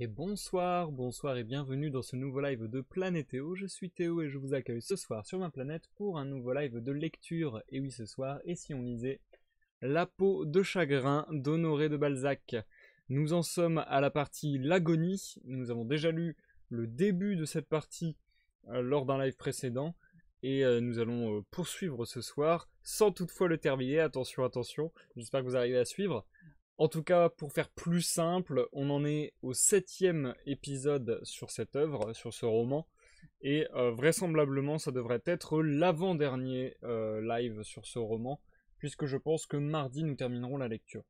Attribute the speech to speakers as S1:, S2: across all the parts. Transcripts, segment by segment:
S1: Et bonsoir, bonsoir et bienvenue dans ce nouveau live de Théo. Je suis Théo et je vous accueille ce soir sur ma planète pour un nouveau live de lecture. Et oui, ce soir, et si on lisait La peau de chagrin d'Honoré de Balzac Nous en sommes à la partie L'agonie. Nous avons déjà lu le début de cette partie euh, lors d'un live précédent. Et euh, nous allons euh, poursuivre ce soir sans toutefois le terminer. Attention, attention. J'espère que vous arrivez à suivre. En tout cas, pour faire plus simple, on en est au septième épisode sur cette œuvre, sur ce roman. Et euh, vraisemblablement, ça devrait être l'avant-dernier euh, live sur ce roman, puisque je pense que mardi, nous terminerons la lecture.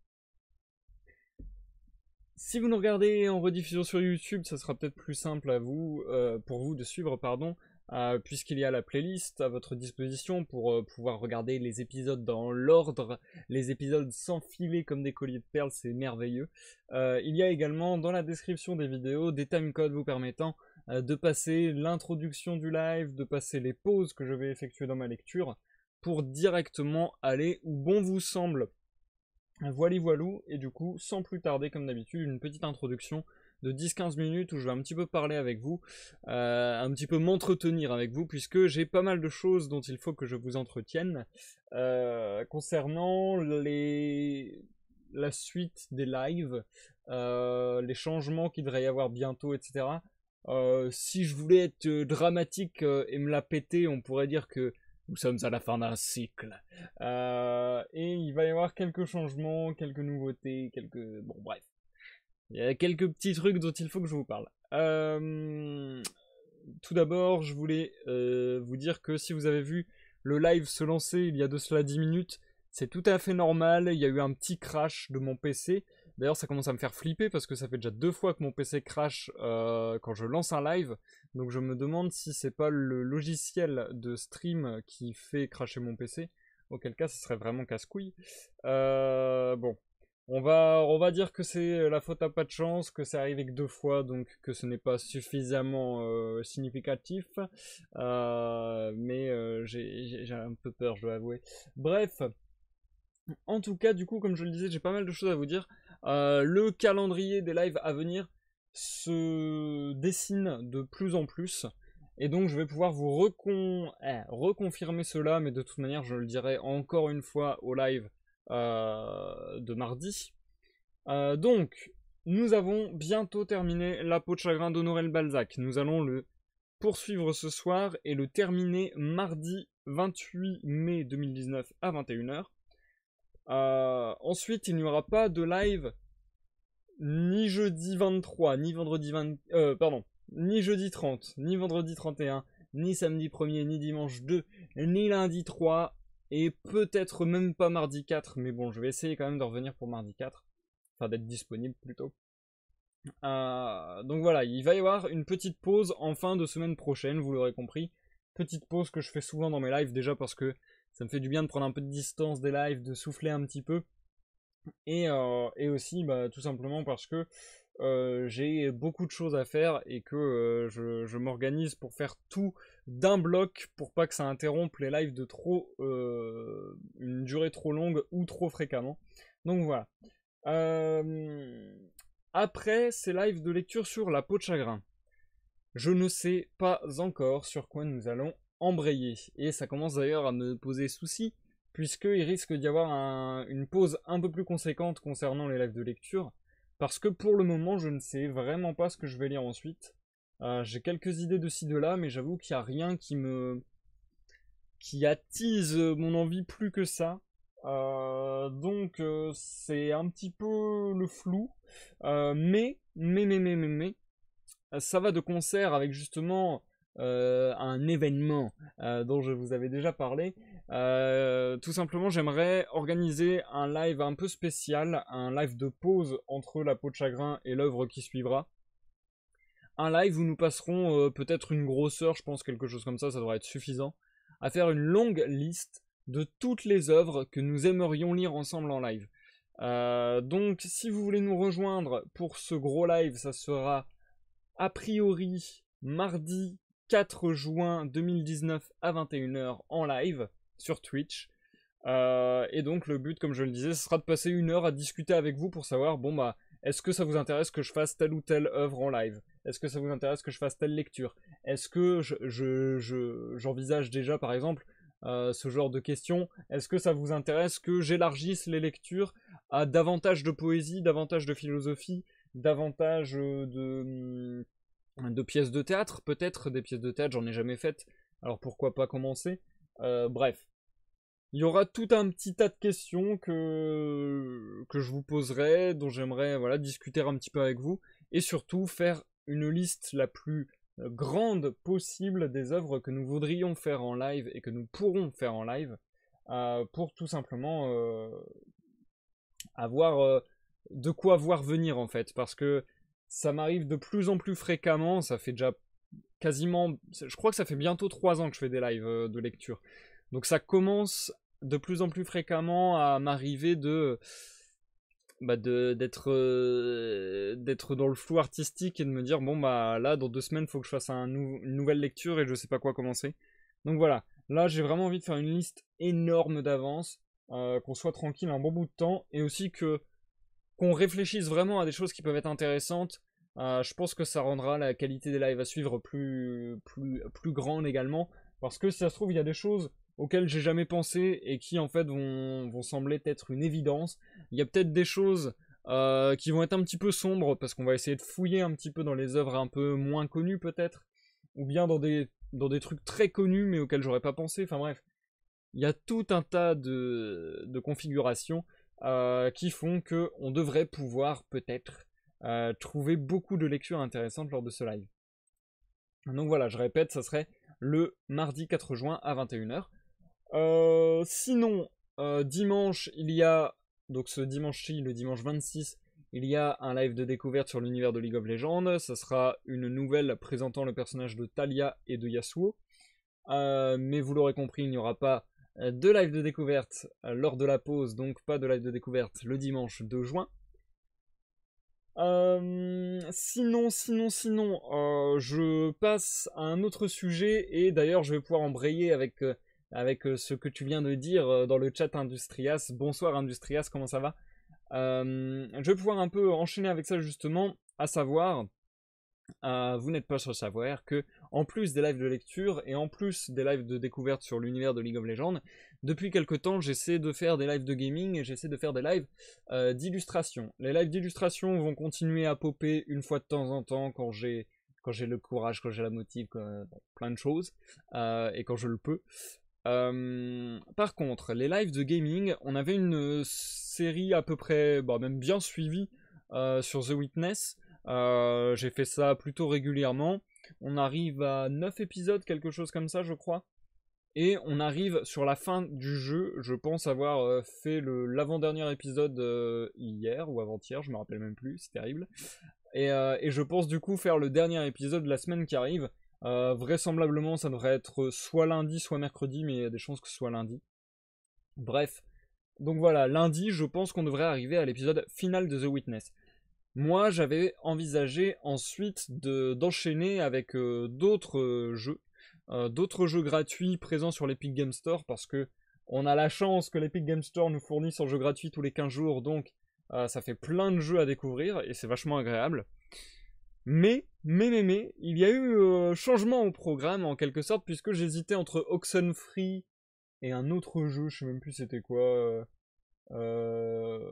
S1: Si vous nous regardez en rediffusion sur YouTube, ça sera peut-être plus simple à vous, euh, pour vous de suivre, pardon. Euh, puisqu'il y a la playlist à votre disposition pour euh, pouvoir regarder les épisodes dans l'ordre, les épisodes s'enfiler comme des colliers de perles, c'est merveilleux. Euh, il y a également dans la description des vidéos des timecodes vous permettant de passer l'introduction du live, de passer les pauses que je vais effectuer dans ma lecture, pour directement aller où bon vous semble. Voili voilou, et du coup, sans plus tarder comme d'habitude, une petite introduction de 10-15 minutes où je vais un petit peu parler avec vous, euh, un petit peu m'entretenir avec vous, puisque j'ai pas mal de choses dont il faut que je vous entretienne euh, concernant les... la suite des lives, euh, les changements qu'il devrait y avoir bientôt, etc. si je voulais être dramatique et me la péter, on pourrait dire que nous sommes à la fin d'un cycle. et il va y avoir quelques changements, quelques nouveautés, quelques... Bon, bref. Il y a quelques petits trucs dont il faut que je vous parle. Euh, tout d'abord, je voulais euh, vous dire que si vous avez vu le live se lancer il y a de cela 10 minutes, c'est tout à fait normal. Il y a eu un petit crash de mon PC. D'ailleurs, ça commence à me faire flipper parce que ça fait déjà deux fois que mon PC crash euh, quand je lance un live. Donc je me demande si c'est pas le logiciel de stream qui fait cracher mon PC. Auquel cas, ce serait vraiment casse-couille. bon, on va, dire que c'est euh, la faute à pas de chance, que ça arrivé que deux fois, donc que ce n'est pas suffisamment euh, significatif. Euh, mais j'ai un peu peur, je dois avouer. Bref, en tout cas, du coup, comme je le disais, j'ai pas mal de choses à vous dire. le calendrier des lives à venir se dessine de plus en plus. Et donc je vais pouvoir vous eh, reconfirmer cela, mais de toute manière je le dirai encore une fois au live euh, de mardi. Euh, donc, nous avons bientôt terminé La peau de chagrin d'Honoré Balzac. Nous allons le poursuivre ce soir et le terminer mardi 28 mai 2019 à 21h. Euh, ensuite, il n'y aura pas de live ni jeudi 23, ni vendredi 20, pardon, ni jeudi 30, ni vendredi 31, ni samedi 1er, ni dimanche 2, ni lundi 3, et peut-être même pas mardi 4, mais bon, je vais essayer quand même de revenir pour mardi 4, enfin d'être disponible plutôt. Euh, donc voilà, il va y avoir une petite pause en fin de semaine prochaine, vous l'aurez compris. Petite pause que je fais souvent dans mes lives, déjà parce que ça me fait du bien de prendre un peu de distance des lives, de souffler un petit peu. Et, euh, et aussi, bah, tout simplement parce que euh, j'ai beaucoup de choses à faire et que je, je m'organise pour faire tout d'un bloc pour pas que ça interrompe les lives de trop euh, une durée trop longue ou trop fréquemment. Donc voilà. Euh, après ces lives de lecture sur la peau de chagrin, je ne sais pas encore sur quoi nous allons embrayer. Et ça commence d'ailleurs à me poser souci, puisqu'il risque d'y avoir une pause un peu plus conséquente concernant les lives de lecture, parce que pour le moment je ne sais vraiment pas ce que je vais lire ensuite. Euh, j'ai quelques idées de ci, de là, mais j'avoue qu'il n'y a rien qui me... qui attise euh, mon envie plus que ça. Euh, donc c'est un petit peu le flou, mais, mais, mais, mais, mais, mais, ça va de concert avec justement un événement dont je vous avais déjà parlé. tout simplement, j'aimerais organiser un live un peu spécial, un live de pause entre la peau de chagrin et l'œuvre qui suivra un live où nous passerons euh, peut-être une grosse heure, je pense quelque chose comme ça, ça devrait être suffisant, à faire une longue liste de toutes les œuvres que nous aimerions lire ensemble en live. Euh, donc si vous voulez nous rejoindre pour ce gros live, ça sera a priori mardi 4 juin 2019 à 21h en live sur Twitch. Euh, et donc le but, comme je le disais, ce sera de passer une heure à discuter avec vous pour savoir, bon bah, est-ce que ça vous intéresse que je fasse telle ou telle œuvre en live est-ce que ça vous intéresse que je fasse telle lecture Est-ce que j'envisage je, je, déjà, par exemple, euh, ce genre de questions Est-ce que ça vous intéresse que j'élargisse les lectures à davantage de poésie, davantage de philosophie, davantage euh, de, hum, de pièces de théâtre Peut-être des pièces de théâtre, j'en ai jamais faites, alors pourquoi pas commencer euh, Bref, il y aura tout un petit tas de questions que, que je vous poserai, dont j'aimerais voilà, discuter un petit peu avec vous, et surtout faire une liste la plus euh, grande possible des œuvres que nous voudrions faire en live et que nous pourrons faire en live euh, pour tout simplement euh, avoir de quoi voir venir en fait parce que ça m'arrive de plus en plus fréquemment ça fait déjà quasiment je crois que ça fait bientôt trois ans que je fais des lives de lecture donc ça commence de plus en plus fréquemment à m'arriver de bah, d'être euh, d'être dans le flou artistique et de me dire bon bah là dans deux semaines faut que je fasse une nouvelle lecture et je sais pas quoi commencer donc voilà là j'ai vraiment envie de faire une liste énorme d'avance euh, qu'on soit tranquille un bon bout de temps et aussi que qu'on réfléchisse vraiment à des choses qui peuvent être intéressantes euh, je pense que ça rendra la qualité des lives à suivre plus plus plus grande également parce que si ça se trouve il y a des choses auxquelles j'ai jamais pensé et qui en fait vont, sembler être une évidence. Il y a peut-être des choses euh, qui vont être un petit peu sombres parce qu'on va essayer de fouiller un petit peu dans les œuvres un peu moins connues peut-être, ou bien dans des, dans des trucs très connus mais auxquels j'aurais pas pensé. Enfin bref, il y a tout un tas de, configurations euh, qui font qu'on devrait pouvoir peut-être euh, trouver beaucoup de lectures intéressantes lors de ce live. Donc voilà, je répète, ça serait le mardi 4 juin à 21h. Euh, sinon, euh, dimanche, il y a, donc ce dimanche-ci, le dimanche 26, il y a un live de découverte sur l'univers de League of Legends. Ça sera une nouvelle présentant le personnage de Talia et de Yasuo. Euh, mais vous l'aurez compris, il n'y aura pas de live de découverte lors de la pause, donc pas de live de découverte le dimanche 2 juin. sinon, sinon, sinon, je passe à un autre sujet et d'ailleurs je vais pouvoir embrayer avec avec euh, ce que tu viens de dire euh, dans le chat Industrias. Bonsoir Industrias, comment ça va euh, Je vais pouvoir un peu enchaîner avec ça justement, à savoir, vous n'êtes pas le savoir que, en plus des lives de lecture et en plus des lives de découverte sur l'univers de League of Legends, depuis quelques temps j'essaie de faire des lives de gaming et j'essaie de faire des lives d'illustration. Les lives d'illustration vont continuer à popper une fois de temps en temps quand j'ai quand j'ai le courage, quand j'ai la motive, quand, plein de choses, et quand je le peux. Euh, par contre, les lives de gaming, on avait une euh, série à peu près, bah, même bien suivie euh, sur The Witness. J'ai fait ça plutôt régulièrement. On arrive à 9 épisodes, quelque chose comme ça, je crois. Et on arrive sur la fin du jeu. Je pense avoir fait l'avant-dernier épisode hier ou avant-hier, je me rappelle même plus, c'est terrible. Et, et, je pense du coup faire le dernier épisode la semaine qui arrive. Euh, vraisemblablement, ça devrait être soit lundi, soit mercredi, mais il y a des chances que ce soit lundi. Bref. Donc voilà, lundi, je pense qu'on devrait arriver à l'épisode final de The Witness. Moi, j'avais envisagé ensuite d'enchaîner avec euh, d'autres euh, jeux, d'autres jeux gratuits présents sur l'Epic Game Store, parce que on a la chance que l'Epic Game Store nous fournisse un jeu gratuit tous les 15 jours, donc ça fait plein de jeux à découvrir et c'est vachement agréable. Mais, mais, mais, mais, il y a eu euh, changement au programme en quelque sorte, puisque j'hésitais entre Oxenfree et un autre jeu, je sais même plus c'était quoi. Euh, euh,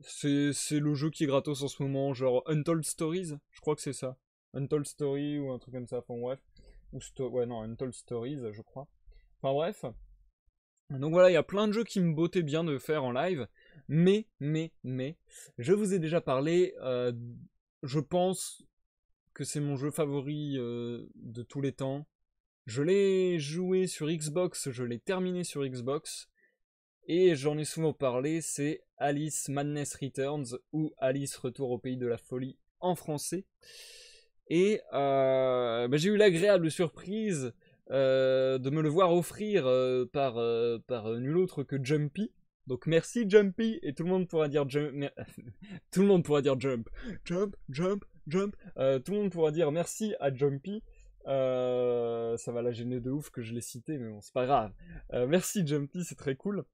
S1: c'est le jeu qui est gratos en ce moment, genre Untold Stories, je crois que c'est ça. Untold Story ou un truc comme ça, enfin bref. Ou ouais, non, Untold Stories, je crois. Enfin bref. Donc voilà, il y a plein de jeux qui me bottaient bien de faire en live. Mais, mais, mais, je vous ai déjà parlé, je pense, que c'est mon jeu favori euh, de tous les temps. Je l'ai joué sur Xbox, je l'ai terminé sur Xbox, et j'en ai souvent parlé, c'est Alice Madness Returns ou Alice Retour au pays de la folie en français. Et euh, bah, j'ai eu l'agréable surprise euh, de me le voir offrir par, par nul autre que Jumpy. Donc merci Jumpy et tout le monde pourra dire jump. tout le monde pourra dire jump. Jump, jump, Jump. Euh, tout le monde pourra dire merci à Jumpy. Euh, ça va la gêner de ouf que je l'ai cité, mais bon, c'est pas grave. Euh, merci Jumpy, c'est très cool.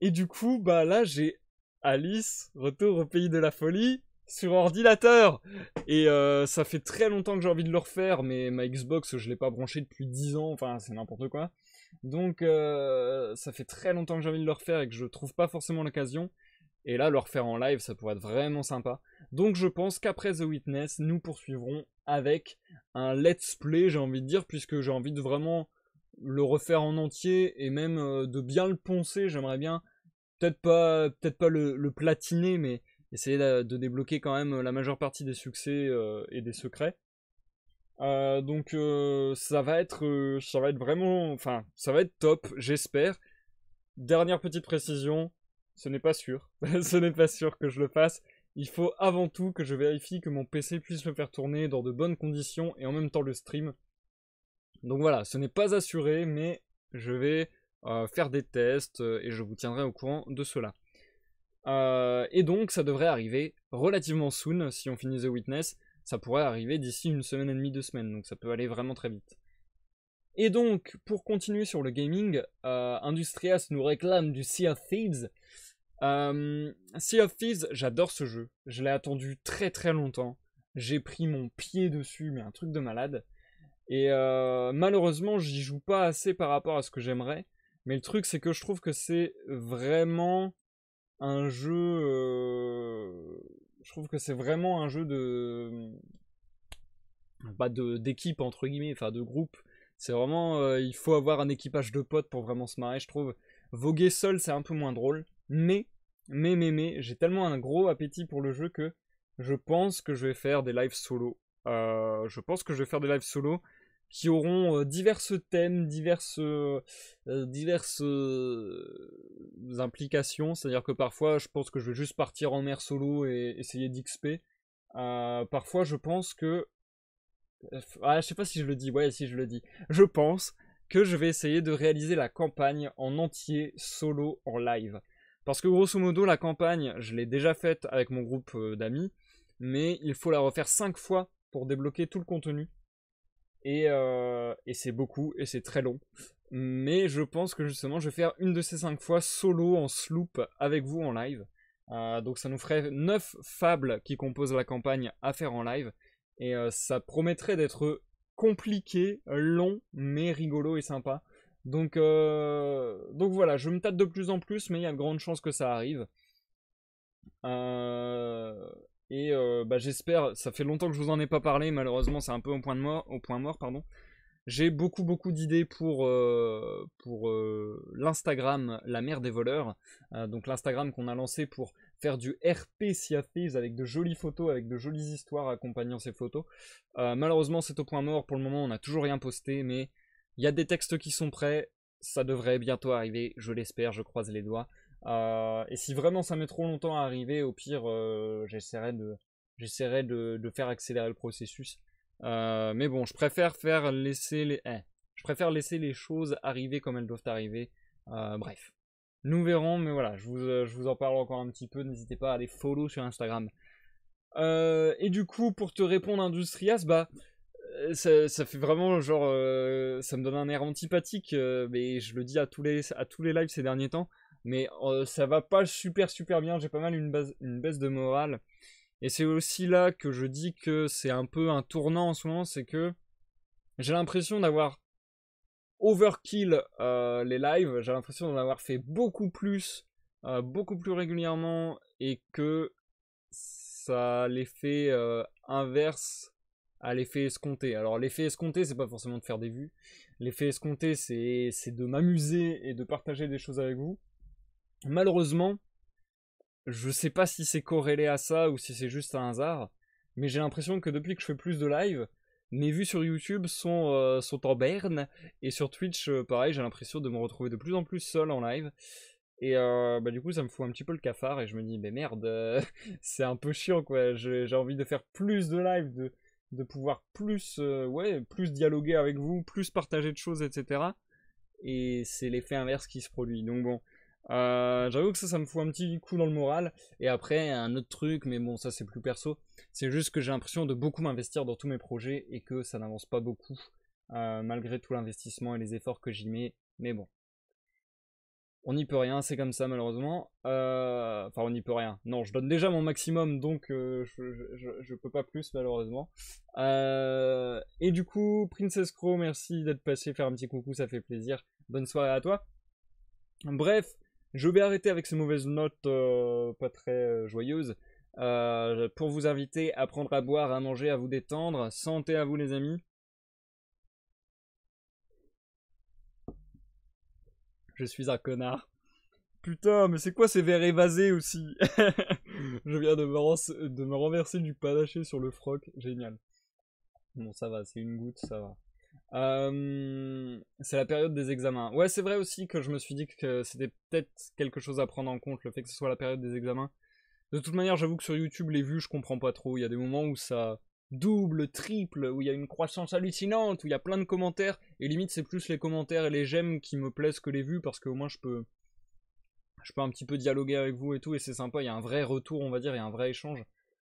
S1: Et du coup, bah là, j'ai Alice, retour au pays de la folie, sur ordinateur. Et ça fait très longtemps que j'ai envie de le refaire, mais ma Xbox, je l'ai pas branchée depuis 10 ans, enfin, c'est n'importe quoi. Donc, ça fait très longtemps que j'ai envie de le refaire et que je trouve pas forcément l'occasion. Et là, le refaire en live, ça pourrait être vraiment sympa. Donc je pense qu'après The Witness, nous poursuivrons avec un let's play, j'ai envie de dire, puisque j'ai envie de vraiment le refaire en entier et même euh, de bien le poncer. J'aimerais bien, peut-être pas, peut pas le, platiner, mais essayer de, débloquer quand même euh, la majeure partie des succès euh, et des secrets. donc ça va être, ça va être vraiment, enfin, ça va être top, j'espère. Dernière petite précision, ce n'est pas sûr. Ce n'est pas sûr que je le fasse. Il faut avant tout que je vérifie que mon PC puisse me faire tourner dans de bonnes conditions et en même temps le stream. Donc voilà, ce n'est pas assuré, mais je vais euh, faire des tests euh, et je vous tiendrai au courant de cela. Euh, et donc ça devrait arriver relativement soon si on finit The Witness. Ça pourrait arriver d'ici une semaine et demie, deux semaines, donc ça peut aller vraiment très vite. Et donc, pour continuer sur le gaming, euh, Industrias nous réclame du Sea of Thieves. Euh, sea of Thieves, j'adore ce jeu. Je l'ai attendu très très longtemps. J'ai pris mon pied dessus, mais un truc de malade. Et euh, malheureusement, j'y joue pas assez par rapport à ce que j'aimerais. Mais le truc, c'est que je trouve que c'est vraiment un jeu. Euh, je trouve que c'est vraiment un jeu de. Pas bah, d'équipe, entre guillemets, enfin de groupe. C'est vraiment, euh, il faut avoir un équipage de potes pour vraiment se marrer, je trouve. Voguer seul, c'est un peu moins drôle, mais, mais, mais, mais, j'ai tellement un gros appétit pour le jeu que je pense que je vais faire des lives solo. Euh, je pense que je vais faire des lives solo qui auront euh, diverses thèmes, diverses, diverses implications. C'est-à-dire que parfois, je pense que je vais juste partir en mer solo et essayer d'XP. parfois, je pense que euh, ah, je sais pas si je le dis, ouais, si je le dis. Je pense que je vais essayer de réaliser la campagne en entier solo en live. Parce que grosso modo, la campagne, je l'ai déjà faite avec mon groupe euh, d'amis, mais il faut la refaire 5 fois pour débloquer tout le contenu. Euh, et, c'est beaucoup, et c'est très long. Mais je pense que justement, je vais faire une de ces 5 fois solo en sloop avec vous en live. donc ça nous ferait 9 fables qui composent la campagne à faire en live. Et euh, ça promettrait d'être compliqué, long, mais rigolo et sympa. Donc, euh, donc voilà, je me tâte de plus en plus, mais il y a de grandes chances que ça arrive. Euh, et bah, j'espère, ça fait longtemps que je vous en ai pas parlé, malheureusement c'est un peu au point, mort, au point mort. pardon. J'ai beaucoup beaucoup d'idées pour, pour l'Instagram, la mère des voleurs. donc l'Instagram qu'on a lancé pour faire du RP Sea avec de jolies photos, avec de jolies histoires accompagnant ces photos. Euh, malheureusement, c'est au point mort. Pour le moment, on n'a toujours rien posté, mais il y a des textes qui sont prêts. Ça devrait bientôt arriver, je l'espère, je croise les doigts. Euh, et si vraiment ça met trop longtemps à arriver, au pire, euh, j'essaierai de, j'essaierai de, faire accélérer le processus. mais bon, je préfère faire laisser les, eh, je préfère laisser les choses arriver comme elles doivent arriver. bref, nous verrons, mais voilà, euh, je vous, en parle encore un petit peu. N'hésitez pas à aller follow sur Instagram. Euh, et du coup, pour te répondre, Industrias, bah, euh, ça, ça fait vraiment genre. ça me donne un air antipathique, mais je le dis à tous, les, à tous les lives ces derniers temps. Mais ça va pas super super bien, j'ai pas mal une, base, une baisse de morale. Et c'est aussi là que je dis que c'est un peu un tournant en ce moment, c'est que j'ai l'impression d'avoir overkill euh, les lives. J'ai l'impression d'en avoir fait beaucoup plus, euh, beaucoup plus régulièrement et que ça a l'effet euh, inverse à l'effet escompté. Alors l'effet escompté, c'est pas forcément de faire des vues. L'effet escompté, c'est de m'amuser et de partager des choses avec vous. Malheureusement, je sais pas si c'est corrélé à ça ou si c'est juste un hasard, mais j'ai l'impression que depuis que je fais plus de lives mes vues sur YouTube sont, euh, sont en berne. Et sur Twitch, euh, pareil, j'ai l'impression de me retrouver de plus en plus seul en live. Et euh, bah, du coup, ça me fout un petit peu le cafard et je me dis, mais merde, c'est un peu chiant quoi. J'ai envie de faire plus de live, de, de pouvoir plus, ouais, plus dialoguer avec vous, plus partager de choses, etc. Et c'est l'effet inverse qui se produit. Donc bon, euh, j'avoue que ça, ça me fout un petit coup dans le moral. Et après, un autre truc, mais bon, ça c'est plus perso. C'est juste que j'ai l'impression de beaucoup m'investir dans tous mes projets et que ça n'avance pas beaucoup, euh, malgré tout l'investissement et les efforts que j'y mets. Mais bon. On n'y peut rien, c'est comme ça malheureusement. Euh, enfin, on n'y peut rien. Non, je donne déjà mon maximum, donc je, ne peux pas plus malheureusement. Et du coup, Princess Crow, merci d'être passé faire un petit coucou, ça fait plaisir. Bonne soirée à toi. Bref, je vais arrêter avec ces mauvaises notes euh, pas très euh, joyeuses euh, pour vous inviter à prendre à boire, à manger, à vous détendre. Santé à vous les amis. Je suis un connard. Putain, mais c'est quoi ces verres évasés aussi Je viens de me, de me renverser du panaché sur le froc. Génial. Bon, ça va, c'est une goutte, ça va. Euh, c'est la période des examens. Ouais, c'est vrai aussi que je me suis dit que c'était peut-être quelque chose à prendre en compte, le fait que ce soit la période des examens. De toute manière, j'avoue que sur YouTube, les vues, je comprends pas trop. Il y a des moments où ça double, triple, où il y a une croissance hallucinante, où il y a plein de commentaires, et limite, c'est plus les commentaires et les j'aime qui me plaisent que les vues, parce qu'au moins, je peux... Je peux un petit peu dialoguer avec vous et tout, et c'est sympa, il y a un vrai retour, on va dire, il y a un vrai échange.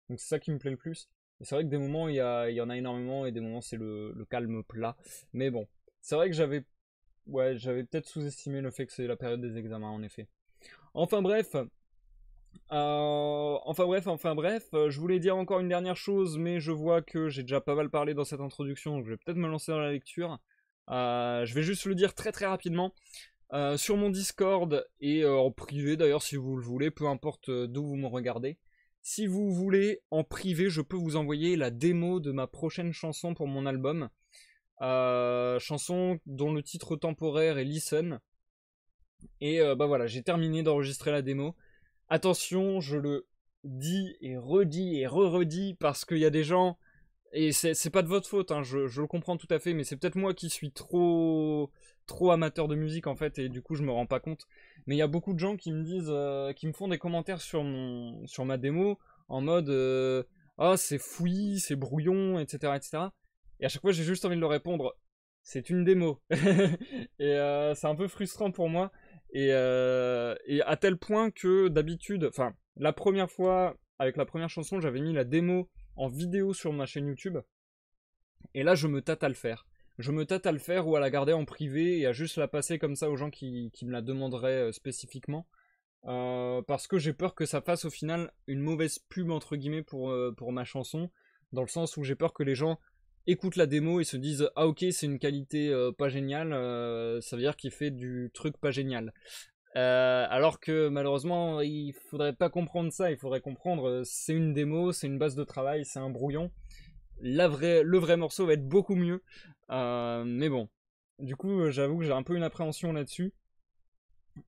S1: Donc c'est ça qui me plaît le plus c'est vrai que des moments, il y, en a énormément et des moments, c'est le, calme plat. Mais bon, c'est vrai que j'avais ouais, j'avais peut-être sous-estimé le fait que c'est la période des examens, en effet. Enfin bref. Euh, enfin bref, enfin bref, euh, je voulais dire encore une dernière chose, mais je vois que j'ai déjà pas mal parlé dans cette introduction, donc je vais peut-être me lancer dans la lecture. Euh, je vais juste le dire très très rapidement. sur mon Discord et en privé d'ailleurs si vous le voulez, peu importe d'où vous me regardez. Si vous voulez, en privé, je peux vous envoyer la démo de ma prochaine chanson pour mon album. Euh, chanson dont le titre temporaire est Listen. Et euh, bah voilà, j'ai terminé d'enregistrer la démo. Attention, je le dis et redis et re-redis parce qu'il y a des gens, et c'est pas de votre faute, hein, je, le comprends tout à fait, mais c'est peut-être moi qui suis trop trop amateur de musique en fait et du coup je me rends pas compte. Mais il y a beaucoup de gens qui me disent, euh, qui me font des commentaires sur mon, sur ma démo en mode, euh, ah c'est fouillis, c'est brouillon, etc., etc. Et à chaque fois j'ai juste envie de leur répondre, c'est une démo. et euh, c'est un peu frustrant pour moi. Et, et à tel point que d'habitude, enfin la première fois avec la première chanson j'avais mis la démo en vidéo sur ma chaîne YouTube. Et là je me tâte à le faire je me tâte à le faire ou à la garder en privé et à juste la passer comme ça aux gens qui, me la demanderaient euh, spécifiquement. Euh, parce que j'ai peur que ça fasse au final une mauvaise pub entre guillemets euh, pour, ma chanson, dans le sens où j'ai peur que les gens écoutent la démo et se disent ah ok c'est une qualité pas géniale, ça veut dire qu'il fait du truc pas génial. alors que malheureusement il faudrait pas comprendre ça, il faudrait comprendre c'est une démo, c'est une base de travail, c'est un brouillon le vrai morceau va être beaucoup mieux. Euh, mais bon, du coup, euh, j'avoue que j'ai un peu une appréhension là-dessus.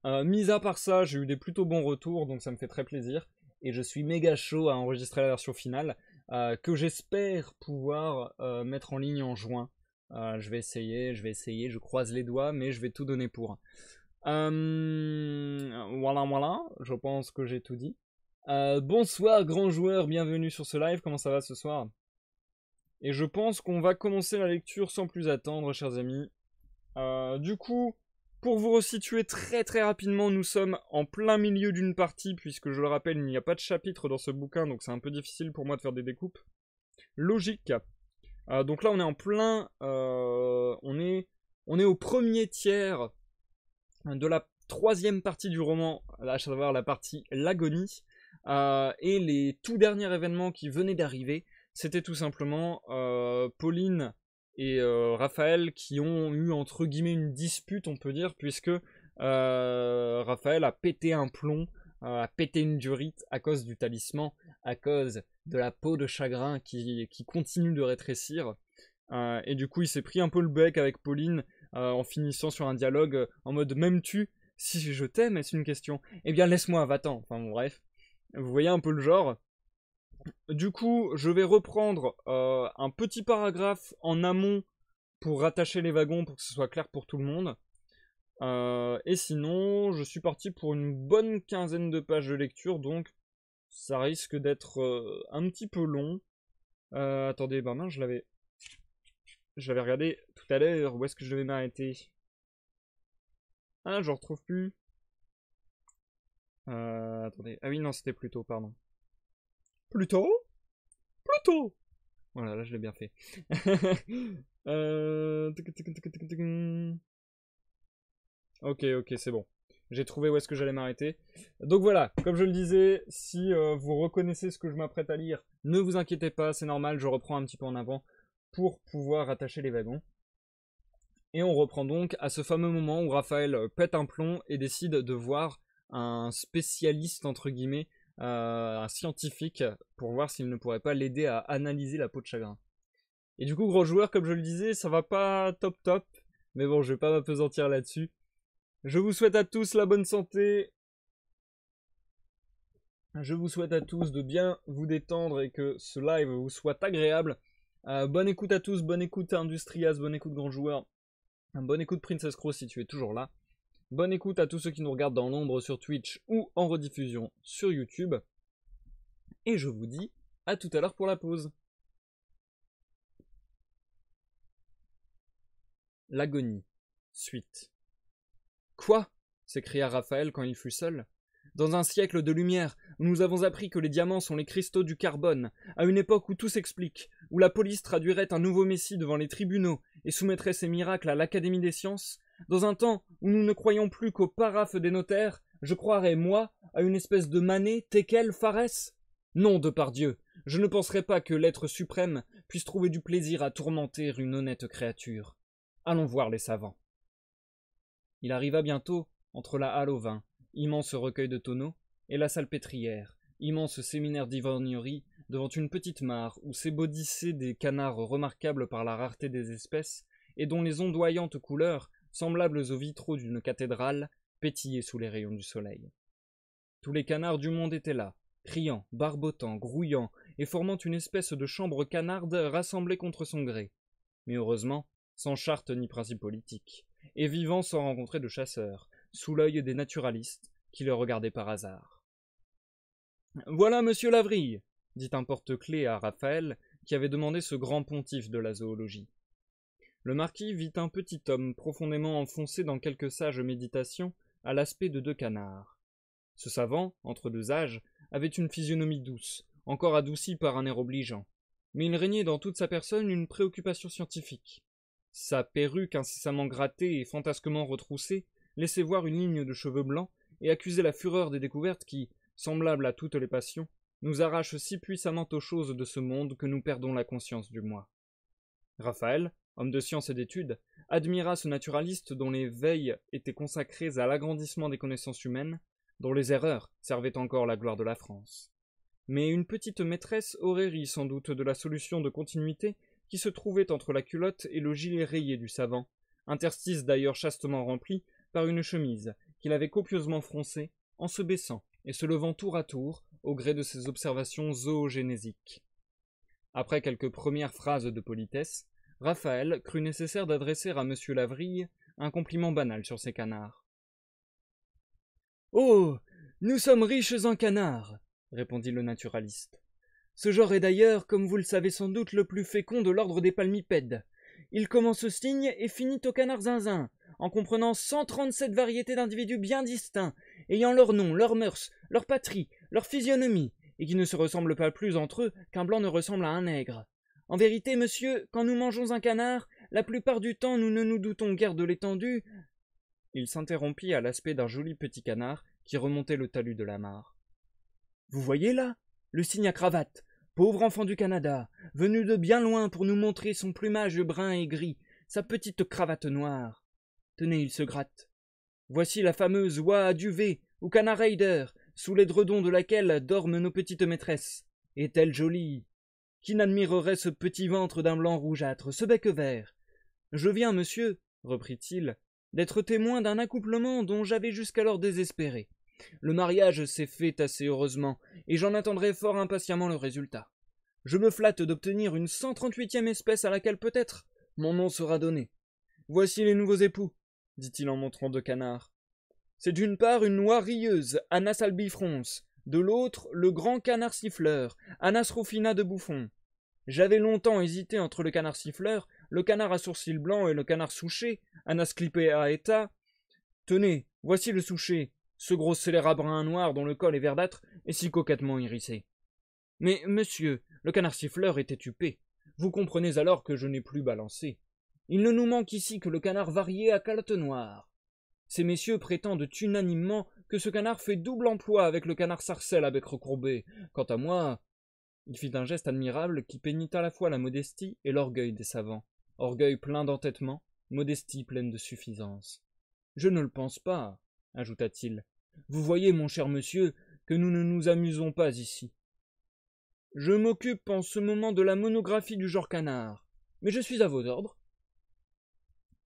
S1: Euh, mis à part ça, j'ai eu des plutôt bons retours, donc ça me fait très plaisir. Et je suis méga chaud à enregistrer la version finale, que j'espère pouvoir mettre en ligne en juin. je vais essayer, je vais essayer, je croise les doigts, mais je vais tout donner pour. voilà, voilà, je pense que j'ai tout dit. bonsoir, grand joueur, bienvenue sur ce live, comment ça va ce soir et je pense qu'on va commencer la lecture sans plus attendre, chers amis. Euh, du coup, pour vous resituer très très rapidement, nous sommes en plein milieu d'une partie, puisque je le rappelle, il n'y a pas de chapitre dans ce bouquin, donc c'est un peu difficile pour moi de faire des découpes. Logique. Euh, donc là, on est en plein... Euh, on, est, on est au premier tiers de la troisième partie du roman, à savoir la partie L'agonie. et les tout derniers événements qui venaient d'arriver c'était tout simplement euh, Pauline et euh, Raphaël qui ont eu entre guillemets une dispute, on peut dire, puisque euh, Raphaël a pété un plomb, a pété une durite à cause du talisman, à cause de la peau de chagrin qui, continue de rétrécir. et du coup, il s'est pris un peu le bec avec Pauline en finissant sur un dialogue en mode même tu si je t'aime, est-ce une question Eh bien, laisse-moi, va-t'en. Enfin, bref. Vous voyez un peu le genre. Du coup, je vais reprendre euh, un petit paragraphe en amont pour rattacher les wagons pour que ce soit clair pour tout le monde. Euh, et sinon, je suis parti pour une bonne quinzaine de pages de lecture, donc ça risque d'être euh, un petit peu long. attendez, ben bah non, je l'avais... regardé tout à l'heure où est-ce que je devais m'arrêter.
S2: Ah, je retrouve plus. attendez. Ah oui, non, c'était plus tôt, pardon. Plutôt Plutôt
S1: Voilà, oh là je l'ai bien fait.
S2: Euh,
S1: ok, ok, c'est bon. J'ai trouvé où est-ce que j'allais m'arrêter. Donc voilà, comme je le disais, si euh, vous reconnaissez ce que je m'apprête à lire, ne vous inquiétez pas, c'est normal, je reprends un petit peu en avant pour pouvoir attacher les wagons. Et on reprend donc à ce fameux moment où Raphaël pète un plomb et décide de voir un spécialiste, entre guillemets, euh, un scientifique pour voir s'il ne pourrait pas l'aider à analyser la peau de chagrin. Et du coup, gros joueur, comme je le disais, ça va pas top top, mais bon, je vais pas m'apesantir là-dessus. Je vous souhaite à tous la bonne santé. Je vous souhaite à tous de bien vous détendre et que ce live vous soit agréable. Euh, bonne écoute à tous, bonne écoute à Industrias, bonne écoute grand joueur, bonne écoute Princess Cross si tu es toujours là. Bonne écoute à tous ceux qui nous regardent dans l'ombre sur Twitch ou en
S2: rediffusion sur YouTube. Et je vous dis
S1: à tout à l'heure pour la pause. L'agonie. Suite. Quoi s'écria Raphaël quand il fut seul. Dans un siècle de lumière, nous avons appris que les diamants sont les cristaux du carbone, à une époque où tout s'explique, où la police traduirait un nouveau messie devant les tribunaux et soumettrait ses miracles à l'Académie des sciences, dans un temps où nous ne croyons plus qu'aux paraphes des notaires, je croirais, moi, à une espèce de manée Tekel, Farès Non, de par Dieu, je ne penserais pas que l'être suprême puisse trouver du plaisir à tourmenter une honnête créature. Allons voir les savants. Il arriva bientôt entre la halle au vin, immense recueil de tonneaux, et la salpêtrière, immense séminaire d'ivorgnerie, devant une petite mare où s'ébaudissaient des canards remarquables par la rareté des espèces, et dont les ondoyantes couleurs semblables aux vitraux d'une cathédrale, pétillaient sous les rayons du soleil. Tous les canards du monde étaient là, criant, barbotant, grouillant, et formant une espèce de chambre canarde rassemblée contre son gré. Mais heureusement, sans charte ni principe politique, et vivant sans rencontrer de chasseurs, sous l'œil des naturalistes qui le regardaient par hasard. Voilà monsieur Lavrille, dit un porte-clés à Raphaël, qui avait demandé ce grand pontife de la zoologie. Le marquis vit un petit homme profondément enfoncé dans quelques sages méditations à l'aspect de deux canards. Ce savant, entre deux âges, avait une physionomie douce, encore adoucie par un air obligeant, mais il régnait dans toute sa personne une préoccupation scientifique. Sa perruque incessamment grattée et fantasquement retroussée laissait voir une ligne de cheveux blancs et accusait la fureur des découvertes qui, semblables à toutes les passions, nous arrachent si puissamment aux choses de ce monde que nous perdons la conscience du moi. Raphaël, homme de science et d'études, admira ce naturaliste dont les veilles étaient consacrées à l'agrandissement des connaissances humaines, dont les erreurs servaient encore la gloire de la France. Mais une petite maîtresse aurait ri sans doute de la solution de continuité qui se trouvait entre la culotte et le gilet rayé du savant, interstice d'ailleurs chastement rempli par une chemise qu'il avait copieusement froncée en se baissant et se levant tour à tour au gré de ses observations zoogénésiques. Après quelques premières phrases de politesse, Raphaël crut nécessaire d'adresser à monsieur Lavrille un compliment banal sur ses canards. Oh. Nous sommes riches en canards, répondit le naturaliste. Ce genre est d'ailleurs, comme vous le savez sans doute, le plus fécond de l'ordre des palmipèdes. Il commence au cygne et finit au canard zinzin, en comprenant cent trente-sept variétés d'individus bien distincts, ayant leur nom, leurs mœurs, leur patrie, leur physionomie, et qui ne se ressemblent pas plus entre eux qu'un blanc ne ressemble à un nègre. En vérité, monsieur, quand nous mangeons un canard, la plupart du temps nous ne nous doutons guère de l'étendue. Il s'interrompit à l'aspect d'un joli petit canard qui remontait le talus de la mare. Vous voyez là Le cygne à cravate, pauvre enfant du Canada, venu de bien loin pour nous montrer son plumage brun et gris, sa petite cravate noire. Tenez, il se gratte. Voici la fameuse oie à duvet, ou canard raider, sous les de laquelle dorment nos petites maîtresses. Est-elle jolie qui n'admirerait ce petit ventre d'un blanc rougeâtre, ce bec vert Je viens, monsieur, reprit-il, d'être témoin d'un accouplement dont j'avais jusqu'alors désespéré. Le mariage s'est fait assez heureusement, et j'en attendrai fort impatiemment le résultat. Je me flatte d'obtenir une cent trente-huitième espèce à laquelle peut-être mon nom sera donné. Voici les nouveaux époux, dit-il en montrant deux canards. C'est d'une part une noire rieuse, Anna albifrons, de l'autre le grand canard siffleur, Anas rufina de Bouffon. J'avais longtemps hésité entre le canard siffleur, le canard à sourcils blancs et le canard souché, à état. Tenez, voici le souché, ce gros scélérat brun noir dont le col est verdâtre et si coquettement hérissé. Mais, monsieur, le canard siffleur était tupé. Vous comprenez alors que je n'ai plus balancé. Il ne nous manque ici que le canard varié à calotte noire. Ces messieurs prétendent unanimement que ce canard fait double emploi avec le canard sarcelle à bec recourbé. Quant à moi, il fit un geste admirable qui peignit à la fois la modestie et l'orgueil des savants, orgueil plein d'entêtement, modestie pleine de suffisance. Je ne le pense pas, ajouta-t-il. Vous voyez, mon cher monsieur, que nous ne nous amusons pas ici. Je m'occupe en ce moment de la monographie du genre canard, mais je suis à vos ordres.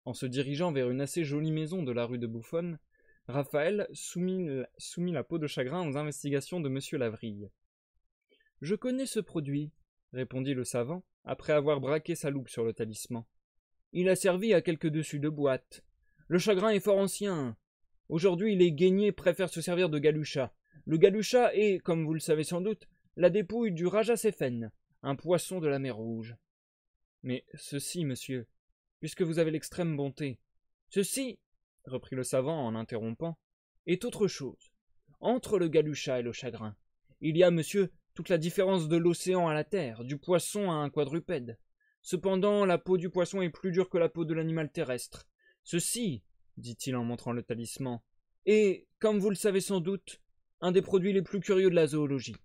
S1: En se dirigeant vers une assez jolie maison de la rue de Bouffonne, Raphaël soumit, la peau de chagrin aux investigations de M. Lavrille. Je connais ce produit, répondit le savant, après avoir braqué sa loupe sur le talisman. Il a servi à quelques dessus de boîte. Le chagrin est fort ancien. Aujourd'hui, les guéniers préfèrent se servir de galucha. Le galucha est, comme vous le savez sans doute, la dépouille du Raja un poisson de la mer Rouge. Mais ceci, monsieur, puisque vous avez l'extrême bonté. Ceci, reprit le savant en l'interrompant, est autre chose. Entre le galucha et le chagrin, il y a, monsieur, toute la différence de l'océan à la terre, du poisson à un quadrupède. Cependant, la peau du poisson est plus dure que la peau de l'animal terrestre. Ceci, dit-il en montrant le talisman, est, comme vous le savez sans doute, un des produits les plus curieux de la zoologie.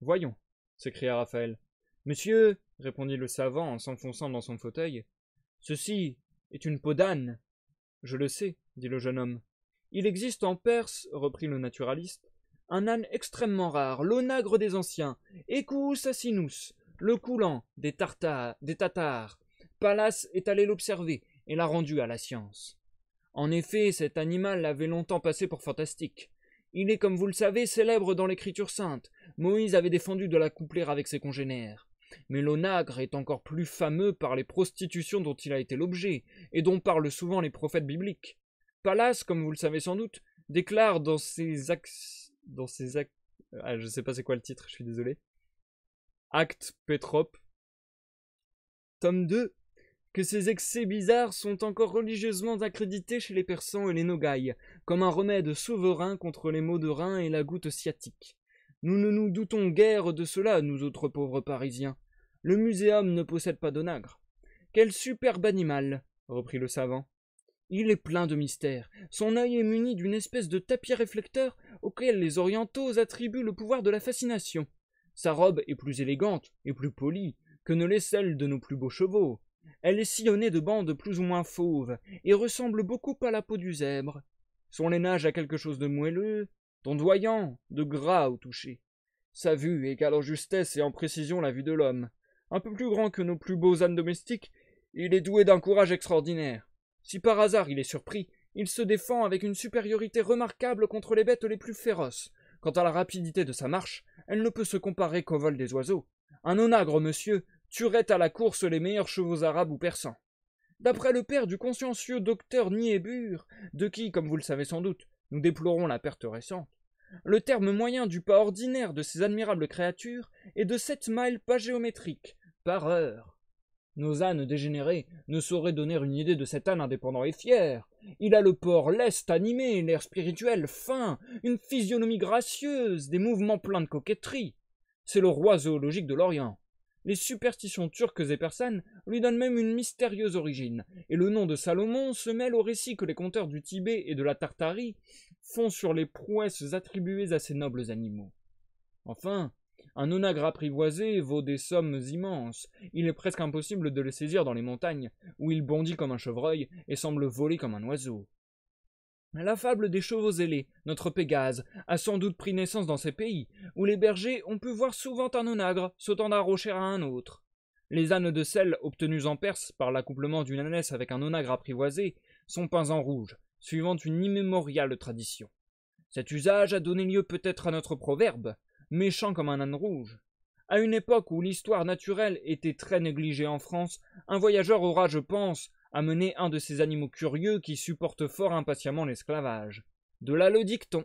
S1: Voyons, s'écria Raphaël. Monsieur, répondit le savant en s'enfonçant dans son fauteuil, ceci est une peau d'âne. Je le sais, dit le jeune homme. Il existe en Perse, reprit le naturaliste, un âne extrêmement rare, l'onagre des anciens, Ecus Asinus, le coulant des, tartares, des Tatars. Pallas est allé l'observer et l'a rendu à la science. En effet, cet animal l'avait longtemps passé pour fantastique. Il est, comme vous le savez, célèbre dans l'Écriture sainte. Moïse avait défendu de l'accoupler avec ses congénères. Mais l'onagre est encore plus fameux par les prostitutions dont il a été l'objet, et dont parlent souvent les prophètes bibliques. Pallas, comme vous le savez sans doute, déclare dans ses dans ses actes. Euh, ah, je sais pas c'est quoi le titre, je suis désolé. Acte Pétrope, Tome 2. Que ces excès bizarres sont encore religieusement accrédités chez les Persans et les Nogaïs, comme un remède souverain contre les maux de rein et la goutte sciatique. Nous ne nous doutons guère de cela, nous autres pauvres Parisiens. Le muséum ne possède pas d'onagre. Quel superbe animal reprit le savant. Il est plein de mystères. Son œil est muni d'une espèce de tapis réflecteur auquel les orientaux attribuent le pouvoir de la fascination. Sa robe est plus élégante et plus polie que ne l'est celle de nos plus beaux chevaux. Elle est sillonnée de bandes plus ou moins fauves et ressemble beaucoup à la peau du zèbre. Son lainage a quelque chose de moelleux, d'ondoyant, de gras au toucher. Sa vue égale en justesse et en précision la vue de l'homme. Un peu plus grand que nos plus beaux ânes domestiques, il est doué d'un courage extraordinaire. Si par hasard il est surpris, il se défend avec une supériorité remarquable contre les bêtes les plus féroces. Quant à la rapidité de sa marche, elle ne peut se comparer qu'au vol des oiseaux. Un onagre, monsieur, tuerait à la course les meilleurs chevaux arabes ou persans. D'après le père du consciencieux docteur Niebuhr, de qui, comme vous le savez sans doute, nous déplorons la perte récente, le terme moyen du pas ordinaire de ces admirables créatures est de sept miles pas géométriques par heure. Nos ânes dégénérés ne sauraient donner une idée de cet âne indépendant et fier. Il a le port leste animé, l'air spirituel fin, une physionomie gracieuse, des mouvements pleins de coquetterie. C'est le roi zoologique de l'Orient. Les superstitions turques et persanes lui donnent même une mystérieuse origine, et le nom de Salomon se mêle au récit que les conteurs du Tibet et de la Tartarie font sur les prouesses attribuées à ces nobles animaux. Enfin, un onagre apprivoisé vaut des sommes immenses. Il est presque impossible de le saisir dans les montagnes, où il bondit comme un chevreuil et semble voler comme un oiseau. La fable des chevaux ailés, notre Pégase, a sans doute pris naissance dans ces pays, où les bergers ont pu voir souvent un onagre sautant d'un rocher à un autre. Les ânes de sel obtenus en Perse par l'accouplement d'une ânesse avec un onagre apprivoisé sont peints en rouge, suivant une immémoriale tradition. Cet usage a donné lieu peut-être à notre proverbe méchant comme un âne rouge. À une époque où l'histoire naturelle était très négligée en France, un voyageur aura, je pense, amené un de ces animaux curieux qui supportent fort impatiemment l'esclavage. De là le dicton.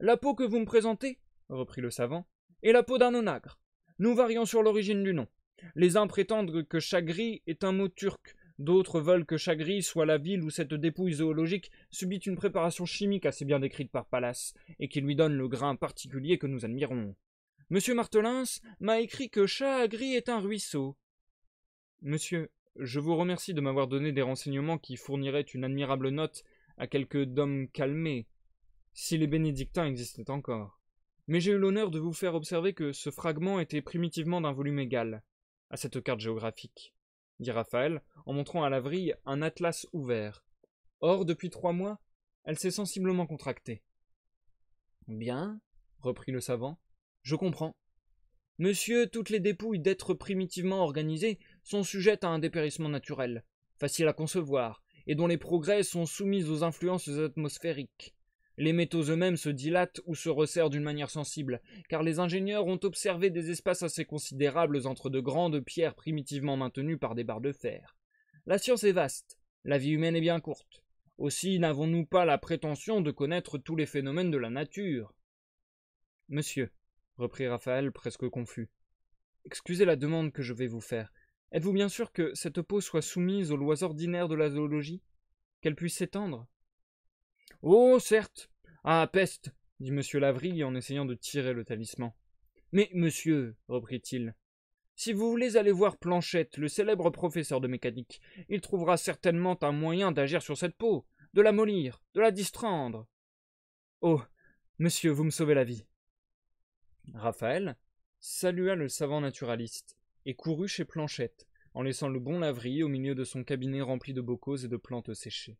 S1: La peau que vous me présentez, reprit le savant, est la peau d'un onagre. Nous varions sur l'origine du nom. Les uns prétendent que chagri est un mot turc, D'autres veulent que Chagri soit la ville où cette dépouille zoologique subit une préparation chimique assez bien décrite par Pallas, et qui lui donne le grain particulier que nous admirons. Monsieur Martelins m'a écrit que Chagri est un ruisseau. Monsieur, je vous remercie de m'avoir donné des renseignements qui fourniraient une admirable note à quelques d'hommes calmés, si les bénédictins existaient encore. Mais j'ai eu l'honneur de vous faire observer que ce fragment était primitivement d'un volume égal à cette carte géographique dit Raphaël, en montrant à la un atlas ouvert. Or, depuis trois mois, elle s'est sensiblement contractée. Bien, reprit le savant, je comprends. Monsieur, toutes les dépouilles d'êtres primitivement organisés sont sujettes à un dépérissement naturel, facile à concevoir, et dont les progrès sont soumis aux influences atmosphériques. Les métaux eux-mêmes se dilatent ou se resserrent d'une manière sensible, car les ingénieurs ont observé des espaces assez considérables entre de grandes pierres primitivement maintenues par des barres de fer. La science est vaste, la vie humaine est bien courte. Aussi n'avons-nous pas la prétention de connaître tous les phénomènes de la nature. Monsieur, reprit Raphaël presque confus, excusez la demande que je vais vous faire. Êtes-vous bien sûr que cette peau soit soumise aux lois ordinaires de la zoologie Qu'elle puisse s'étendre Oh, certes. Ah, peste, dit monsieur Lavrie en essayant de tirer le talisman. Mais, monsieur, reprit-il, si vous voulez aller voir Planchette, le célèbre professeur de mécanique, il trouvera certainement un moyen d'agir sur cette peau, de la mollir, de la distrendre. Oh, monsieur, vous me sauvez la vie. Raphaël salua le savant naturaliste et courut chez Planchette, en laissant le bon lavrie au milieu de son cabinet rempli de bocaux et de plantes séchées.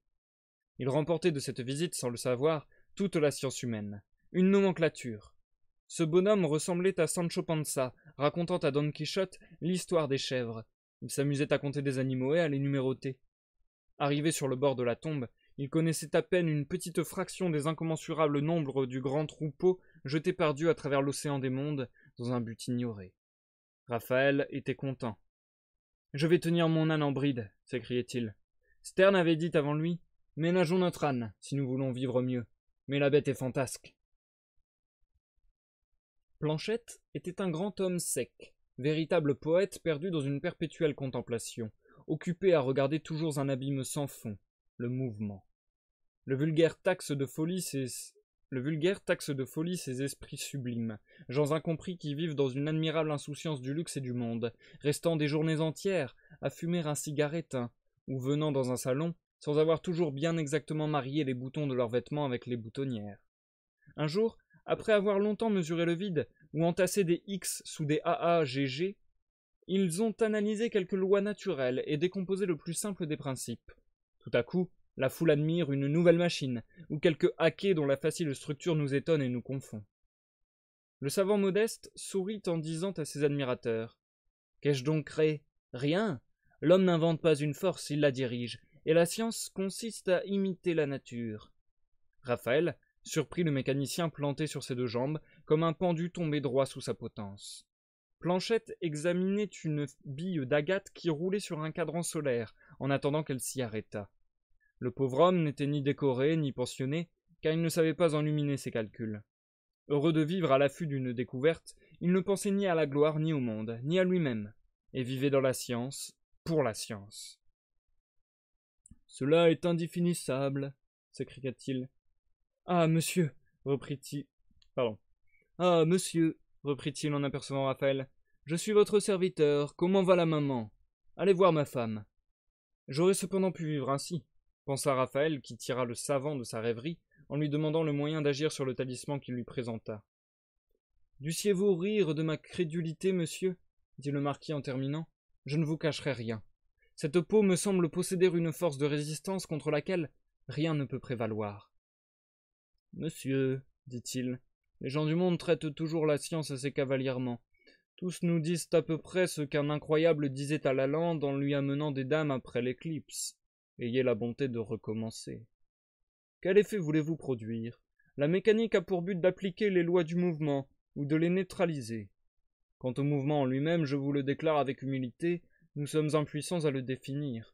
S1: Il remportait de cette visite, sans le savoir, toute la science humaine. Une nomenclature. Ce bonhomme ressemblait à Sancho Panza, racontant à Don Quichotte l'histoire des chèvres. Il s'amusait à compter des animaux et à les numéroter. Arrivé sur le bord de la tombe, il connaissait à peine une petite fraction des incommensurables nombres du grand troupeau jeté par Dieu à travers l'océan des mondes, dans un but ignoré. Raphaël était content. Je vais tenir mon âne en bride, s'écriait-il. Stern avait dit avant lui Ménageons notre âne, si nous voulons vivre mieux. Mais la bête est fantasque. Planchette était un grand homme sec, véritable poète perdu dans une perpétuelle contemplation, occupé à regarder toujours un abîme sans fond, le mouvement. Le vulgaire taxe de folie ses... Le vulgaire taxe de folie ces esprits sublimes, gens incompris qui vivent dans une admirable insouciance du luxe et du monde, restant des journées entières à fumer un cigare éteint, ou venant dans un salon, sans avoir toujours bien exactement marié les boutons de leurs vêtements avec les boutonnières. Un jour, après avoir longtemps mesuré le vide, ou entassé des X sous des AAGG, ils ont analysé quelques lois naturelles et décomposé le plus simple des principes. Tout à coup, la foule admire une nouvelle machine, ou quelques haquet dont la facile structure nous étonne et nous confond. Le savant modeste sourit en disant à ses admirateurs Qu'ai-je donc créé Rien L'homme n'invente pas une force, il la dirige, et la science consiste à imiter la nature. Raphaël surprit le mécanicien planté sur ses deux jambes, comme un pendu tombé droit sous sa potence. Planchette examinait une bille d'agate qui roulait sur un cadran solaire, en attendant qu'elle s'y arrêtât. Le pauvre homme n'était ni décoré ni pensionné, car il ne savait pas enluminer ses calculs. Heureux de vivre à l'affût d'une découverte, il ne pensait ni à la gloire ni au monde, ni à lui-même, et vivait dans la science, pour la science. Cela est indéfinissable, s'écria-t-il. Ah, monsieur, reprit-il. Pardon. Ah, monsieur, reprit-il en apercevant Raphaël. Je suis votre serviteur. Comment va la maman Allez voir ma femme. J'aurais cependant pu vivre ainsi, pensa Raphaël, qui tira le savant de sa rêverie en lui demandant le moyen d'agir sur le talisman qu'il lui présenta. Dussiez-vous rire de ma crédulité, monsieur dit le marquis en terminant. Je ne vous cacherai rien. Cette peau me semble posséder une force de résistance contre laquelle rien ne peut prévaloir. Monsieur, dit-il, les gens du monde traitent toujours la science assez cavalièrement. Tous nous disent à peu près ce qu'un incroyable disait à Lalande en lui amenant des dames après l'éclipse. Ayez la bonté de recommencer. Quel effet voulez-vous produire La mécanique a pour but d'appliquer les lois du mouvement ou de les neutraliser. Quant au mouvement en lui-même, je vous le déclare avec humilité, nous sommes impuissants à le définir.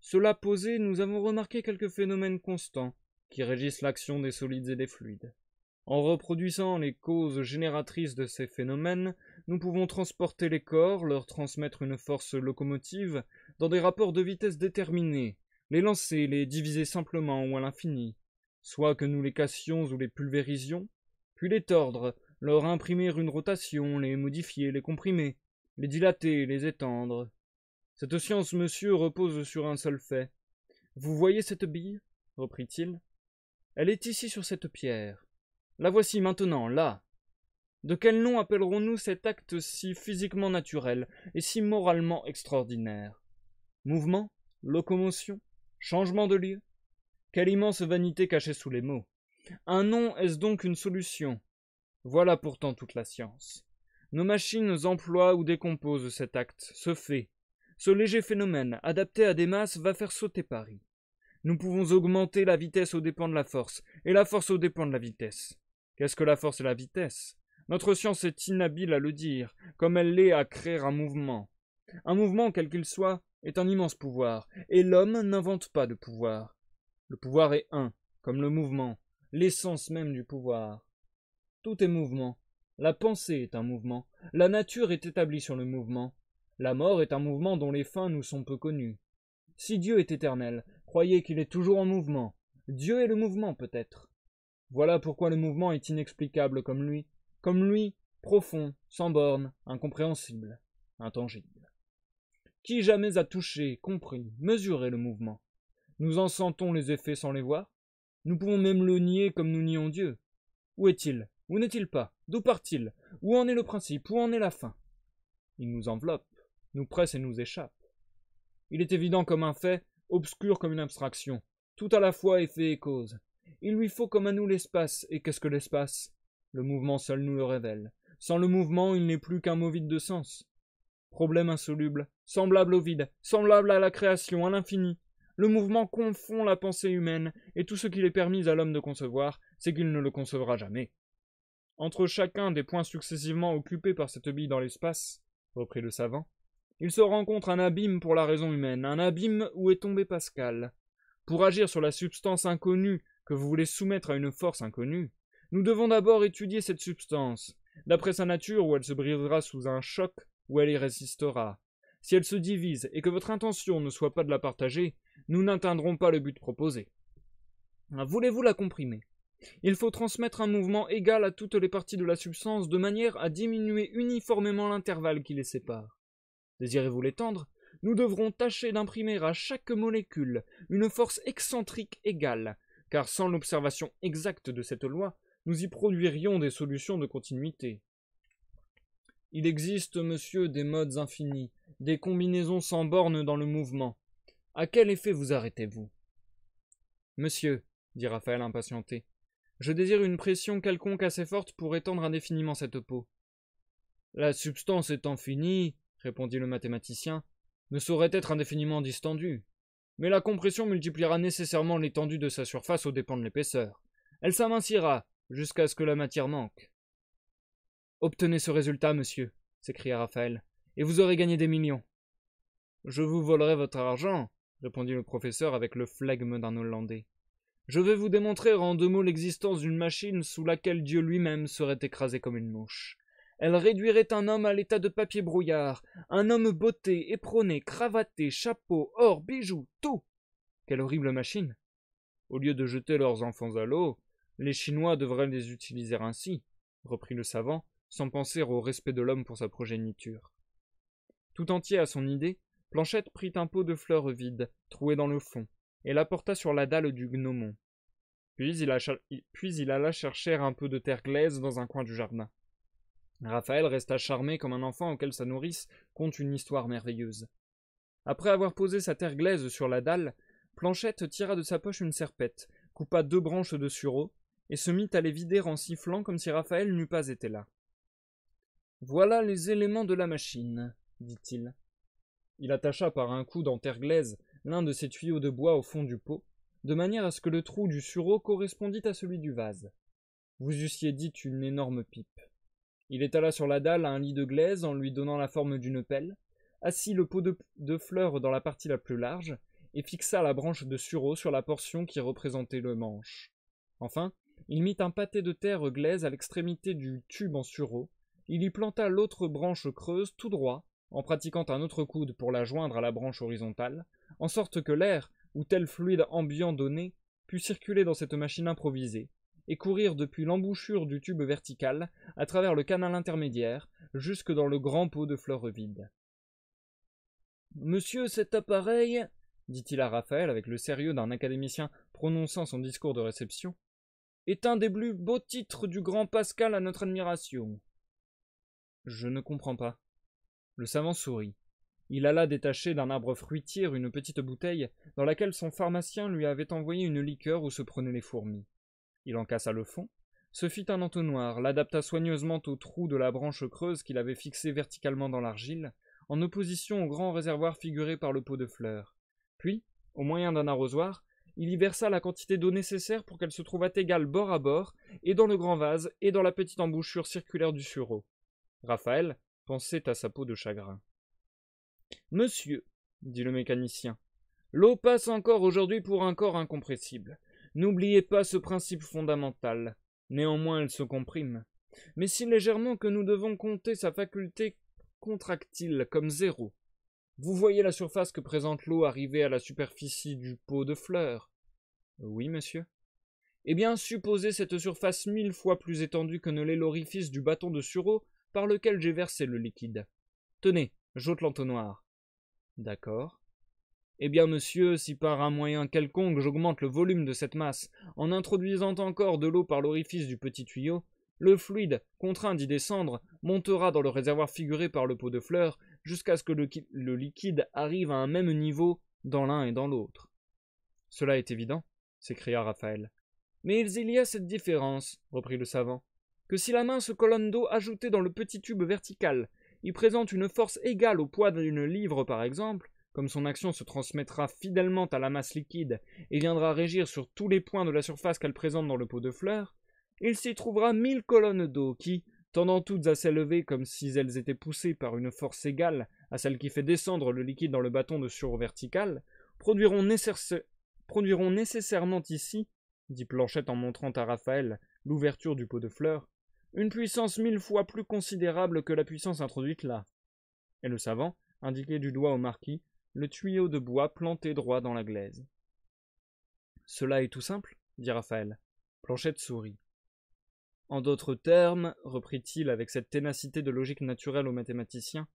S1: Cela posé, nous avons remarqué quelques phénomènes constants qui régissent l'action des solides et des fluides. En reproduisant les causes génératrices de ces phénomènes, nous pouvons transporter les corps, leur transmettre une force locomotive, dans des rapports de vitesse déterminés, les lancer, les diviser simplement ou à l'infini, soit que nous les cassions ou les pulvérisions, puis les tordre, leur imprimer une rotation, les modifier, les comprimer, les dilater, les étendre, cette science, monsieur, repose sur un seul fait. Vous voyez cette bille reprit-il. Elle est ici sur cette pierre. La voici maintenant, là. De quel nom appellerons-nous cet acte si physiquement naturel et si moralement extraordinaire Mouvement Locomotion Changement de lieu Quelle immense vanité cachée sous les mots Un nom est-ce donc une solution Voilà pourtant toute la science. Nos machines emploient ou décomposent cet acte, ce fait, ce léger phénomène, adapté à des masses, va faire sauter Paris. Nous pouvons augmenter la vitesse au dépens de la force, et la force au dépens de la vitesse. Qu'est-ce que la force et la vitesse Notre science est inhabile à le dire, comme elle l'est à créer un mouvement. Un mouvement, quel qu'il soit, est un immense pouvoir, et l'homme n'invente pas de pouvoir. Le pouvoir est un, comme le mouvement, l'essence même du pouvoir. Tout est mouvement. La pensée est un mouvement. La nature est établie sur le mouvement. La mort est un mouvement dont les fins nous sont peu connues. Si Dieu est éternel, croyez qu'il est toujours en mouvement. Dieu est le mouvement, peut-être. Voilà pourquoi le mouvement est inexplicable comme lui, comme lui, profond, sans borne, incompréhensible, intangible. Qui jamais a touché, compris, mesuré le mouvement Nous en sentons les effets sans les voir Nous pouvons même le nier comme nous nions Dieu. Où est-il Où n'est-il pas D'où part-il Où en est le principe Où en est la fin Il nous enveloppe, nous presse et nous échappe. Il est évident comme un fait, obscur comme une abstraction, tout à la fois effet et cause. Il lui faut comme à nous l'espace, et qu'est-ce que l'espace Le mouvement seul nous le révèle. Sans le mouvement, il n'est plus qu'un mot vide de sens. Problème insoluble, semblable au vide, semblable à la création, à l'infini. Le mouvement confond la pensée humaine, et tout ce qu'il est permis à l'homme de concevoir, c'est qu'il ne le concevra jamais. Entre chacun des points successivement occupés par cette bille dans l'espace, reprit le savant, il se rencontre un abîme pour la raison humaine, un abîme où est tombé Pascal. Pour agir sur la substance inconnue que vous voulez soumettre à une force inconnue, nous devons d'abord étudier cette substance, d'après sa nature où elle se brisera sous un choc, où elle y résistera. Si elle se divise et que votre intention ne soit pas de la partager, nous n'atteindrons pas le but proposé. Voulez-vous la comprimer Il faut transmettre un mouvement égal à toutes les parties de la substance de manière à diminuer uniformément l'intervalle qui les sépare. Désirez-vous l'étendre Nous devrons tâcher d'imprimer à chaque molécule une force excentrique égale, car sans l'observation exacte de cette loi, nous y produirions des solutions de continuité. Il existe, monsieur, des modes infinis, des combinaisons sans bornes dans le mouvement. À quel effet vous arrêtez-vous Monsieur, dit Raphaël impatienté, je désire une pression quelconque assez forte pour étendre indéfiniment cette peau. La substance étant finie, répondit le mathématicien, ne saurait être indéfiniment distendue. Mais la compression multipliera nécessairement l'étendue de sa surface aux dépens de l'épaisseur. Elle s'amincira jusqu'à ce que la matière manque. Obtenez ce résultat, monsieur, s'écria Raphaël, et vous aurez gagné des millions. Je vous volerai votre argent, répondit le professeur avec le flegme d'un Hollandais. Je vais vous démontrer en deux mots l'existence d'une machine sous laquelle Dieu lui-même serait écrasé comme une mouche. Elle réduirait un homme à l'état de papier brouillard, un homme botté, éperonné, cravaté, chapeau, or, bijoux, tout. Quelle horrible machine. Au lieu de jeter leurs enfants à l'eau, les Chinois devraient les utiliser ainsi, reprit le savant, sans penser au respect de l'homme pour sa progéniture. Tout entier à son idée, Planchette prit un pot de fleurs vide, troué dans le fond, et l'apporta sur la dalle du gnomon. Puis il alla chercher un peu de terre glaise dans un coin du jardin. Raphaël resta charmé comme un enfant auquel sa nourrice conte une histoire merveilleuse. Après avoir posé sa terre glaise sur la dalle, Planchette tira de sa poche une serpette, coupa deux branches de sureau, et se mit à les vider en sifflant comme si Raphaël n'eût pas été là. Voilà les éléments de la machine, dit-il. Il attacha par un coup dans terre glaise l'un de ses tuyaux de bois au fond du pot, de manière à ce que le trou du sureau correspondît à celui du vase. Vous eussiez dit une énorme pipe. Il étala sur la dalle un lit de glaise en lui donnant la forme d'une pelle, assit le pot de, fleurs dans la partie la plus large, et fixa la branche de sureau sur la portion qui représentait le manche. Enfin, il mit un pâté de terre glaise à l'extrémité du tube en sureau, il y planta l'autre branche creuse tout droit, en pratiquant un autre coude pour la joindre à la branche horizontale, en sorte que l'air, ou tel fluide ambiant donné, pût circuler dans cette machine improvisée, et courir depuis l'embouchure du tube vertical, à travers le canal intermédiaire, jusque dans le grand pot de fleurs vides. « Monsieur, cet appareil, dit-il à Raphaël avec le sérieux d'un académicien prononçant son discours de réception, est un des plus beaux titres du grand Pascal à notre admiration. Je ne comprends pas. Le savant sourit. Il alla détacher d'un arbre fruitier une petite bouteille dans laquelle son pharmacien lui avait envoyé une liqueur où se prenaient les fourmis. Il en cassa le fond. se fit un entonnoir, l'adapta soigneusement au trou de la branche creuse qu'il avait fixée verticalement dans l'argile, en opposition au grand réservoir figuré par le pot de fleurs. Puis, au moyen d'un arrosoir, il y versa la quantité d'eau nécessaire pour qu'elle se trouvât égale bord à bord, et dans le grand vase, et dans la petite embouchure circulaire du sureau. Raphaël pensait à sa peau de chagrin. Monsieur, dit le mécanicien, l'eau passe encore aujourd'hui pour un corps incompressible. N'oubliez pas ce principe fondamental. Néanmoins, elle se comprime. Mais si légèrement que nous devons compter sa faculté contractile comme zéro. Vous voyez la surface que présente l'eau arrivée à la superficie du pot de fleurs. Oui, monsieur. Eh bien, supposez cette surface mille fois plus étendue que ne l'est l'orifice du bâton de sureau par lequel j'ai versé le liquide. Tenez, j'ôte l'entonnoir. D'accord. Eh bien, monsieur, si par un moyen quelconque j'augmente le volume de cette masse, en introduisant encore de l'eau par l'orifice du petit tuyau, le fluide, contraint d'y descendre, montera dans le réservoir figuré par le pot de fleurs, jusqu'à ce que le, liquide arrive à un même niveau dans l'un et dans l'autre. Cela est évident, s'écria Raphaël. Mais il y a cette différence, reprit le savant, que si la mince colonne d'eau ajoutée dans le petit tube vertical y présente une force égale au poids d'une livre par exemple, comme son action se transmettra fidèlement à la masse liquide et viendra régir sur tous les points de la surface qu'elle présente dans le pot de fleurs, il s'y trouvera mille colonnes d'eau qui, tendant toutes à s'élever comme si elles étaient poussées par une force égale à celle qui fait descendre le liquide dans le bâton de sur vertical, produiront, nécessairement ici, dit Planchette en montrant à Raphaël l'ouverture du pot de fleurs, une puissance mille fois plus considérable que la puissance introduite là. Et le savant, indiqué du doigt au marquis, le tuyau de bois planté droit dans la glaise. Cela est tout simple, dit Raphaël. Planchette sourit. En d'autres termes, reprit-il avec cette ténacité de logique naturelle aux mathématiciens,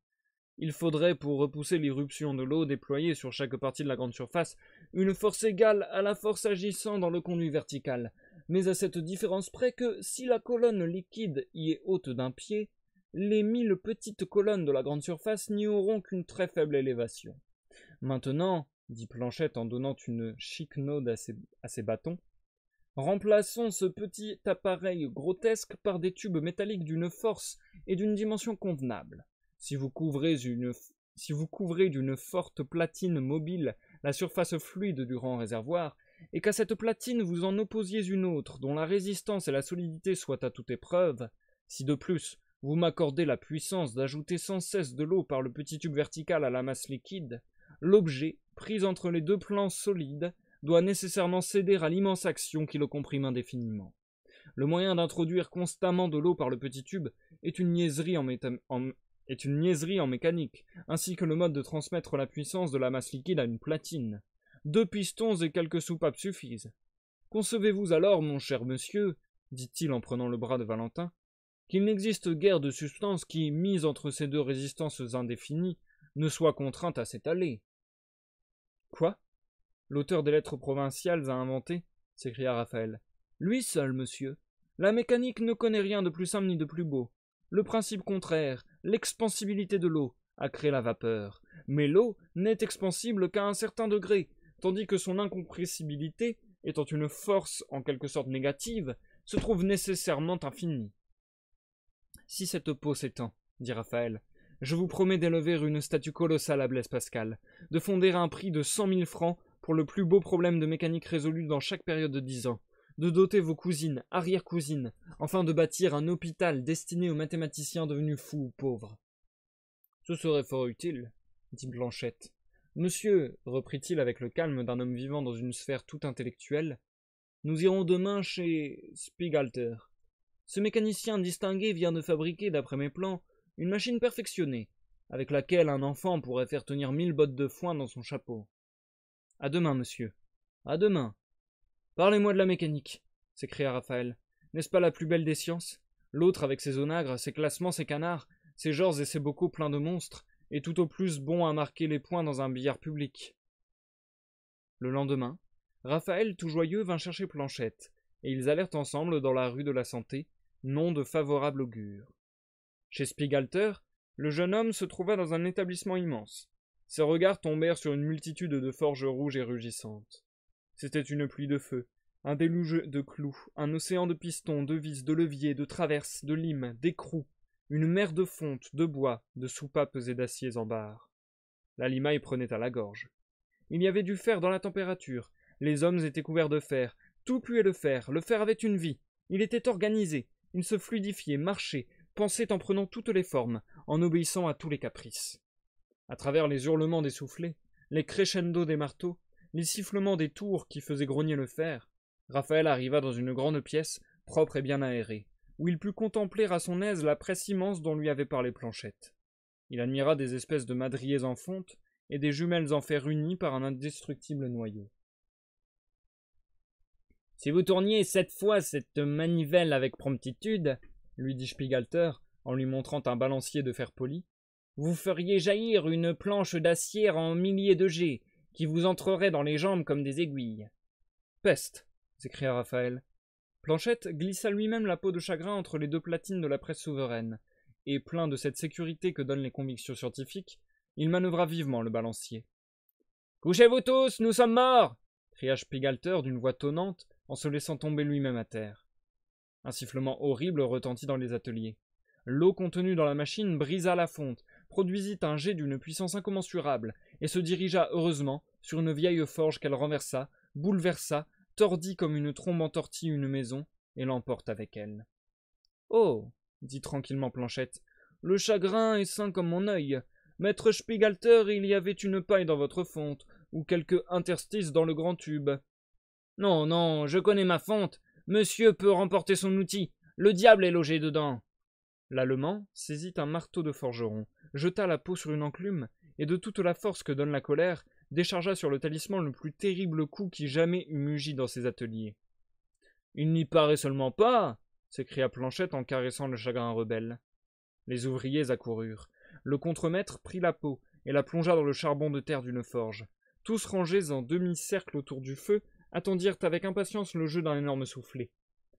S1: il faudrait, pour repousser l'irruption de l'eau déployée sur chaque partie de la grande surface, une force égale à la force agissant dans le conduit vertical, mais à cette différence près que, si la colonne liquide y est haute d'un pied, les mille petites colonnes de la grande surface n'y auront qu'une très faible élévation. Maintenant, dit Planchette en donnant une chiquenaude à ses, à ses bâtons, remplaçons ce petit appareil grotesque par des tubes métalliques d'une force et d'une dimension convenable. Si vous couvrez si vous couvrez d'une forte platine mobile la surface fluide du grand réservoir, et qu'à cette platine vous en opposiez une autre dont la résistance et la solidité soient à toute épreuve, si de plus vous m'accordez la puissance d'ajouter sans cesse de l'eau par le petit tube vertical à la masse liquide, l'objet, pris entre les deux plans solides, doit nécessairement céder à l'immense action qui le comprime indéfiniment. Le moyen d'introduire constamment de l'eau par le petit tube est une niaiserie en, est une niaiserie en mécanique, ainsi que le mode de transmettre la puissance de la masse liquide à une platine. Deux pistons et quelques soupapes suffisent. Concevez-vous alors, mon cher monsieur, dit-il en prenant le bras de Valentin, qu'il n'existe guère de substance qui, mise entre ces deux résistances indéfinies, ne soit contrainte à s'étaler. Quoi L'auteur des lettres provinciales a inventé s'écria Raphaël. Lui seul, monsieur. La mécanique ne connaît rien de plus simple ni de plus beau. Le principe contraire, l'expansibilité de l'eau, a créé la vapeur. Mais l'eau n'est expansible qu'à un certain degré, tandis que son incompressibilité, étant une force en quelque sorte négative, se trouve nécessairement infinie. Si cette peau s'étend, dit Raphaël, je vous promets d'élever une statue colossale à Blaise Pascal, de fonder un prix de cent mille francs pour le plus beau problème de mécanique résolu dans chaque période de dix ans, de doter vos cousines, arrière-cousines, enfin de bâtir un hôpital destiné aux mathématiciens devenus fous ou pauvres. Ce serait fort utile, dit Blanchette. Monsieur, reprit-il avec le calme d'un homme vivant dans une sphère tout intellectuelle, nous irons demain chez Spigalter. Ce mécanicien distingué vient de fabriquer, d'après mes plans, une machine perfectionnée, avec laquelle un enfant pourrait faire tenir mille bottes de foin dans son chapeau. À demain, monsieur. À demain. Parlez-moi de la mécanique, s'écria Raphaël. N'est-ce pas la plus belle des sciences L'autre, avec ses onagres, ses classements, ses canards, ses genres et ses bocaux pleins de monstres, est tout au plus bon à marquer les points dans un billard public. Le lendemain, Raphaël, tout joyeux, vint chercher Planchette, et ils allèrent ensemble dans la rue de la Santé, nom de favorable augure. Chez Spigalter, le jeune homme se trouva dans un établissement immense. Ses regards tombèrent sur une multitude de forges rouges et rugissantes. C'était une pluie de feu, un déluge de clous, un océan de pistons, de vis, de leviers, de traverses, de limes, d'écrous, une mer de fonte, de bois, de soupapes et d'aciers en barres. La limaille prenait à la gorge. Il y avait du fer dans la température, les hommes étaient couverts de fer, tout puait le fer, le fer avait une vie, il était organisé, il se fluidifiait, marchait, pensait en prenant toutes les formes, en obéissant à tous les caprices. À travers les hurlements des soufflets, les crescendo des marteaux, les sifflements des tours qui faisaient grogner le fer, Raphaël arriva dans une grande pièce, propre et bien aérée, où il put contempler à son aise la presse immense dont lui avait parlé Planchette. Il admira des espèces de madriers en fonte et des jumelles en fer unies par un indestructible noyau. Si vous tourniez cette fois cette manivelle avec promptitude, lui dit Spigalter, en lui montrant un balancier de fer poli, vous feriez jaillir une planche d'acier en milliers de jets, qui vous entrerait dans les jambes comme des aiguilles. Peste s'écria Raphaël. Planchette glissa lui-même la peau de chagrin entre les deux platines de la presse souveraine, et plein de cette sécurité que donnent les convictions scientifiques, il manœuvra vivement le balancier. Couchez-vous tous, nous sommes morts cria Spigalter d'une voix tonnante en se laissant tomber lui-même à terre. Un sifflement horrible retentit dans les ateliers. L'eau contenue dans la machine brisa la fonte, produisit un jet d'une puissance incommensurable, et se dirigea heureusement sur une vieille forge qu'elle renversa, bouleversa, tordit comme une trombe entortie une maison, et l'emporte avec elle. Oh dit tranquillement Planchette, le chagrin est sain comme mon œil. Maître Spiegalter, il y avait une paille dans votre fonte, ou quelque interstice dans le grand tube. Non, non, je connais ma fonte, Monsieur peut remporter son outil. Le diable est logé dedans. L'Allemand saisit un marteau de forgeron, jeta la peau sur une enclume, et de toute la force que donne la colère, déchargea sur le talisman le plus terrible coup qui jamais eût mugi dans ses ateliers. Il n'y paraît seulement pas s'écria Planchette en caressant le chagrin rebelle. Les ouvriers accoururent. Le contremaître prit la peau et la plongea dans le charbon de terre d'une forge. Tous rangés en demi-cercle autour du feu, attendirent avec impatience le jeu d'un énorme soufflet.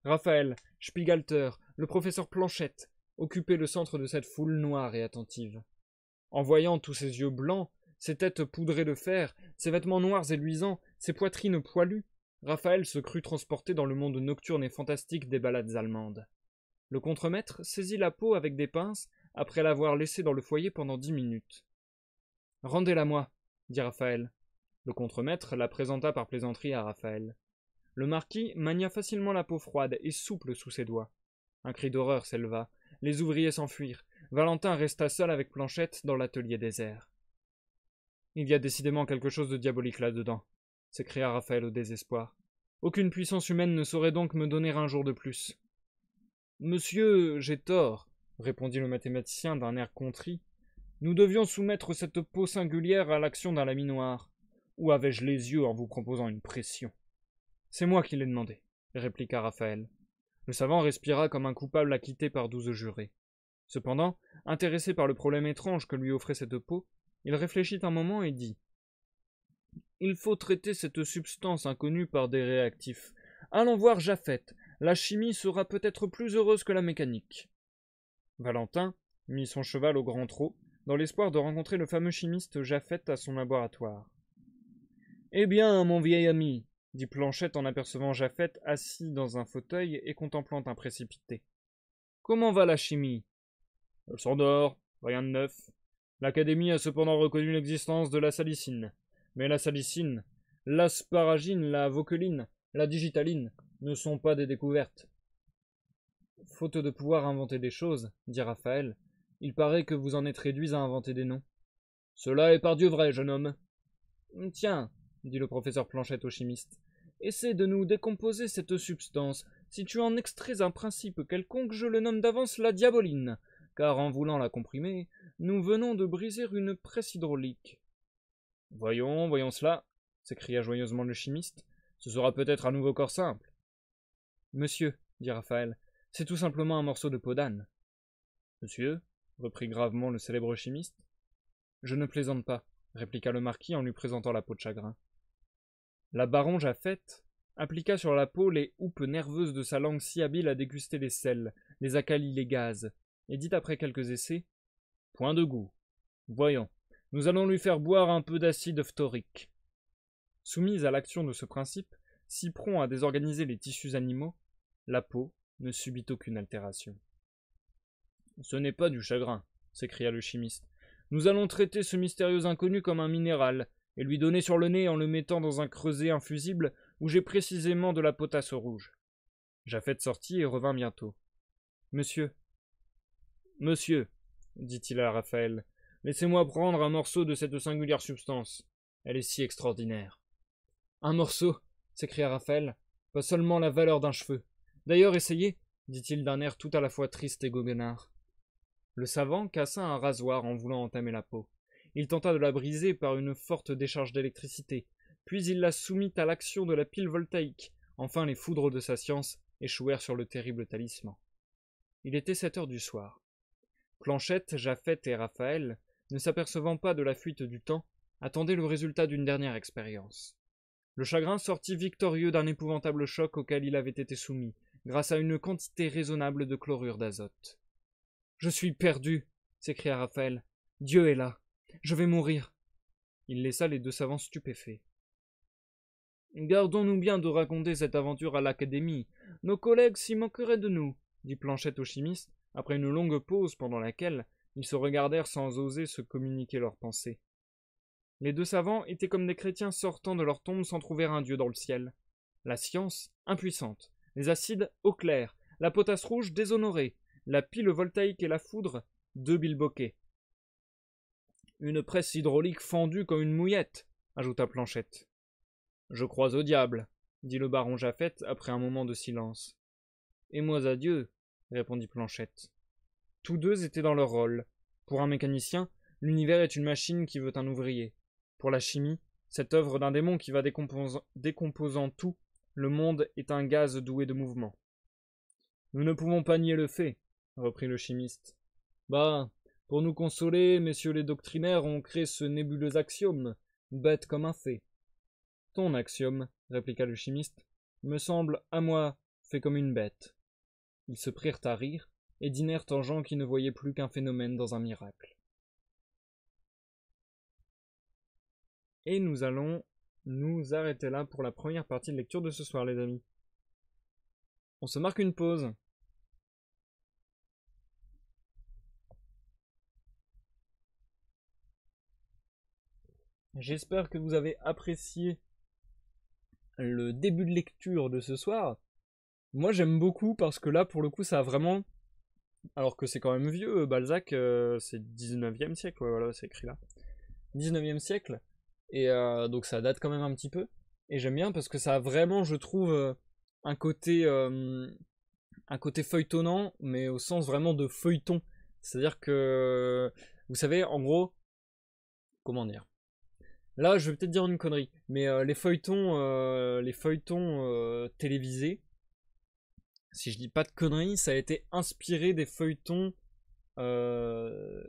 S1: Raphaël, Spiegalter, le professeur Planchette occupaient le centre de cette foule noire et attentive. En voyant tous ces yeux blancs, ces têtes poudrées de fer, ces vêtements noirs et luisants, ces poitrines poilues, Raphaël se crut transporté dans le monde nocturne et fantastique des balades allemandes. Le contremaître saisit la peau avec des pinces après l'avoir laissée dans le foyer pendant dix minutes. Rendez-la-moi, dit Raphaël. Le contremaître la présenta par plaisanterie à Raphaël. Le marquis mania facilement la peau froide et souple sous ses doigts. Un cri d'horreur s'éleva. Les ouvriers s'enfuirent. Valentin resta seul avec Planchette dans l'atelier désert. Il y a décidément quelque chose de diabolique là-dedans, s'écria Raphaël au désespoir. Aucune puissance humaine ne saurait donc me donner un jour de plus. Monsieur, j'ai tort, répondit le mathématicien d'un air contrit. Nous devions soumettre cette peau singulière à l'action d'un laminoir. Ou avais-je les yeux en vous proposant une pression C'est moi qui l'ai demandé, répliqua Raphaël. Le savant respira comme un coupable acquitté par douze jurés. Cependant, intéressé par le problème étrange que lui offrait cette peau, il réfléchit un moment et dit Il faut traiter cette substance inconnue par des réactifs. Allons voir Japhet. La chimie sera peut-être plus heureuse que la mécanique. Valentin mit son cheval au grand trot, dans l'espoir de rencontrer le fameux chimiste Japhet à son laboratoire. Eh bien, mon vieil ami, dit Planchette en apercevant Japhet assis dans un fauteuil et contemplant un précipité. Comment va la chimie Elle s'endort, rien de neuf. L'Académie a cependant reconnu l'existence de la salicine. Mais la salicine, l'asparagine, la vocoline, la digitaline ne sont pas des découvertes. Faute de pouvoir inventer des choses, dit Raphaël, il paraît que vous en êtes réduits à inventer des noms. Cela est Dieu vrai, jeune homme. Tiens, dit le professeur Planchette au chimiste. Essaie de nous décomposer cette substance. Si tu en extrais un principe quelconque, je le nomme d'avance la diaboline, car en voulant la comprimer, nous venons de briser une presse hydraulique. Voyons, voyons cela, s'écria joyeusement le chimiste. Ce sera peut-être un nouveau corps simple. Monsieur, dit Raphaël, c'est tout simplement un morceau de peau d'âne. Monsieur, reprit gravement le célèbre chimiste. Je ne plaisante pas, répliqua le marquis en lui présentant la peau de chagrin. La baronge à fête appliqua sur la peau les houpes nerveuses de sa langue si habile à déguster les sels, les acalies, les gaz, et dit après quelques essais Point de goût. Voyons, nous allons lui faire boire un peu d'acide phtorique. Soumise à l'action de ce principe, si prompt à désorganiser les tissus animaux, la peau ne subit aucune altération. Ce n'est pas du chagrin, s'écria le chimiste. Nous allons traiter ce mystérieux inconnu comme un minéral, et lui donner sur le nez en le mettant dans un creuset infusible où j'ai précisément de la potasse rouge. Jaffet sortit et revint bientôt. Monsieur. Monsieur, dit-il à Raphaël, laissez-moi prendre un morceau de cette singulière substance. Elle est si extraordinaire. Un morceau s'écria Raphaël, pas seulement la valeur d'un cheveu. D'ailleurs, essayez, dit-il d'un air tout à la fois triste et goguenard. Le savant cassa un rasoir en voulant entamer la peau. Il tenta de la briser par une forte décharge d'électricité, puis il la soumit à l'action de la pile voltaïque. Enfin les foudres de sa science échouèrent sur le terrible talisman. Il était sept heures du soir. Planchette, Japhet et Raphaël, ne s'apercevant pas de la fuite du temps, attendaient le résultat d'une dernière expérience. Le chagrin sortit victorieux d'un épouvantable choc auquel il avait été soumis, grâce à une quantité raisonnable de chlorure d'azote. Je suis perdu. s'écria Raphaël. Dieu est là. Je vais mourir. Il laissa les deux savants stupéfaits. Gardons-nous bien de raconter cette aventure à l'académie. Nos collègues s'y manqueraient de nous, dit Planchette au chimiste, après une longue pause pendant laquelle ils se regardèrent sans oser se communiquer leurs pensées. Les deux savants étaient comme des chrétiens sortant de leur tombe sans trouver un dieu dans le ciel. La science, impuissante, les acides, au clair, la potasse rouge, déshonorée, la pile voltaïque et la foudre, deux bilboquets une presse hydraulique fendue comme une mouillette, ajouta Planchette. Je crois au diable, dit le baron Jaffet après un moment de silence. Et moi à Dieu, répondit Planchette. Tous deux étaient dans leur rôle. Pour un mécanicien, l'univers est une machine qui veut un ouvrier. Pour la chimie, cette œuvre d'un démon qui va décomposant, décomposant tout, le monde est un gaz doué de mouvement. Nous ne pouvons pas nier le fait, reprit le chimiste. Bah, pour nous consoler, messieurs les doctrinaires ont créé ce nébuleux axiome, bête comme un fait. Ton axiome, répliqua le chimiste, me semble, à moi, fait comme une bête. Ils se prirent à rire, et dînèrent en gens qui ne voyaient plus qu'un phénomène dans un miracle. Et nous allons nous arrêter là pour la première partie de lecture de ce soir, les amis.
S2: On se marque une pause.
S1: J'espère que vous avez apprécié le début de lecture de ce soir. Moi j'aime beaucoup parce que là pour le coup ça a vraiment... Alors que c'est quand même vieux, euh, Balzac euh, c'est 19e siècle, voilà c'est écrit là. 19e siècle, et euh, donc ça date quand même un petit peu. Et j'aime bien parce que ça a vraiment je trouve un côté... un côté feuilletonnant, mais au sens vraiment de feuilleton. C'est-à-dire que... Vous savez en gros... Comment dire Là, je vais peut-être dire une connerie, mais euh, les feuilletons, euh, les feuilletons euh, télévisés, si je dis pas de conneries, ça a été inspiré des feuilletons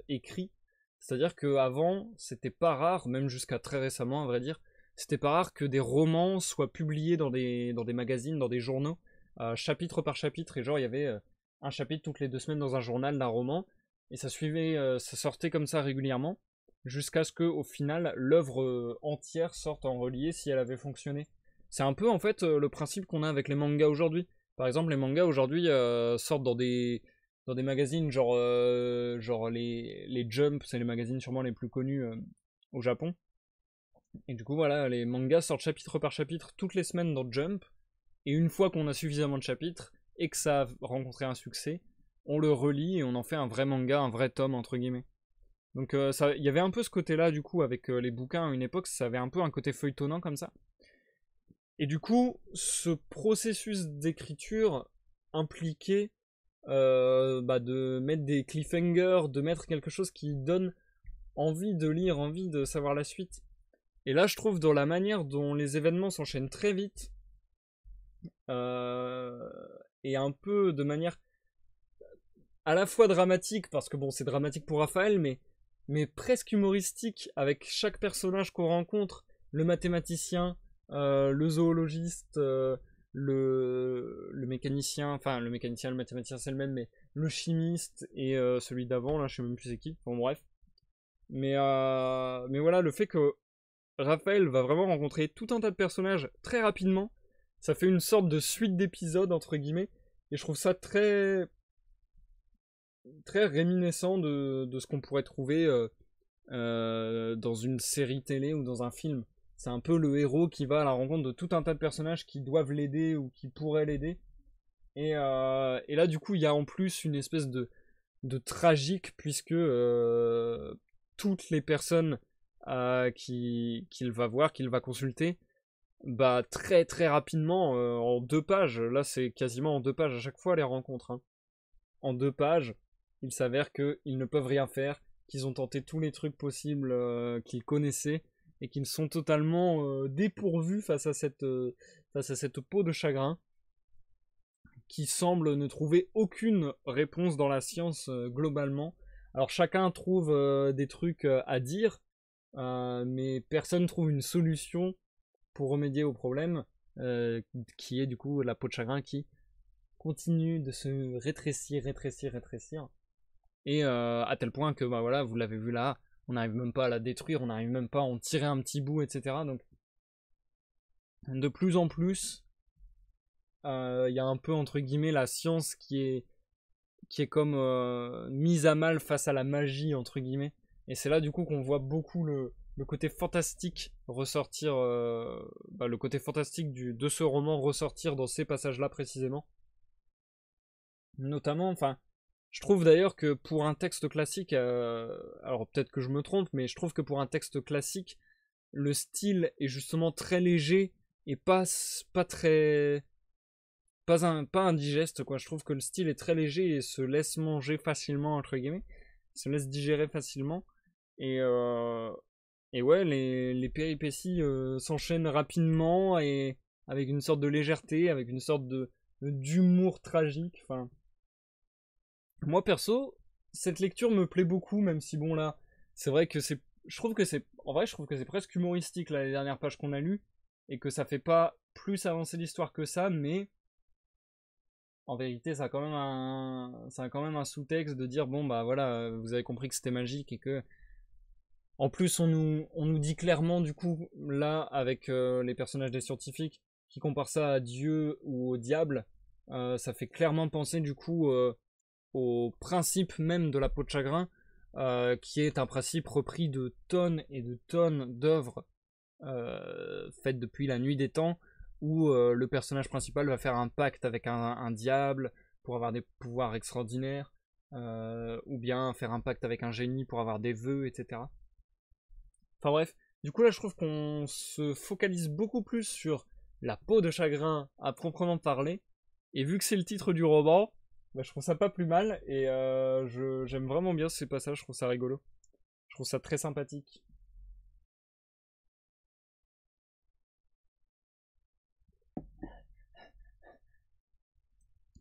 S1: écrits. C'est-à-dire qu'avant, c'était pas rare, même jusqu'à très récemment, à vrai dire, c'était pas rare que des romans soient publiés dans des, dans des magazines, dans des journaux, chapitre par chapitre, et genre il y avait un chapitre toutes les deux semaines dans un journal d'un roman, et ça suivait, ça sortait comme ça régulièrement jusqu'à ce que au final l'œuvre euh, entière sorte en relié si elle avait fonctionné. C'est un peu en fait euh, le principe qu'on a avec les mangas aujourd'hui. Par exemple, les mangas aujourd'hui euh, sortent dans des dans des magazines genre genre les les Jump, c'est les magazines sûrement les plus connus au Japon. Et du coup voilà, les mangas sortent chapitre par chapitre toutes les semaines dans Jump. Et une fois qu'on a suffisamment de chapitres et que ça a rencontré un succès, on le relit et on en fait un vrai manga, un vrai tome entre guillemets. Donc euh, il y avait un peu ce côté-là, du coup, avec euh, les bouquins à une époque, ça avait un peu un côté feuilletonnant comme ça. Et du coup, ce processus d'écriture impliquait euh, bah, de mettre des cliffhangers, de mettre quelque chose qui donne envie de lire, envie de savoir la suite. Et là, je trouve dans la manière dont les événements s'enchaînent très vite, et un peu de manière à la fois dramatique, parce que bon, c'est dramatique pour Raphaël, mais mais presque humoristique, avec chaque personnage qu'on rencontre, le mathématicien, euh, le zoologiste, euh, le, le, mécanicien, enfin le mécanicien, le mathématicien c'est le même, mais le chimiste et euh, celui d'avant, là je sais même plus c'est qui, bon bref. Mais, mais voilà, le fait que Raphaël va vraiment rencontrer tout un tas de personnages très rapidement, ça fait une sorte de suite d'épisodes entre guillemets, et je trouve ça très très réminiscent de, de ce qu'on pourrait trouver euh, euh, dans une série télé ou dans un film. C'est un peu le héros qui va à la rencontre de tout un tas de personnages qui doivent l'aider ou qui pourraient l'aider. Et, euh, et, là, du coup, il y a en plus une espèce de, de tragique puisque toutes les personnes qu'il va voir, qu'il va consulter, bah très très rapidement, en deux pages, là c'est quasiment en deux pages à chaque fois les rencontres, hein. en deux pages, il s'avère qu'ils ne peuvent rien faire, qu'ils ont tenté tous les trucs possibles euh, qu'ils connaissaient et qu'ils sont totalement euh, dépourvus face à, cette, euh, face à cette peau de chagrin qui semble ne trouver aucune réponse dans la science globalement. Alors chacun trouve des trucs à dire, mais personne trouve une solution pour remédier au problème, qui est du coup la peau de chagrin qui continue de se rétrécir, rétrécir, rétrécir, et euh, à tel point que, bah voilà, vous l'avez vu là, on n'arrive même pas à la détruire, on n'arrive même pas à en tirer un petit bout, etc. Donc, de plus en plus, euh, il y a un peu, entre guillemets, la science qui est, qui est comme euh, mise à mal face à la magie, entre guillemets. Et c'est là, du coup, qu'on voit beaucoup le, le côté fantastique ressortir, bah, le côté fantastique de ce roman ressortir dans ces passages-là précisément. Notamment, enfin, je trouve d'ailleurs que pour un texte classique, euh, alors peut-être que je me trompe, mais je trouve que pour un texte classique, le style est justement très léger et pas, pas très. Pas, un, pas indigeste, quoi. Je trouve que le style est très léger et se laisse manger facilement, entre guillemets. Se laisse digérer facilement. Et, euh, et ouais, les, les péripéties euh, s'enchaînent rapidement et avec une sorte de légèreté, avec une sorte de d'humour tragique. Enfin, moi perso, cette lecture me plaît beaucoup, même si bon là, c'est vrai que c'est, je trouve que c'est, en vrai, je trouve que c'est presque humoristique là, les dernières pages qu'on a lues, et que ça fait pas plus avancer l'histoire que ça, mais en vérité, ça a quand même un, ça a quand même un sous-texte de dire bon bah voilà, vous avez compris que c'était magique et que en plus, on nous, on nous dit clairement, du coup, là, avec euh, les personnages des scientifiques, qui comparent ça à Dieu ou au diable, euh, ça fait clairement penser, du coup, euh, au principe même de la peau de chagrin, euh, qui est un principe repris de tonnes et de tonnes d'œuvres euh, faites depuis la nuit des temps, où euh, le personnage principal va faire un pacte avec un, un diable pour avoir des pouvoirs extraordinaires, ou bien faire un pacte avec un génie pour avoir des vœux, etc. Enfin bref, du coup là je trouve qu'on se focalise beaucoup plus sur la peau de chagrin à proprement parler, et vu que c'est le titre du roman, bah, je trouve ça pas plus mal et euh, j'aime
S2: vraiment bien ces passages, je trouve ça rigolo. Je trouve ça très sympathique.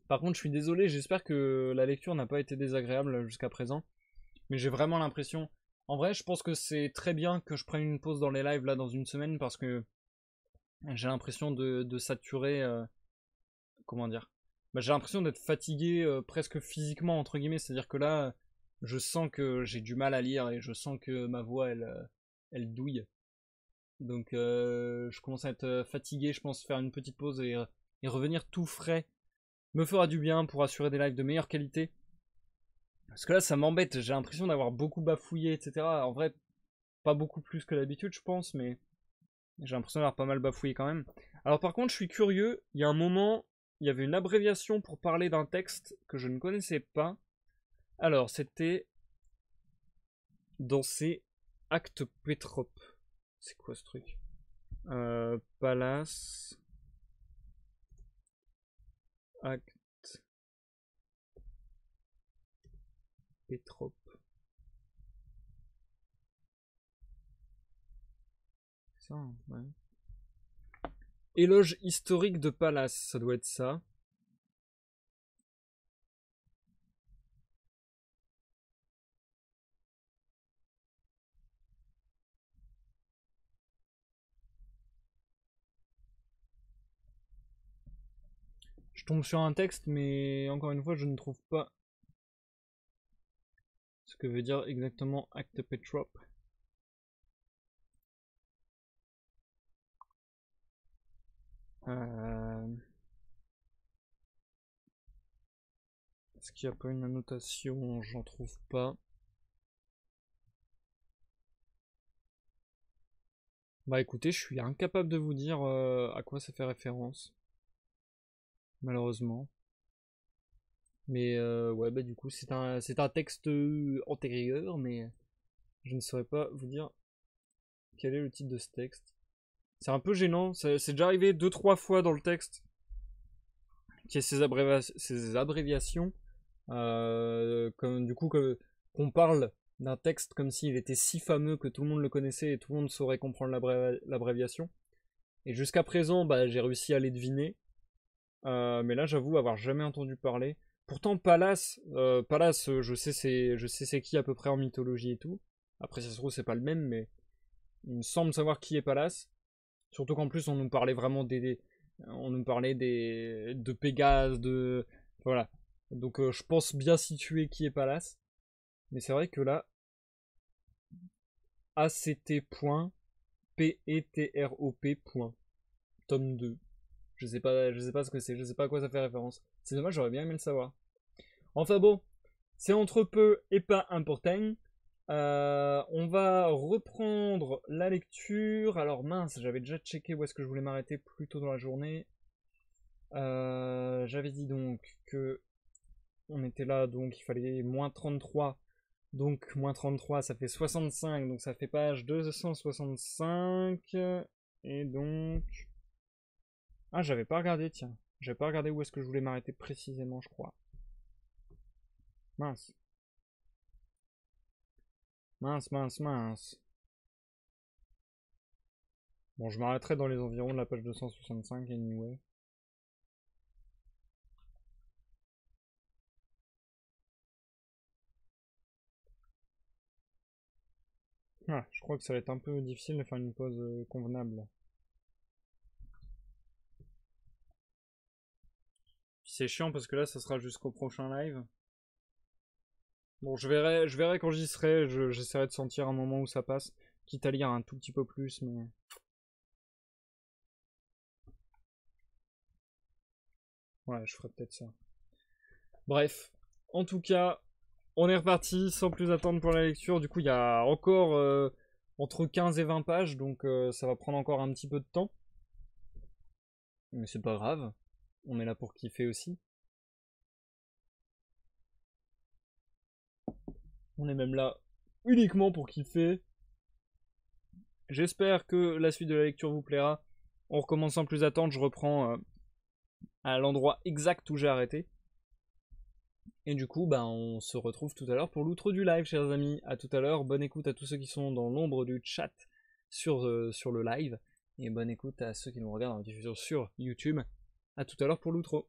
S1: Par contre, je suis désolé, j'espère que la lecture n'a pas été désagréable jusqu'à présent. Mais j'ai vraiment l'impression. En vrai, je pense que c'est très bien que je prenne une pause dans les lives là dans une semaine parce que j'ai l'impression de, saturer. Euh, comment dire bah, j'ai l'impression d'être fatigué euh, presque physiquement, entre guillemets. C'est-à-dire que là, je sens que j'ai du mal à lire et je sens que ma voix, elle, euh, elle douille. Donc, euh, je commence à être fatigué. Je pense faire une petite pause et, et revenir tout frais me fera du bien pour assurer des lives de meilleure qualité. Parce que là, ça m'embête. J'ai l'impression d'avoir beaucoup bafouillé, etc. En vrai, pas beaucoup plus que d'habitude, je pense, mais j'ai l'impression d'avoir pas mal bafouillé quand même. Alors, par contre, je suis curieux. Il y a un moment il y avait une abréviation pour parler d'un texte que je ne connaissais pas. Alors, c'était dans ces actes petrop. C'est
S2: quoi ce truc euh, Palace. Acte. C'est Ça, hein, ouais. Éloge historique de Palace, ça doit être ça. Je tombe sur un texte, mais encore une fois, je ne trouve pas ce que veut dire exactement Acte Petrop. Euh, est-ce qu'il n'y a pas une annotation J'en trouve pas. Bah écoutez, je suis incapable de vous dire euh, à quoi ça fait référence. Malheureusement. Mais euh, ouais, bah du coup, c'est un, c'est un texte antérieur, mais je ne saurais pas vous dire quel est le titre
S1: de ce texte. C'est un peu gênant. C'est déjà arrivé deux, trois fois dans le texte qu'il y ait ces, abréviations. Euh, comme, du coup, qu'on parle d'un texte comme s'il était si fameux que tout le monde le connaissait et tout le monde saurait comprendre l'abréviation. Et jusqu'à présent, bah, j'ai réussi à les deviner. Euh, mais là, j'avoue avoir jamais entendu parler. Pourtant, Pallas, euh, je sais c'est, je sais c'est qui à peu près en mythologie et tout. Après, ça se trouve c'est pas le même, mais il me semble savoir qui est Pallas. Surtout qu'en plus, on nous parlait vraiment des, on nous parlait des. de Pégase, de. Voilà. Donc euh, je pense bien situer qui est Palace. Mais c'est vrai que là. ACT.petrop. E Tome 2. Je sais pas, je sais pas ce que c'est, je sais pas à quoi ça fait référence. C'est dommage, j'aurais bien aimé le savoir. Enfin bon, c'est entre peu et pas important. Euh, on va reprendre la lecture. Alors mince, j'avais déjà checké où est-ce que je voulais m'arrêter plus tôt dans la journée. Euh, j'avais dit donc que on était là, donc il fallait moins 33. Donc moins 33, ça fait 65, donc ça fait page 265.
S2: Et donc... Ah, j'avais pas regardé, tiens. J'avais pas regardé où est-ce que je voulais m'arrêter précisément, je crois. Mince. Mince, mince, mince. Bon, je m'arrêterai dans les environs de la page 265 anyway. Ah, je crois que ça va être un peu difficile de faire une pause euh, convenable. C'est chiant parce que là, ça sera jusqu'au prochain live. Bon, je verrai, je verrai quand j'y serai, j'essaierai de sentir un moment où ça passe, quitte à lire un tout petit peu plus, mais... Ouais, je ferai peut-être ça. Bref, en tout cas, on est reparti
S1: sans plus attendre pour la lecture. Du coup, il y a encore euh, entre 15 et 20 pages, donc
S2: euh, ça va prendre encore un petit peu de temps. Mais c'est pas grave, on est là pour kiffer aussi. On est même là uniquement pour kiffer. J'espère
S1: que la suite de la lecture vous plaira. On recommence sans plus attendre, je reprends euh, à l'endroit exact où j'ai arrêté. Et du coup, bah, on se retrouve tout à l'heure pour l'outre du live, chers amis. À tout à l'heure, bonne écoute à tous ceux qui sont dans l'ombre du chat sur, euh,
S2: sur le live. Et bonne écoute à ceux qui nous regardent en diffusion sur YouTube. À tout à l'heure pour l'outro.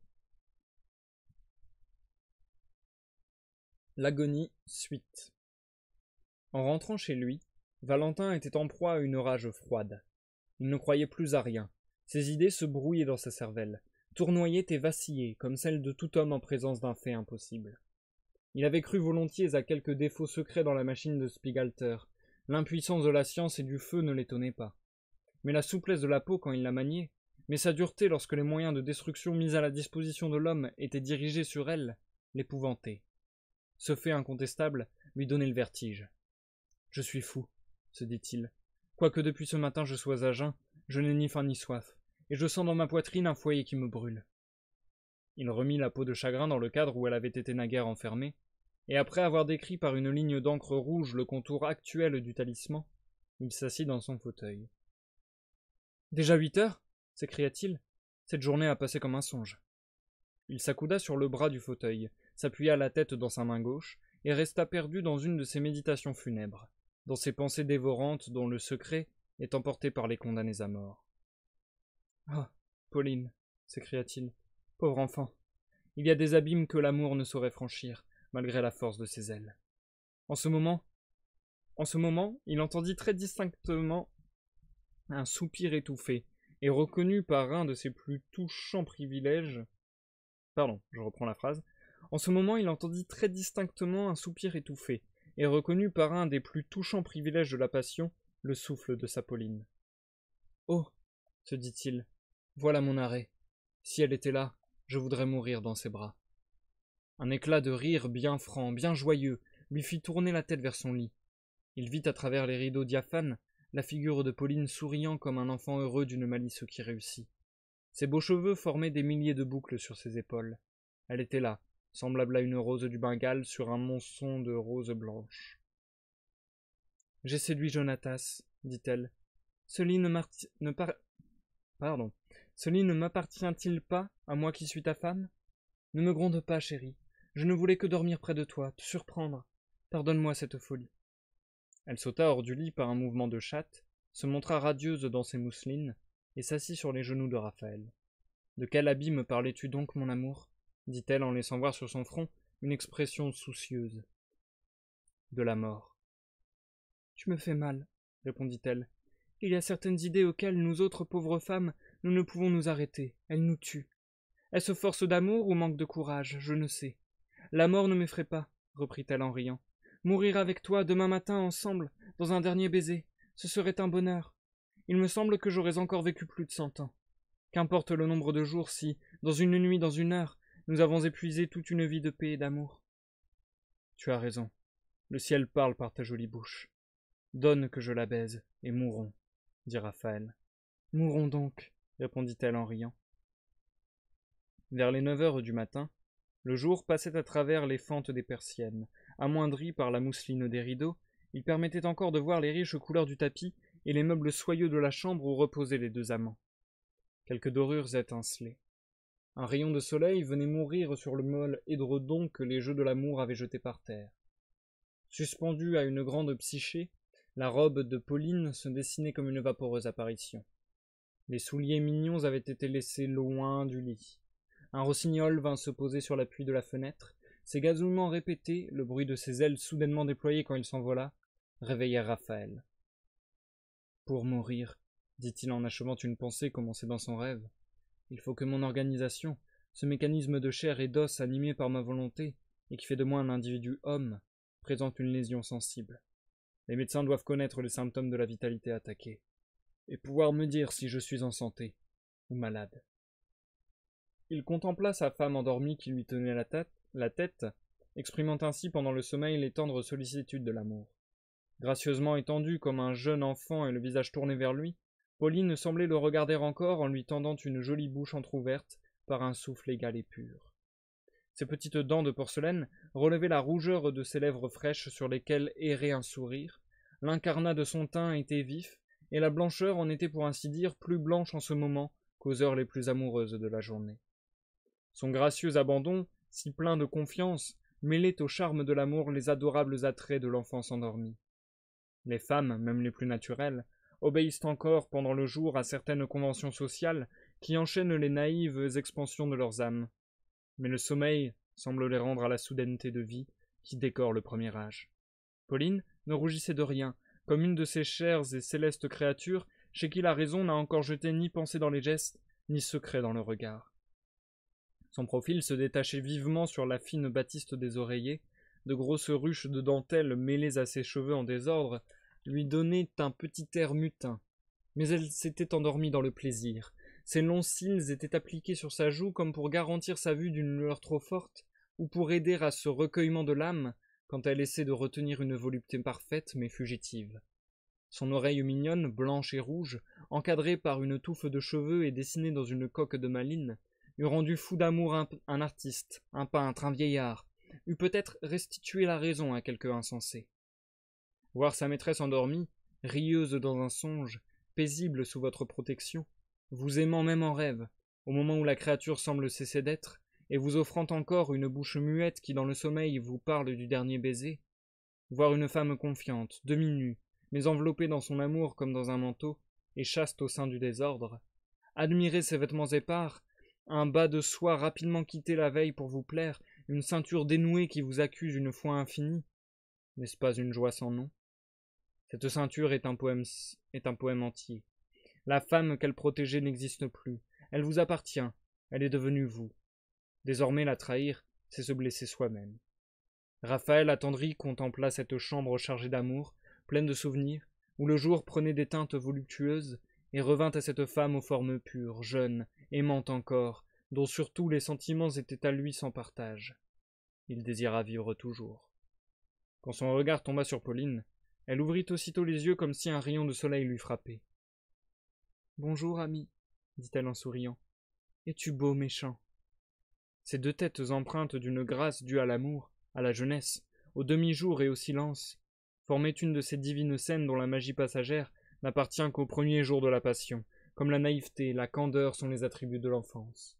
S2: L'agonie
S1: suite. En rentrant chez lui, Valentin était en proie à une rage froide. Il ne croyait plus à rien. Ses idées se brouillaient dans sa cervelle, tournoyaient et vacillaient comme celles de tout homme en présence d'un fait impossible. Il avait cru volontiers à quelques défauts secrets dans la machine de Spigalter. L'impuissance de la science et du feu ne l'étonnait pas. Mais la souplesse de la peau quand il la maniait, mais sa dureté lorsque les moyens de destruction mis à la disposition de l'homme étaient dirigés sur elle, l'épouvantait. Ce fait incontestable lui donnait le vertige. Je suis fou, se dit-il. Quoique depuis ce matin je sois à jeun, je n'ai ni faim ni soif, et je sens dans ma poitrine un foyer qui me brûle. Il remit la peau de chagrin dans le cadre où elle avait été naguère enfermée, et après avoir décrit par une ligne d'encre rouge le contour actuel du talisman, il s'assit dans son fauteuil. Déjà huit heures s'écria-t-il. Cette journée a passé comme un songe. Il s'accouda sur le bras du fauteuil, s'appuya la tête dans sa main gauche, et resta perdu dans une de ses méditations funèbres, dans ses pensées dévorantes dont le secret est emporté par les condamnés à mort. Ah. Pauline, s'écria t-il, pauvre enfant. Il y a des abîmes que l'amour ne saurait franchir, malgré la force de ses ailes. En ce moment en ce moment il entendit très distinctement un soupir étouffé, et reconnu par un de ses plus touchants privilèges pardon, je reprends la phrase, en ce moment, il entendit très distinctement un soupir étouffé, et reconnut par un des plus touchants privilèges de la passion le souffle de sa Pauline. Oh se dit-il, voilà mon arrêt. Si elle était là, je voudrais mourir dans ses bras. Un éclat de rire bien franc, bien joyeux, lui fit tourner la tête vers son lit. Il vit à travers les rideaux diaphanes la figure de Pauline souriant comme un enfant heureux d'une malice qui réussit. Ses beaux cheveux formaient des milliers de boucles sur ses épaules. Elle était là, semblable à une rose du Bengale sur un monçon de roses blanches. J'ai séduit Jonatas, dit-elle. Ce ne, m'appartient-il pas, à moi qui suis ta femme Ne me gronde pas, chérie. Je ne voulais que dormir près de toi, te surprendre. Pardonne-moi cette folie. Elle sauta hors du lit par un mouvement de chatte, se montra radieuse dans ses mousselines, et s'assit sur les genoux de Raphaël. De quel habit me parlais-tu donc, mon amour dit-elle en laissant voir sur son front une expression soucieuse de la mort. Tu me fais mal, répondit-elle. Il y a certaines idées auxquelles nous autres pauvres femmes, nous ne pouvons nous arrêter. Elles nous tuent. Est-ce force d'amour ou manque de courage Je ne sais. La mort ne m'effraie pas, reprit-elle en riant. Mourir avec toi demain matin ensemble, dans un dernier baiser, ce serait un bonheur. Il me semble que j'aurais encore vécu plus de cent ans. Qu'importe le nombre de jours si, dans une nuit, dans une heure, nous avons épuisé toute une vie de paix et d'amour. Tu as raison. Le ciel parle par ta jolie bouche. Donne que je la baise, et mourons, dit Raphaël.
S2: Mourons donc,
S1: répondit-elle en riant. Vers les neuf heures du matin, le jour passait à travers les fentes des persiennes. Amoindri par la mousseline des rideaux, il permettait encore de voir les riches couleurs du tapis et les meubles soyeux de la chambre où reposaient les deux amants. Quelques dorures étincelaient. Un rayon de soleil venait mourir sur le molle édredon que les jeux de l'amour avaient jeté par terre. Suspendue à une grande psyché, la robe de Pauline se dessinait comme une vaporeuse apparition. Les souliers mignons avaient été laissés loin du lit. Un rossignol vint se poser sur l'appui de la fenêtre. Ses gazouillements répétés, le bruit de ses ailes soudainement déployées quand il s'envola, réveillèrent Raphaël. Pour mourir, dit-il en achevant une pensée commencée dans son rêve. Il faut que mon organisation, ce mécanisme de chair et d'os animé par ma volonté, et qui fait de moi un individu homme, présente une lésion sensible. Les médecins doivent connaître les symptômes de la vitalité attaquée, et pouvoir me dire si je suis en santé ou malade. Il contempla sa femme endormie qui lui tenait la tête, la tête exprimant ainsi pendant le sommeil les tendres sollicitudes de l'amour. Gracieusement étendue comme un jeune enfant et le visage tourné vers lui, Pauline semblait le regarder encore en lui tendant une jolie bouche entr'ouverte par un souffle égal et pur. Ses petites dents de porcelaine relevaient la rougeur de ses lèvres fraîches sur lesquelles errait un sourire, l'incarnat de son teint était vif, et la blancheur en était pour ainsi dire plus blanche en ce moment qu'aux heures les plus amoureuses de la journée. Son gracieux abandon, si plein de confiance, mêlait au charme de l'amour les adorables attraits de l'enfance endormie. Les femmes, même les plus naturelles, obéissent encore pendant le jour à certaines conventions sociales qui enchaînent les naïves expansions de leurs âmes. Mais le sommeil semble les rendre à la soudaineté de vie qui décore le premier âge. Pauline ne rougissait de rien, comme une de ces chères et célestes créatures chez qui la raison n'a encore jeté ni pensée dans les gestes, ni secret dans le regard. Son profil se détachait vivement sur la fine batiste des oreillers, de grosses ruches de dentelles mêlées à ses cheveux en désordre lui donnait un petit air mutin. Mais elle s'était endormie dans le plaisir. Ses longs cils étaient appliqués sur sa joue comme pour garantir sa vue d'une lueur trop forte, ou pour aider à ce recueillement de l'âme quand elle essaie de retenir une volupté parfaite mais fugitive. Son oreille mignonne, blanche et rouge, encadrée par une touffe de cheveux et dessinée dans une coque de maline, eût rendu fou d'amour un, un, artiste, un peintre, un vieillard, eût peut-être restitué la raison à quelque insensé. Voir sa maîtresse endormie, rieuse dans un songe, paisible sous votre protection, vous aimant même en rêve, au moment où la créature semble cesser d'être, et vous offrant encore une bouche muette qui dans le sommeil vous parle du dernier baiser, voir une femme confiante, demi-nue, mais enveloppée dans son amour comme dans un manteau, et chaste au sein du désordre, admirer ses vêtements épars, un bas de soie rapidement quitté la veille pour vous plaire, une ceinture dénouée qui vous accuse une foi infinie, n'est-ce pas une joie sans nom cette ceinture est un poème, est un poème entier. La femme qu'elle protégeait n'existe plus. Elle vous appartient. Elle est devenue vous. Désormais, la trahir, c'est se blesser soi-même. Raphaël, attendri, contempla cette chambre chargée d'amour, pleine de souvenirs, où le jour prenait des teintes voluptueuses, et revint à cette femme aux formes pures, jeune, aimante encore, dont surtout les sentiments étaient à lui sans partage. Il désira vivre toujours. Quand son regard tomba sur Pauline, elle ouvrit aussitôt les yeux comme si un rayon de soleil lui frappait. Bonjour, ami, dit-elle en souriant. Es-tu beau, méchant Ces deux têtes empreintes d'une grâce due à l'amour, à la jeunesse, au demi-jour et au silence, formaient une de ces divines scènes dont la magie passagère n'appartient qu'au premier jour de la passion, comme la naïveté, la candeur sont les attributs de l'enfance.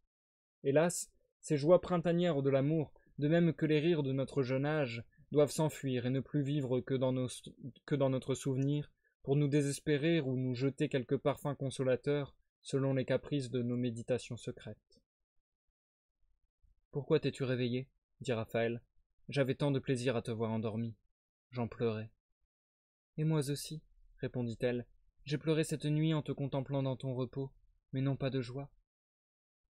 S1: Hélas, ces joies printanières de l'amour, de même que les rires de notre jeune âge, doivent s'enfuir et ne plus vivre que dans, que dans notre souvenir, pour nous désespérer ou nous jeter quelque parfum consolateur selon les caprices de nos méditations secrètes. Pourquoi t'es-tu réveillé dit Raphaël. J'avais tant de plaisir à te voir endormi. J'en pleurais. Et moi aussi, répondit-elle. J'ai pleuré cette nuit en te contemplant dans ton repos, mais non pas de joie.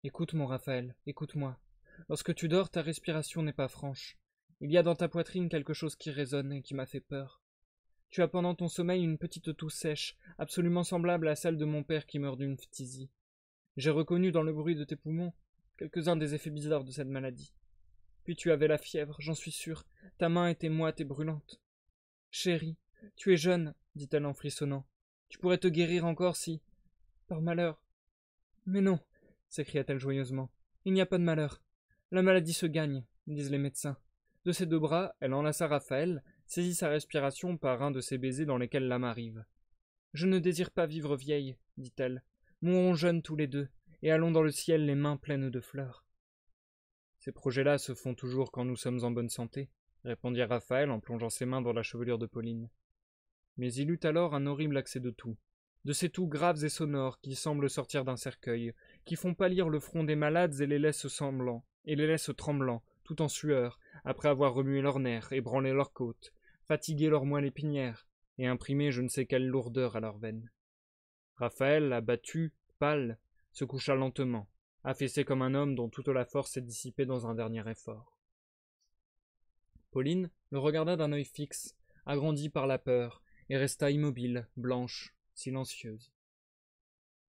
S1: Écoute, mon Raphaël, écoute-moi. Lorsque tu dors, ta respiration n'est pas franche. Il y a dans ta poitrine quelque chose qui résonne et qui m'a fait peur. Tu as pendant ton sommeil une petite toux sèche, absolument semblable à celle de mon père qui meurt d'une phtisie. J'ai reconnu dans le bruit de tes poumons quelques-uns des effets bizarres de cette maladie. Puis tu avais la fièvre, j'en suis sûr. Ta main était moite et brûlante. Chérie, tu es jeune, dit-elle en frissonnant. Tu pourrais te guérir encore si. par malheur. Mais non, s'écria-t-elle joyeusement. Il n'y a pas de malheur. La maladie se gagne, disent les médecins. De ses deux bras, elle enlaça Raphaël, saisit sa respiration par un de ces baisers dans lesquels l'âme arrive. Je ne désire pas vivre vieille, dit-elle. Mourons jeunes tous les deux, et allons dans le ciel les mains pleines de fleurs. Ces projets-là se font toujours quand nous sommes en bonne santé, répondit Raphaël en plongeant ses mains dans la chevelure de Pauline. Mais il eut alors un horrible accès de tout, de ces toux graves et sonores qui semblent sortir d'un cercueil, qui font pâlir le front des malades et les laissent semblants, et les laissent tremblants, tout en sueur, après avoir remué leurs nerfs, ébranlé leurs côtes, fatigué leurs moelles épinières et imprimé je ne sais quelle lourdeur à leurs veines. Raphaël, abattu, pâle, se coucha lentement, affaissé comme un homme dont toute la force s'est dissipée dans un dernier effort. Pauline le regarda d'un œil fixe, agrandi par la peur, et resta immobile, blanche, silencieuse.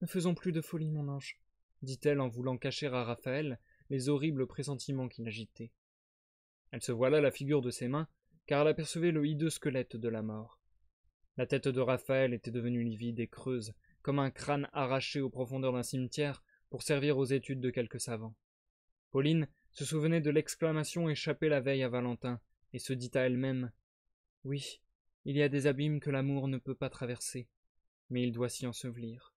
S1: Ne faisons plus de folie, mon ange, dit-elle en voulant cacher à Raphaël les horribles pressentiments qui l'agitaient. Elle se voila la figure de ses mains, car elle apercevait le hideux squelette de la mort. La tête de Raphaël était devenue livide et creuse, comme un crâne arraché aux profondeurs d'un cimetière pour servir aux études de quelques savants. Pauline se souvenait de l'exclamation échappée la veille à Valentin, et se dit à elle-même Oui, il y a des abîmes que l'amour ne peut pas traverser, mais il doit s'y ensevelir.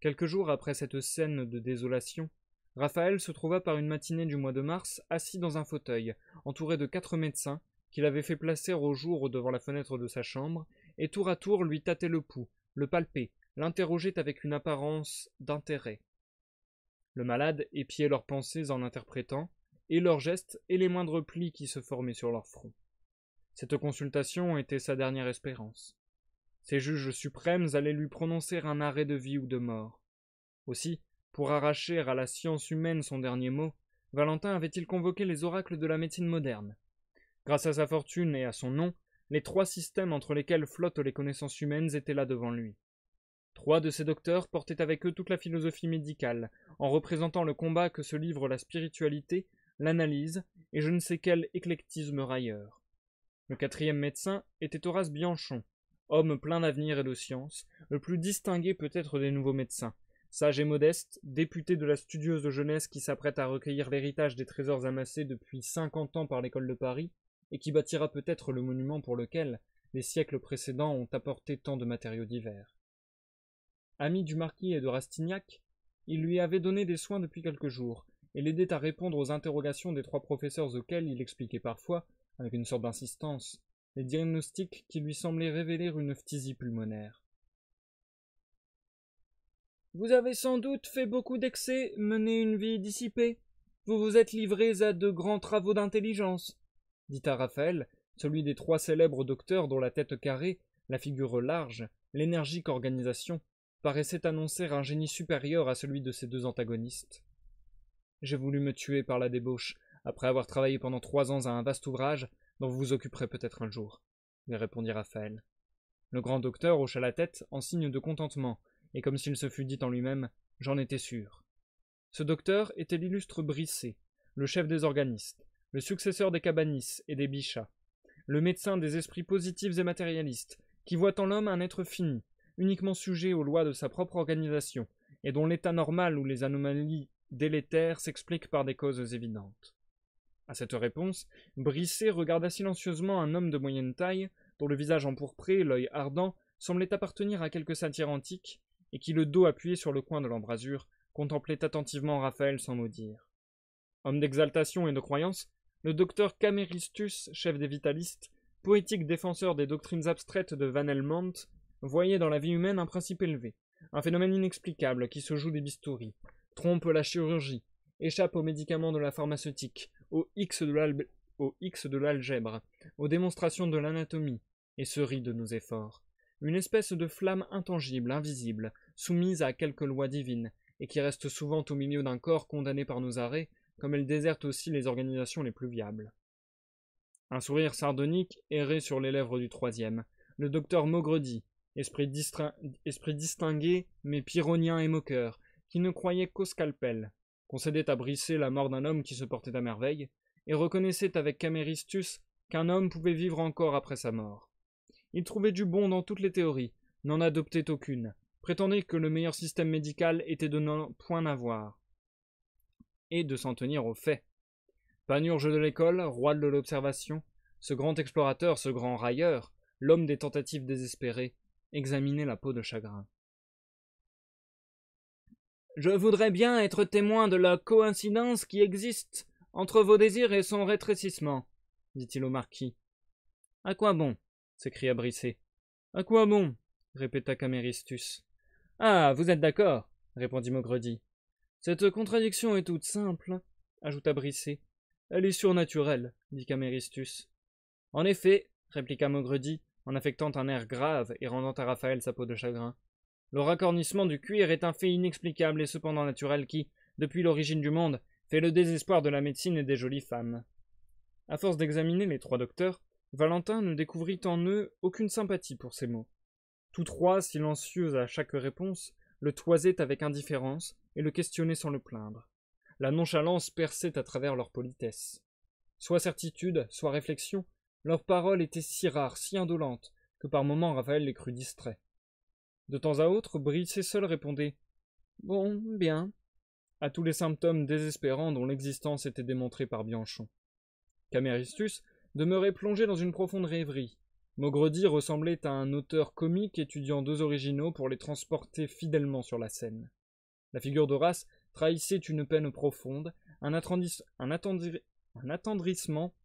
S1: Quelques jours après cette scène de désolation, Raphaël se trouva par une matinée du mois de mars assis dans un fauteuil, entouré de quatre médecins, qu'il avait fait placer au jour devant la fenêtre de sa chambre, et tour à tour lui tâtait le pouls, le palpait, l'interrogeait avec une apparence d'intérêt. Le malade épiait leurs pensées en interprétant, et leurs gestes et les moindres plis qui se formaient sur leur front. Cette consultation était sa dernière espérance. Ses juges suprêmes allaient lui prononcer un arrêt de vie ou de mort. Aussi, pour arracher à la science humaine son dernier mot, Valentin avait-il convoqué les oracles de la médecine moderne. Grâce à sa fortune et à son nom, les trois systèmes entre lesquels flottent les connaissances humaines étaient là devant lui. Trois de ces docteurs portaient avec eux toute la philosophie médicale, en représentant le combat que se livrent la spiritualité, l'analyse et je ne sais quel éclectisme railleur. Le quatrième médecin était Horace Bianchon, homme plein d'avenir et de science, le plus distingué peut-être des nouveaux médecins, Sage et modeste, député de la studieuse de jeunesse qui s'apprête à recueillir l'héritage des trésors amassés depuis cinquante ans par l'école de Paris, et qui bâtira peut-être le monument pour lequel les siècles précédents ont apporté tant de matériaux divers. Ami du marquis et de Rastignac, il lui avait donné des soins depuis quelques jours, et l'aidait à répondre aux interrogations des trois professeurs auxquels il expliquait parfois, avec une sorte d'insistance, les diagnostics qui lui semblaient révéler une phtisie pulmonaire. Vous avez sans doute fait beaucoup d'excès, mené une vie dissipée. Vous vous êtes livrés à de grands travaux d'intelligence, dit à Raphaël, celui des trois célèbres docteurs dont la tête carrée, la figure large, l'énergique organisation paraissaient annoncer un génie supérieur à celui de ses deux antagonistes. J'ai voulu me tuer par la débauche, après avoir travaillé pendant trois ans à un vaste ouvrage dont vous vous occuperez peut-être un jour, lui répondit Raphaël. Le grand docteur hocha la tête en signe de contentement, et comme s'il se fût dit en lui-même J'en étais sûr. Ce docteur était l'illustre Brissé, le chef des organistes, le successeur des Cabanis et des Bichat, le médecin des esprits positifs et matérialistes, qui voit en l'homme un être fini, uniquement sujet aux lois de sa propre organisation, et dont l'état normal ou les anomalies délétères s'expliquent par des causes évidentes. À cette réponse, Brissé regarda silencieusement un homme de moyenne taille, dont le visage empourpré, l'œil ardent, semblait appartenir à quelque satire antique, et qui, le dos appuyé sur le coin de l'embrasure, contemplait attentivement Raphaël sans mot Homme d'exaltation et de croyance, le docteur Caméristus, chef des vitalistes, poétique défenseur des doctrines abstraites de Van Helmont, voyait dans la vie humaine un principe élevé, un phénomène inexplicable qui se joue des bistouris, trompe la chirurgie, échappe aux médicaments de la pharmaceutique, au X de l'algèbre, aux démonstrations de l'anatomie, et se rit de nos efforts une espèce de flamme intangible, invisible, soumise à quelques lois divines, et qui reste souvent au milieu d'un corps condamné par nos arrêts, comme elle déserte aussi les organisations les plus viables. Un sourire sardonique errait sur les lèvres du troisième. Le docteur Maugredi, esprit, esprit distingué mais pyrrhonien et moqueur, qui ne croyait qu'au scalpel, concédait à briser la mort d'un homme qui se portait à merveille, et reconnaissait avec Caméristus qu'un homme pouvait vivre encore après sa mort. Il trouvait du bon dans toutes les théories, n'en adoptait aucune, prétendait que le meilleur système médical était de n'en point avoir, et de s'en tenir aux faits. Panurge de l'école, roi de l'observation, ce grand explorateur, ce grand railleur, l'homme des tentatives désespérées, examinait la peau de chagrin. Je voudrais bien être témoin de la coïncidence qui existe entre vos désirs et son rétrécissement, dit-il au marquis. À quoi bon s'écria Brissé. À quoi bon répéta Caméristus. Ah, vous êtes d'accord répondit Maugredi. Cette contradiction est toute simple, ajouta Brissé. Elle est surnaturelle, dit Caméristus. En effet, répliqua Maugredi, en affectant un air grave et rendant à Raphaël sa peau de chagrin. Le raccornissement du cuir est un fait inexplicable et cependant naturel qui, depuis l'origine du monde, fait le désespoir de la médecine et des jolies femmes. À force d'examiner les trois docteurs, Valentin ne découvrit en eux aucune sympathie pour ces mots. Tous trois, silencieux à chaque réponse, le toisaient avec indifférence et le questionnaient sans le plaindre. La nonchalance perçait à travers leur politesse. Soit certitude, soit réflexion, leurs paroles étaient si rares, si indolentes, que par moments Raphaël les crut distraits. De temps à autre, et seul répondait Bon, bien, à tous les symptômes désespérants dont l'existence était démontrée par Bianchon. Caméristus, demeurait plongé dans une profonde rêverie. Maugredi ressemblait à un auteur comique étudiant deux originaux pour les transporter fidèlement sur la scène. La figure d'Horace trahissait une peine profonde, un attendrissement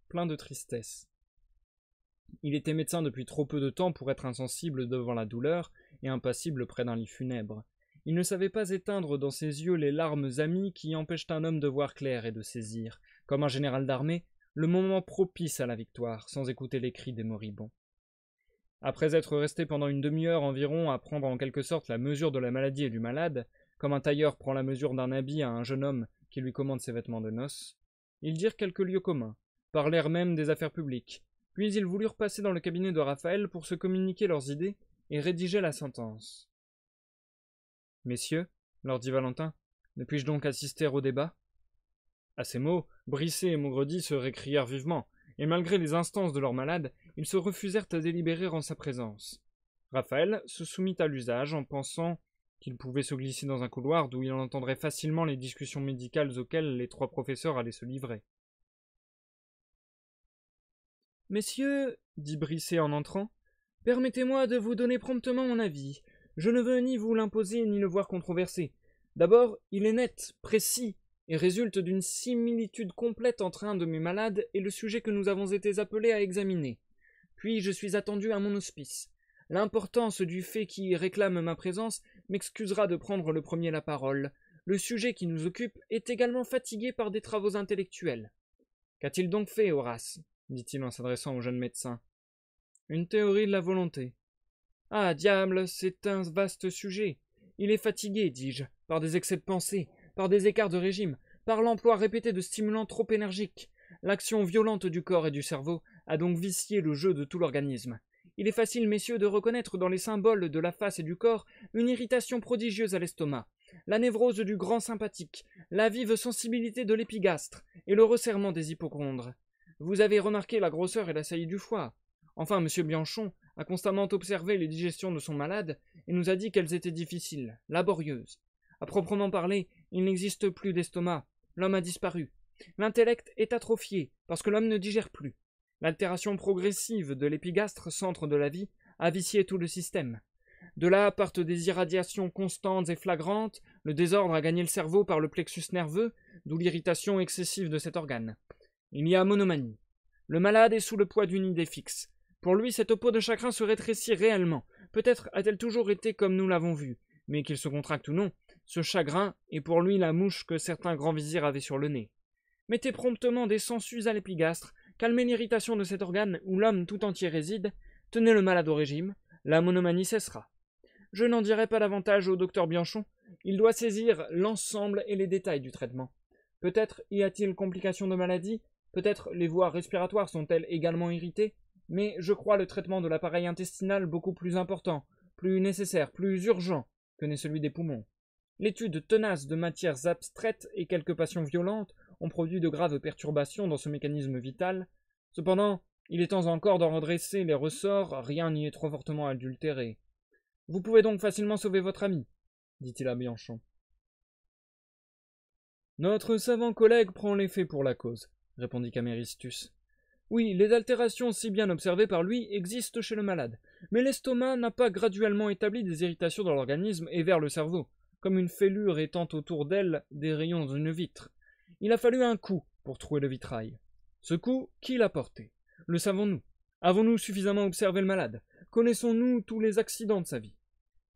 S1: plein de tristesse. Il était médecin depuis trop peu de temps pour être insensible devant la douleur et impassible près d'un lit funèbre. Il ne savait pas éteindre dans ses yeux les larmes amies qui empêchent un homme de voir clair et de saisir. Comme un général d'armée, le moment propice à la victoire, sans écouter les cris des moribonds. Après être resté pendant une demi-heure environ à prendre en quelque sorte la mesure de la maladie et du malade, comme un tailleur prend la mesure d'un habit à un jeune homme qui lui commande ses vêtements de noces, ils dirent quelques lieux communs, parlèrent même des affaires publiques, puis ils voulurent passer dans le cabinet de Raphaël pour se communiquer leurs idées et rédiger la sentence. Messieurs, leur dit Valentin, ne puis-je donc assister au débat à ces mots, Brisset et Mongredi se récrièrent vivement, et malgré les instances de leur malade, ils se refusèrent à délibérer en sa présence. Raphaël se soumit à l'usage en pensant qu'il pouvait se glisser dans un couloir d'où il entendrait facilement les discussions médicales auxquelles les trois professeurs allaient se livrer. Messieurs, dit Brisset en entrant, permettez-moi de vous donner promptement mon avis. Je ne veux ni vous l'imposer ni le voir controversé. D'abord, il est net, précis, et résulte d'une similitude complète entre un de mes malades et le sujet que nous avons été appelés à examiner. Puis je suis attendu à mon hospice. L'importance du fait qui réclame ma présence m'excusera de prendre le premier la parole. Le sujet qui nous occupe est également fatigué par des travaux intellectuels. Qu'a-t-il donc fait, Horace dit-il en s'adressant au jeune médecin. Une théorie de la volonté. Ah, diable, c'est un vaste sujet. Il est fatigué, dis-je, par des excès de pensée, par des écarts de régime, par l'emploi répété de stimulants trop énergiques. L'action violente du corps et du cerveau a donc vicié le jeu de tout l'organisme. Il est facile, messieurs, de reconnaître dans les symboles de la face et du corps une irritation prodigieuse à l'estomac, la névrose du grand sympathique, la vive sensibilité de l'épigastre et le resserrement des hypochondres. Vous avez remarqué la grosseur et la saillie du foie. Enfin, M. Bianchon a constamment observé les digestions de son malade et nous a dit qu'elles étaient difficiles, laborieuses. À proprement parler, il n'existe plus d'estomac. L'homme a disparu. L'intellect est atrophié, parce que l'homme ne digère plus. L'altération progressive de l'épigastre, centre de la vie, a vicié tout le système. De là partent des irradiations constantes et flagrantes, le désordre a gagné le cerveau par le plexus nerveux, d'où l'irritation excessive de cet organe. Il y a monomanie. Le malade est sous le poids d'une idée fixe. Pour lui, cette peau de chagrin se rétrécit réellement. Peut-être a-t-elle toujours été comme nous l'avons vu, mais qu'il se contracte ou non, ce chagrin est pour lui la mouche que certains grands vizirs avaient sur le nez. Mettez promptement des sangsues à l'épigastre, calmez l'irritation de cet organe où l'homme tout entier réside, tenez le malade au régime, la monomanie cessera. Je n'en dirai pas davantage au docteur Bianchon, il doit saisir l'ensemble et les détails du traitement. Peut-être y a-t-il complications de maladie, peut-être les voies respiratoires sont-elles également irritées, mais je crois le traitement de l'appareil intestinal beaucoup plus important, plus nécessaire, plus urgent que n'est celui des poumons. L'étude tenace de matières abstraites et quelques passions violentes ont produit de graves perturbations dans ce mécanisme vital. Cependant, il est temps encore d'en redresser les ressorts, rien n'y est trop fortement adultéré. Vous pouvez donc facilement sauver votre ami, dit-il à Bianchon. Notre savant collègue prend les faits pour la cause, répondit Caméristus. Oui, les altérations si bien observées par lui existent chez le malade, mais l'estomac n'a pas graduellement établi des irritations dans l'organisme et vers le cerveau, comme une fêlure étant autour d'elle des rayons d'une vitre. Il a fallu un coup pour trouver le vitrail. Ce coup, qui l'a porté Le savons-nous Avons-nous suffisamment observé le malade Connaissons-nous tous les accidents de sa vie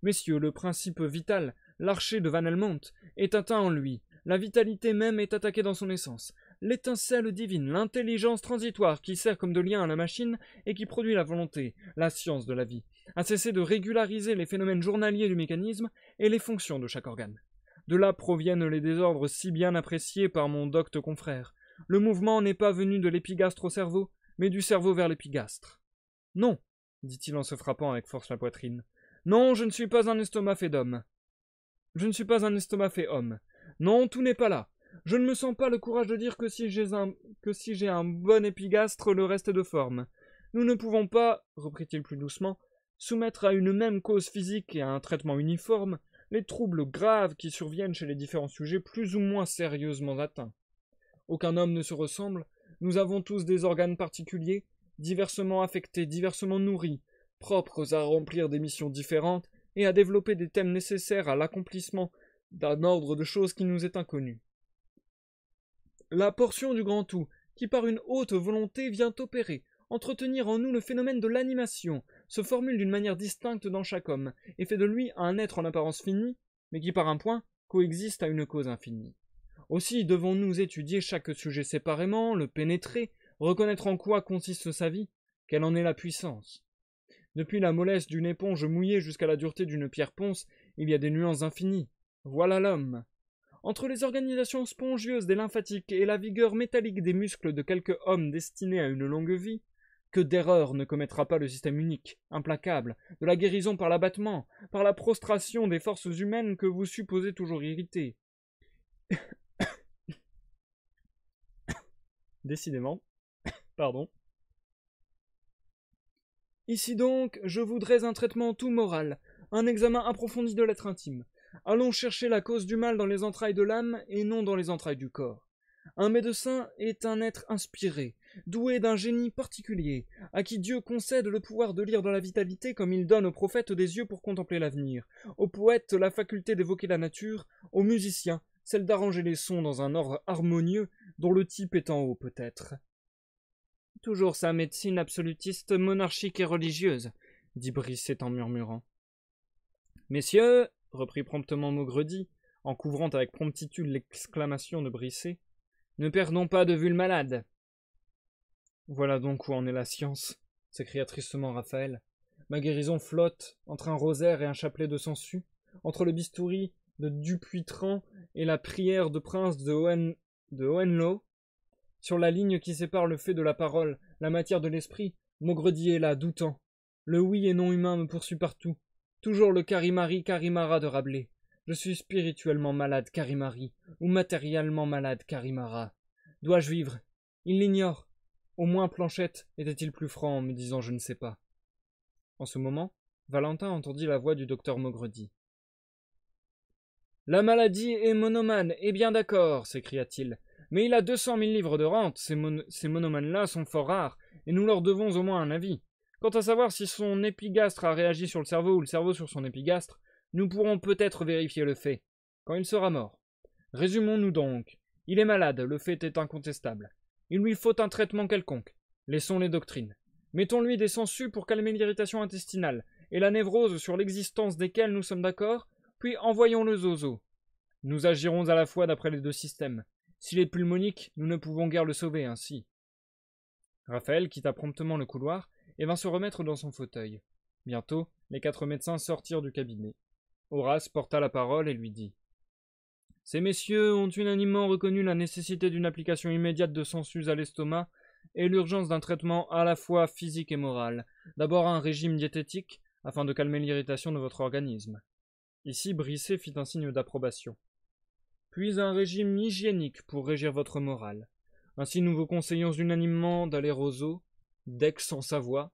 S1: Messieurs, le principe vital, l'archer de Van Helmont, est atteint en lui, la vitalité même est attaquée dans son essence, l'étincelle divine, l'intelligence transitoire qui sert comme de lien à la machine et qui produit la volonté, la science de la vie, a cessé de régulariser les phénomènes journaliers du mécanisme et les fonctions de chaque organe. De là proviennent les désordres si bien appréciés par mon docte confrère. Le mouvement n'est pas venu de l'épigastre au cerveau, mais du cerveau vers l'épigastre. Non, dit-il en se frappant avec force la poitrine. Non, je ne suis pas un estomac fait d'homme. Je ne suis pas un estomac fait homme. Non, tout n'est pas là. Je ne me sens pas le courage de dire que si j'ai un, si un bon épigastre, le reste est de forme. Nous ne pouvons pas, reprit-il plus doucement, soumettre à une même cause physique et à un traitement uniforme les troubles graves qui surviennent chez les différents sujets plus ou moins sérieusement atteints. Aucun homme ne se ressemble, nous avons tous des organes particuliers, diversement affectés, diversement nourris, propres à remplir des missions différentes et à développer des thèmes nécessaires à l'accomplissement d'un ordre de choses qui nous est inconnu la portion du grand tout, qui par une haute volonté vient opérer, entretenir en nous le phénomène de l'animation, se formule d'une manière distincte dans chaque homme, et fait de lui un être en apparence fini, mais qui par un point coexiste à une cause infinie. Aussi devons-nous étudier chaque sujet séparément, le pénétrer, reconnaître en quoi consiste sa vie, quelle en est la puissance. Depuis la mollesse d'une éponge mouillée jusqu'à la dureté d'une pierre ponce, il y a des nuances infinies. Voilà l'homme. Entre les organisations spongieuses des lymphatiques et la vigueur métallique des muscles de quelque homme destiné à une longue vie, que d'erreurs ne commettra pas le système unique, implacable, de la guérison par l'abattement, par la prostration des forces humaines que vous supposez toujours irritées. Décidément. Pardon. Ici donc, je voudrais un traitement tout moral, un examen approfondi de l'être intime, Allons chercher la cause du mal dans les entrailles de l'âme et non dans les entrailles du corps. Un médecin est un être inspiré, doué d'un génie particulier, à qui Dieu concède le pouvoir de lire dans la vitalité comme il donne aux prophètes des yeux pour contempler l'avenir, aux poètes la faculté d'évoquer la nature, aux musiciens celle d'arranger les sons dans un ordre harmonieux dont le type est en haut peut-être. Toujours sa médecine absolutiste, monarchique et religieuse, dit Brisset en murmurant. Messieurs, reprit promptement Maugredi, en couvrant avec promptitude l'exclamation de Brissé. Ne perdons pas de vue le malade. Voilà donc où en est la science, s'écria tristement Raphaël. Ma guérison flotte entre un rosaire et un chapelet de sangsues, entre le bistouri de Dupuitran et la prière de prince de, Hohen... Sur la ligne qui sépare le fait de la parole, la matière de l'esprit, Maugredi est là, doutant. Le oui et non humain me poursuit partout. Toujours le Carimari Carimara de Rabelais. Je suis spirituellement malade Carimari, ou matériellement malade Carimara. Dois-je vivre Il l'ignore. Au moins Planchette était-il plus franc en me disant je ne sais pas. En ce moment, Valentin entendit la voix du docteur Maugredi. La maladie est monomane, et eh bien d'accord, s'écria-t-il. Mais il a deux cent mille livres de rente, ces, ces monomanes-là sont fort rares, et nous leur devons au moins un avis. Quant à savoir si son épigastre a réagi sur le cerveau ou le cerveau sur son épigastre, nous pourrons peut-être vérifier le fait, quand il sera mort. Résumons-nous donc. Il est malade, le fait est incontestable. Il lui faut un traitement quelconque. Laissons les doctrines. Mettons-lui des sangsues pour calmer l'irritation intestinale et la névrose sur l'existence desquelles nous sommes d'accord, puis envoyons-le zozo. Nous agirons à la fois d'après les deux systèmes. S'il est pulmonique, nous ne pouvons guère le sauver ainsi. Raphaël quitta promptement le couloir et vint se remettre dans son fauteuil. Bientôt, les quatre médecins sortirent du cabinet. Horace porta la parole et lui dit Ces messieurs ont unanimement reconnu la nécessité d'une application immédiate de sensus à l'estomac et l'urgence d'un traitement à la fois physique et moral. D'abord un régime diététique, afin de calmer l'irritation de votre organisme. Ici, Brisset fit un signe d'approbation. Puis un régime hygiénique pour régir votre morale. Ainsi, nous vous conseillons unanimement d'aller aux eaux, d'Aix-en-Savoie,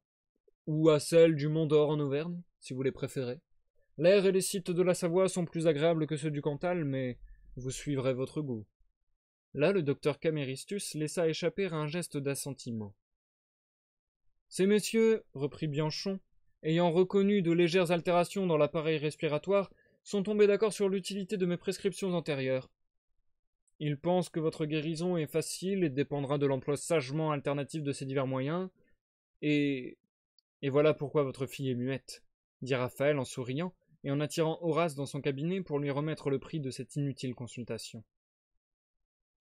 S1: ou à celle du Mont d'Or en Auvergne, si vous les préférez. L'air et les sites de la Savoie sont plus agréables que ceux du Cantal, mais vous suivrez votre goût. Là, le docteur Caméristus laissa échapper un geste d'assentiment. Ces messieurs, reprit Bianchon, ayant reconnu de légères altérations dans l'appareil respiratoire, sont tombés d'accord sur l'utilité de mes prescriptions antérieures. Ils pensent que votre guérison est facile et dépendra de l'emploi sagement alternatif de ces divers moyens, et. voilà pourquoi votre fille est muette, dit Raphaël en souriant et en attirant Horace dans son cabinet pour lui remettre le prix de cette inutile consultation.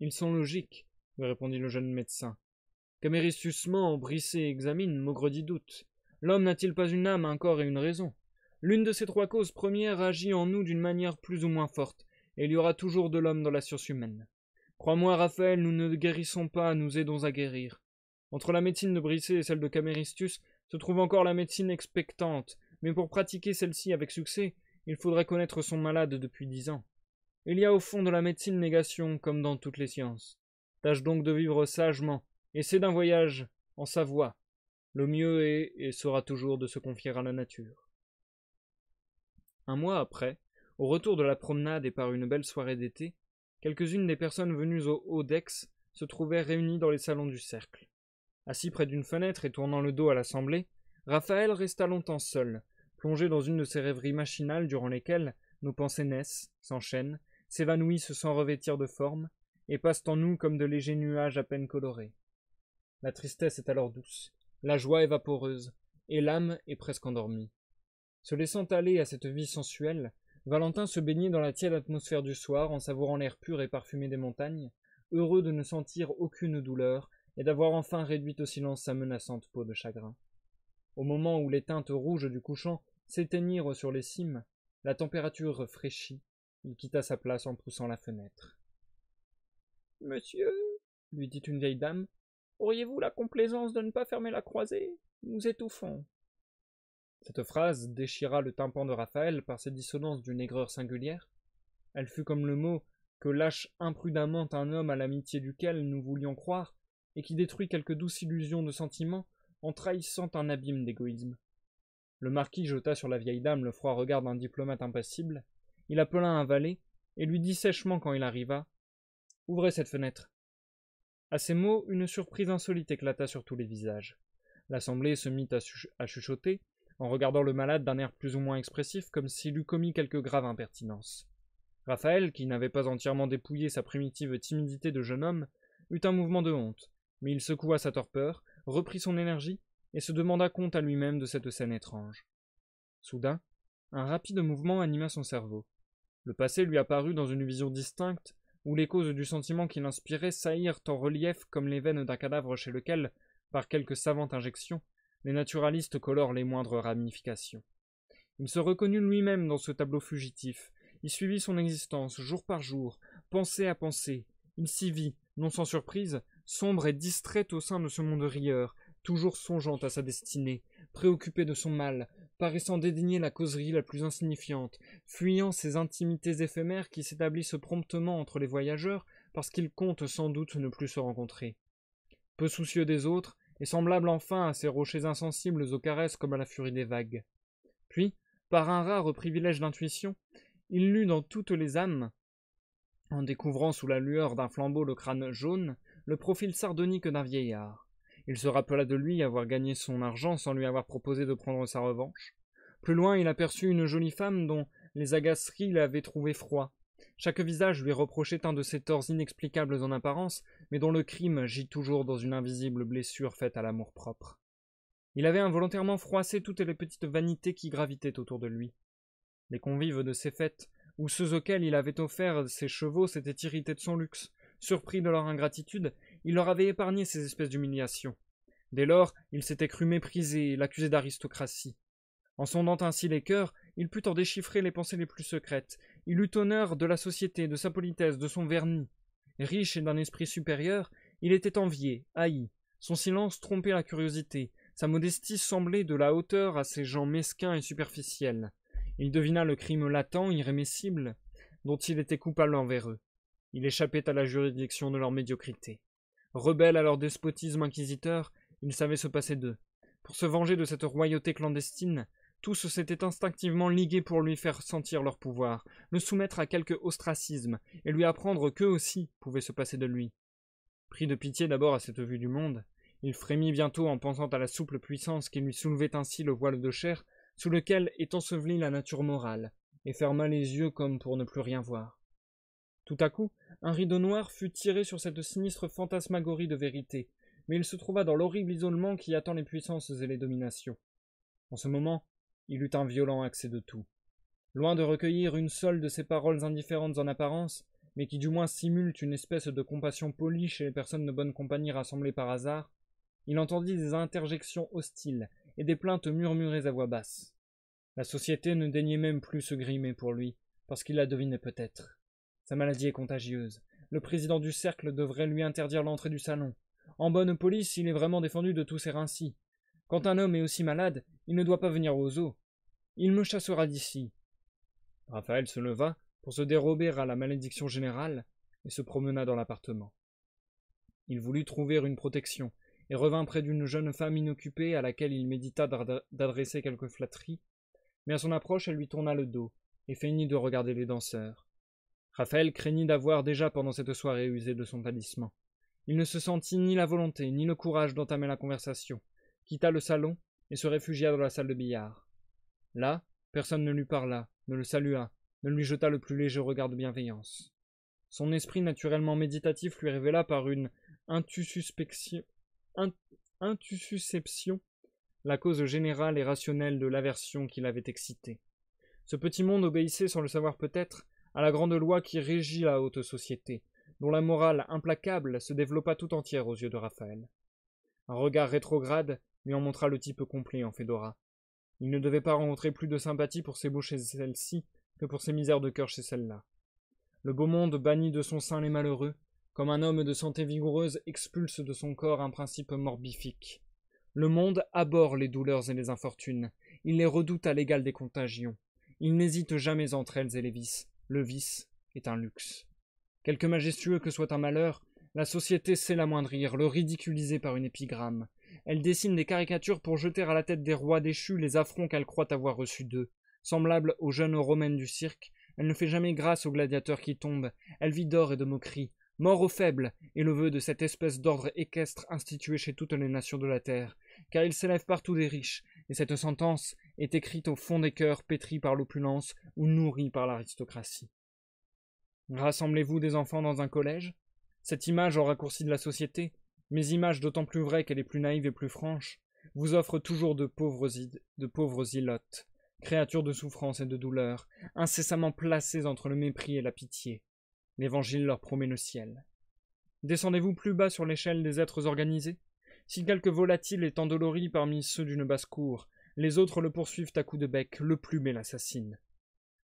S1: Ils sont logiques, répondit le jeune médecin. Camérissus ment, Brissé examine, Maugredit doute. L'homme n'a-t-il pas une âme, un corps et une raison L'une de ces trois causes premières agit en nous d'une manière plus ou moins forte, et il y aura toujours de l'homme dans la science humaine. Crois-moi, Raphaël, nous ne guérissons pas, nous aidons à guérir. Entre la médecine de Brissé et celle de Caméristus se trouve encore la médecine expectante, mais pour pratiquer celle-ci avec succès, il faudrait connaître son malade depuis dix ans. Il y a au fond de la médecine négation comme dans toutes les sciences. Tâche donc de vivre sagement, et c'est d'un voyage en Savoie. Le mieux est et sera toujours de se confier à la nature. Un mois après, au retour de la promenade et par une belle soirée d'été, quelques-unes des personnes venues au Haut d'Aix se trouvaient réunies dans les salons du cercle. Assis près d'une fenêtre et tournant le dos à l'assemblée, Raphaël resta longtemps seul, plongé dans une de ces rêveries machinales durant lesquelles nos pensées naissent, s'enchaînent, s'évanouissent sans revêtir de forme, et passent en nous comme de légers nuages à peine colorés. La tristesse est alors douce, la joie est vaporeuse, et l'âme est presque endormie. Se laissant aller à cette vie sensuelle, Valentin se baignait dans la tiède atmosphère du soir en savourant l'air pur et parfumé des montagnes, heureux de ne sentir aucune douleur, et d'avoir enfin réduit au silence sa menaçante peau de chagrin. Au moment où les teintes rouges du couchant s'éteignirent sur les cimes, la température rafraîchit, il quitta sa place en poussant la fenêtre. Monsieur, lui dit une vieille dame, auriez-vous la complaisance de ne pas fermer la croisée Nous étouffons. Cette phrase déchira le tympan de Raphaël par ses dissonances d'une aigreur singulière. Elle fut comme le mot que lâche imprudemment un homme à l'amitié duquel nous voulions croire, et qui détruit quelques douces illusions de sentiment en trahissant un abîme d'égoïsme. Le marquis jeta sur la vieille dame le froid regard d'un diplomate impassible, il appela un valet, et lui dit sèchement quand il arriva. Ouvrez cette fenêtre. À ces mots, une surprise insolite éclata sur tous les visages. L'assemblée se mit à chuchoter, en regardant le malade d'un air plus ou moins expressif, comme s'il eût commis quelque grave impertinence. Raphaël, qui n'avait pas entièrement dépouillé sa primitive timidité de jeune homme, eut un mouvement de honte, mais il secoua sa torpeur, reprit son énergie, et se demanda compte à lui-même de cette scène étrange. Soudain, un rapide mouvement anima son cerveau. Le passé lui apparut dans une vision distincte, où les causes du sentiment qu'il inspirait saillirent en relief comme les veines d'un cadavre chez lequel, par quelque savante injection, les naturalistes colorent les moindres ramifications. Il se reconnut lui-même dans ce tableau fugitif, il suivit son existence jour par jour, pensée à pensée, il s'y vit, non sans surprise, sombre et distraite au sein de ce monde rieur, toujours songeant à sa destinée, préoccupée de son mal, paraissant dédaigner la causerie la plus insignifiante, fuyant ces intimités éphémères qui s'établissent promptement entre les voyageurs parce qu'ils comptent sans doute ne plus se rencontrer. Peu soucieux des autres, et semblable enfin à ces rochers insensibles aux caresses comme à la furie des vagues. Puis, par un rare privilège d'intuition, il lut dans toutes les âmes, en découvrant sous la lueur d'un flambeau le crâne jaune, le profil sardonique d'un vieillard. Il se rappela de lui avoir gagné son argent sans lui avoir proposé de prendre sa revanche. Plus loin, il aperçut une jolie femme dont les agaceries l'avaient trouvé froid. Chaque visage lui reprochait un de ces torts inexplicables en apparence, mais dont le crime gît toujours dans une invisible blessure faite à l'amour-propre. Il avait involontairement froissé toutes les petites vanités qui gravitaient autour de lui. Les convives de ses fêtes, ou ceux auxquels il avait offert ses chevaux, s'étaient irrités de son luxe, surpris de leur ingratitude, il leur avait épargné ces espèces d'humiliations. Dès lors, il s'était cru méprisé et l'accusé d'aristocratie. En sondant ainsi les cœurs, il put en déchiffrer les pensées les plus secrètes. Il eut honneur de la société, de sa politesse, de son vernis. Riche et d'un esprit supérieur, il était envié, haï. Son silence trompait la curiosité. Sa modestie semblait de la hauteur à ces gens mesquins et superficiels. Il devina le crime latent, irrémissible, dont il était coupable envers eux. Il échappait à la juridiction de leur médiocrité. Rebelle à leur despotisme inquisiteur, il savait se passer d'eux. Pour se venger de cette royauté clandestine, tous s'étaient instinctivement ligués pour lui faire sentir leur pouvoir, le soumettre à quelque ostracisme, et lui apprendre qu'eux aussi pouvaient se passer de lui. Pris de pitié d'abord à cette vue du monde, il frémit bientôt en pensant à la souple puissance qui lui soulevait ainsi le voile de chair sous lequel est ensevelie la nature morale, et ferma les yeux comme pour ne plus rien voir. Tout à coup, un rideau noir fut tiré sur cette sinistre fantasmagorie de vérité, mais il se trouva dans l'horrible isolement qui attend les puissances et les dominations. En ce moment, il eut un violent accès de tout. Loin de recueillir une seule de ces paroles indifférentes en apparence, mais qui du moins simulent une espèce de compassion polie chez les personnes de bonne compagnie rassemblées par hasard, il entendit des interjections hostiles et des plaintes murmurées à voix basse. La société ne daignait même plus se grimer pour lui, parce qu'il la devinait peut-être. Sa maladie est contagieuse. Le président du cercle devrait lui interdire l'entrée du salon. En bonne police, il est vraiment défendu de tous ses ainsi. Quand un homme est aussi malade, il ne doit pas venir aux eaux. Il me chassera d'ici. Raphaël se leva pour se dérober à la malédiction générale et se promena dans l'appartement. Il voulut trouver une protection et revint près d'une jeune femme inoccupée à laquelle il médita d'adresser quelques flatteries, mais à son approche elle lui tourna le dos et feignit de regarder les danseurs. Raphaël craignit d'avoir déjà pendant cette soirée usé de son talisman. Il ne se sentit ni la volonté ni le courage d'entamer la conversation, quitta le salon et se réfugia dans la salle de billard. Là, personne ne lui parla, ne le salua, ne lui jeta le plus léger regard de bienveillance. Son esprit naturellement méditatif lui révéla par une intususception la cause générale et rationnelle de l'aversion qui l'avait excité. Ce petit monde obéissait sans le savoir peut-être à la grande loi qui régit la haute société, dont la morale implacable se développa tout entière aux yeux de Raphaël. Un regard rétrograde lui en montra le type complet en Fedora. Il ne devait pas rencontrer plus de sympathie pour ses beaux chez celle-ci que pour ses misères de cœur chez celle-là. Le beau monde bannit de son sein les malheureux, comme un homme de santé vigoureuse expulse de son corps un principe morbifique. Le monde abhorre les douleurs et les infortunes, il les redoute à l'égal des contagions, il n'hésite jamais entre elles et les vices, le vice est un luxe. Quelque majestueux que soit un malheur, la société sait l'amoindrir, le ridiculiser par une épigramme. Elle dessine des caricatures pour jeter à la tête des rois déchus les affronts qu'elle croit avoir reçus d'eux. Semblable aux jeunes romaines du cirque, elle ne fait jamais grâce aux gladiateurs qui tombent, elle vit d'or et de moqueries. Mort aux faibles est le vœu de cette espèce d'ordre équestre institué chez toutes les nations de la terre, car il s'élève partout des riches, et cette sentence est écrite au fond des cœurs pétris par l'opulence ou nourris par l'aristocratie. Rassemblez-vous des enfants dans un collège Cette image en raccourci de la société, mais image d'autant plus vraie qu'elle est plus naïve et plus franche, vous offre toujours de pauvres, de pauvres ilotes, créatures de souffrance et de douleur, incessamment placées entre le mépris et la pitié. L'Évangile leur promet le ciel. Descendez-vous plus bas sur l'échelle des êtres organisés Si quelque volatile est endolori parmi ceux d'une basse-cour, les autres le poursuivent à coups de bec, le plume et l'assassinent.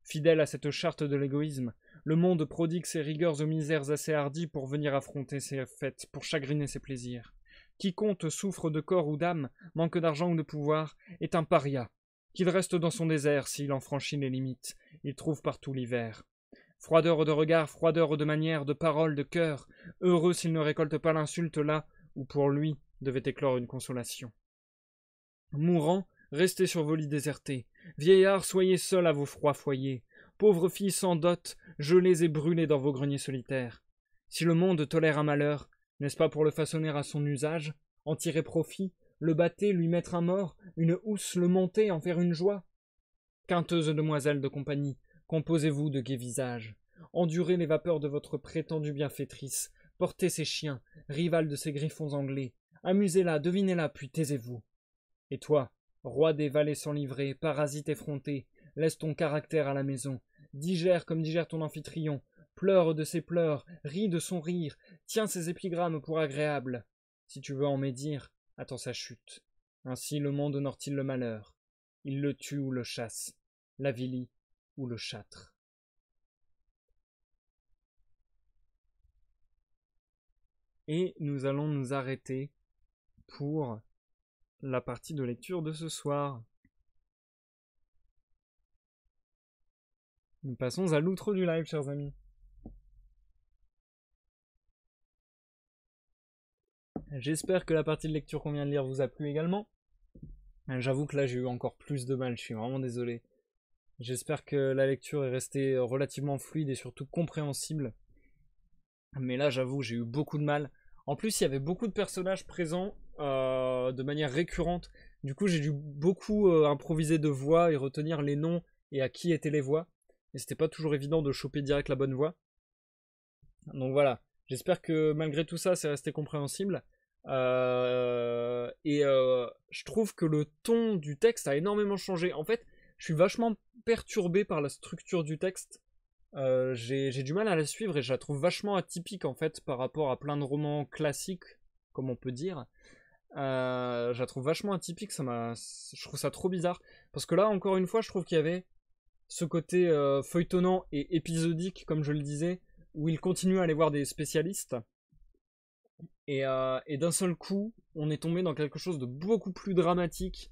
S1: Fidèle à cette charte de l'égoïsme, le monde prodigue ses rigueurs aux misères assez hardies pour venir affronter ses fêtes, pour chagriner ses plaisirs. Quiconque souffre de corps ou d'âme, manque d'argent ou de pouvoir, est un paria. Qu'il reste dans son désert s'il en franchit les limites, il trouve partout l'hiver. Froideur de regard, froideur de manière, de parole, de cœur, heureux s'il ne récolte pas l'insulte là où pour lui devait éclore une consolation. Mourant, Restez sur vos lits désertés. Vieillards, soyez seuls à vos froids foyers. Pauvres filles sans dot, gelées et brûlées dans vos greniers solitaires. Si le monde tolère un malheur, n'est-ce pas pour le façonner à son usage, en tirer profit, le battre, lui mettre à mort, une housse, le monter, en faire une joie Quinteuse demoiselle de compagnie, composez-vous de gais visages. Endurez les vapeurs de votre prétendue bienfaitrice, portez ces chiens, rivales de ces griffons anglais. Amusez-la, devinez-la, puis taisez-vous. Et toi, Roi des vallées sans livrer, parasite effronté, laisse ton caractère à la maison, digère comme digère ton amphitryon, pleure de ses pleurs, ris de son rire, tiens ses épigrammes pour agréables. Si tu veux en médire, attends sa chute. Ainsi le monde honore-t-il le
S2: malheur. Il le tue ou le chasse, l'avilit ou le châtre. Et nous allons nous arrêter pour la partie de lecture de ce soir. Nous passons à l'outre du live, chers amis. J'espère que la partie de lecture qu'on vient de lire vous a plu également. J'avoue
S1: que là j'ai eu encore plus de mal, je suis vraiment désolé. J'espère que la lecture est restée relativement fluide et surtout compréhensible. Mais là j'avoue j'ai eu beaucoup de mal. En plus il y avait beaucoup de personnages présents euh, de manière récurrente. Du coup, j'ai dû beaucoup euh, improviser de voix et retenir les noms et à qui étaient les voix. Et c'était pas toujours évident de choper direct la bonne voix. Donc voilà, j'espère que malgré tout ça, c'est resté compréhensible. Euh, et je trouve que le ton du texte a énormément changé. En fait, je suis vachement perturbé par la structure du texte. j'ai du mal à la suivre et je la trouve vachement atypique en fait par rapport à plein de romans classiques, comme on peut dire. Euh, je la trouve vachement atypique, ça m'a, je trouve ça trop bizarre. Parce que là, encore une fois, je trouve qu'il y avait ce côté euh, feuilletonnant et épisodique, comme je le disais, où il continue à aller voir des spécialistes. Et, euh, et d'un seul coup, on est tombé dans quelque chose de beaucoup plus dramatique,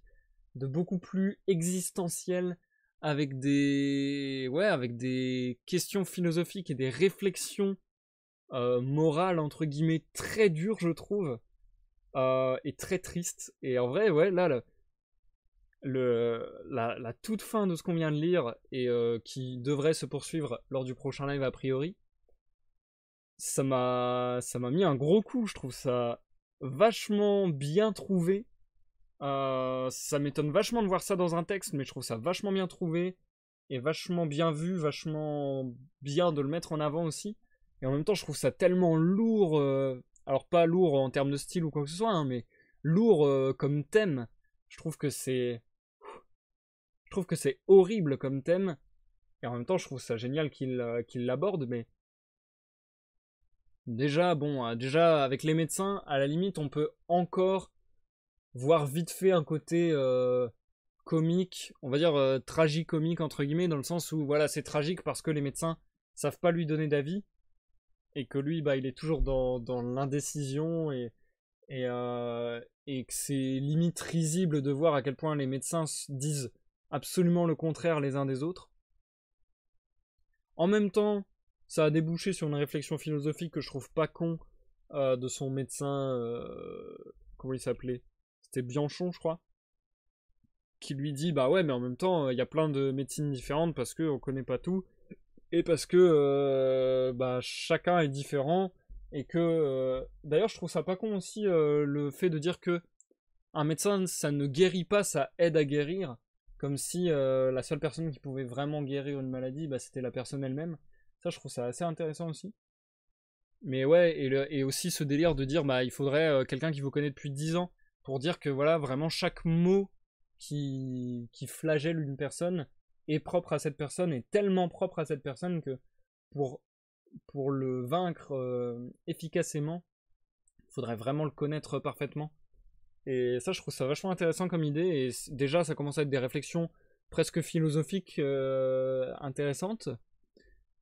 S1: de beaucoup plus existentiel, avec des, ouais, avec des questions philosophiques et des réflexions morales entre guillemets très dures, je trouve. Euh, est très triste. Et en vrai, ouais, là, le, la, toute fin de ce qu'on vient de lire et euh, qui devrait se poursuivre lors du prochain live a priori, ça m'a ça m'a mis un gros coup. Je trouve ça vachement bien trouvé. Euh, ça m'étonne vachement de voir ça dans un texte, mais je trouve ça vachement bien trouvé et vachement bien vu, vachement bien de le mettre en avant aussi. Et en même temps, je trouve ça tellement lourd alors pas lourd en termes de style ou quoi que ce soit, hein, mais lourd euh, comme thème. Je trouve que c'est, je trouve que c'est horrible comme thème, et en même temps je trouve ça génial qu'il euh, l'aborde, mais déjà bon, euh, déjà avec les médecins, à la limite on peut encore voir vite fait un côté comique, on va dire tragique-comique, entre guillemets, dans le sens où voilà c'est tragique parce que les médecins savent pas lui donner d'avis et que lui, bah, il est toujours dans, dans l'indécision et, et, euh, et que c'est limite risible de voir à quel point les médecins disent absolument le contraire les uns des autres. En même temps, ça a débouché sur une réflexion philosophique que je trouve pas con euh, de son médecin, euh, comment il s'appelait C'était Bianchon, je crois, qui lui dit bah ouais, mais en même temps, il y a plein de médecines différentes parce qu'on on connaît pas tout et parce que euh, bah, chacun est différent et que euh, d'ailleurs je trouve ça pas con aussi euh, le fait de dire que un médecin ça ne guérit pas, ça aide à guérir, comme si la seule personne qui pouvait vraiment guérir une maladie bah, c'était la personne elle-même. Ça je trouve ça assez intéressant aussi. Mais ouais, et, aussi ce délire de dire bah il faudrait quelqu'un qui vous connaît depuis 10 ans pour dire que voilà vraiment chaque mot qui, qui flagelle une personne, est propre à cette personne, est tellement propre à cette personne que pour, pour le vaincre euh, efficacement, il faudrait vraiment le connaître parfaitement. Et ça, je trouve ça vachement intéressant comme idée. Et déjà, ça commence à être des réflexions presque philosophiques euh, intéressantes.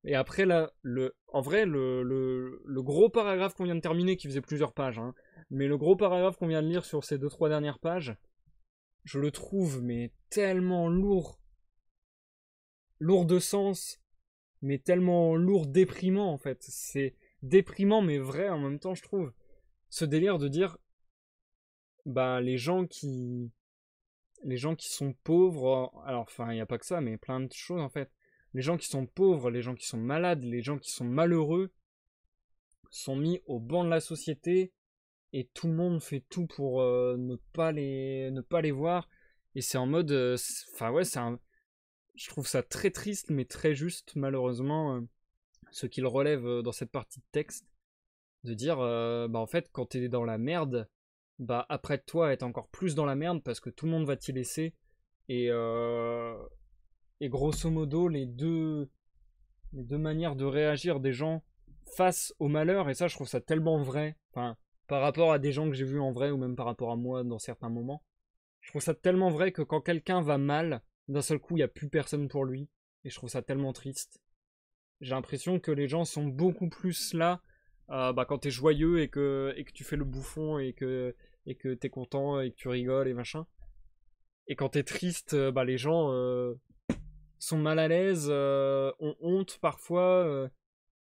S1: Et après, là, le, en vrai, le, le, gros paragraphe qu'on vient de terminer, qui faisait plusieurs pages, hein, mais le gros paragraphe qu'on vient de lire sur ces deux, trois dernières pages, je le trouve, mais tellement lourd lourd de sens, mais tellement lourd, déprimant en fait. C'est déprimant mais vrai en même temps, je trouve. Ce délire de dire, bah les gens qui, les gens qui sont pauvres, alors enfin il n'y a pas que ça, mais plein de choses en fait. Les gens qui sont pauvres, les gens qui sont malades, les gens qui sont malheureux sont mis au banc de la société et tout le monde fait tout pour euh, ne pas les ne pas les voir et c'est en mode euh, enfin ouais c'est un je trouve ça très triste, mais très juste, malheureusement, euh, ce qu'il relève euh, dans cette partie de texte, de dire, euh, bah en fait, quand t'es dans la merde, bah après toi, être encore plus dans la merde parce que tout le monde va t'y laisser. Et, et grosso modo, les deux, les deux manières de réagir des gens face au malheur, et ça, je trouve ça tellement vrai, par rapport à des gens que j'ai vus en vrai ou même par rapport à moi dans certains moments, je trouve ça tellement vrai que quand quelqu'un va mal, d'un seul coup, il n'y a plus personne pour lui. Et je trouve ça tellement triste. J'ai l'impression que les gens sont beaucoup plus là euh, bah, quand t'es joyeux et que, et que tu fais le bouffon et que et que t'es content et que tu rigoles et machin. Et quand t'es triste, euh, bah, les gens euh, sont mal à l'aise, euh, ont honte parfois,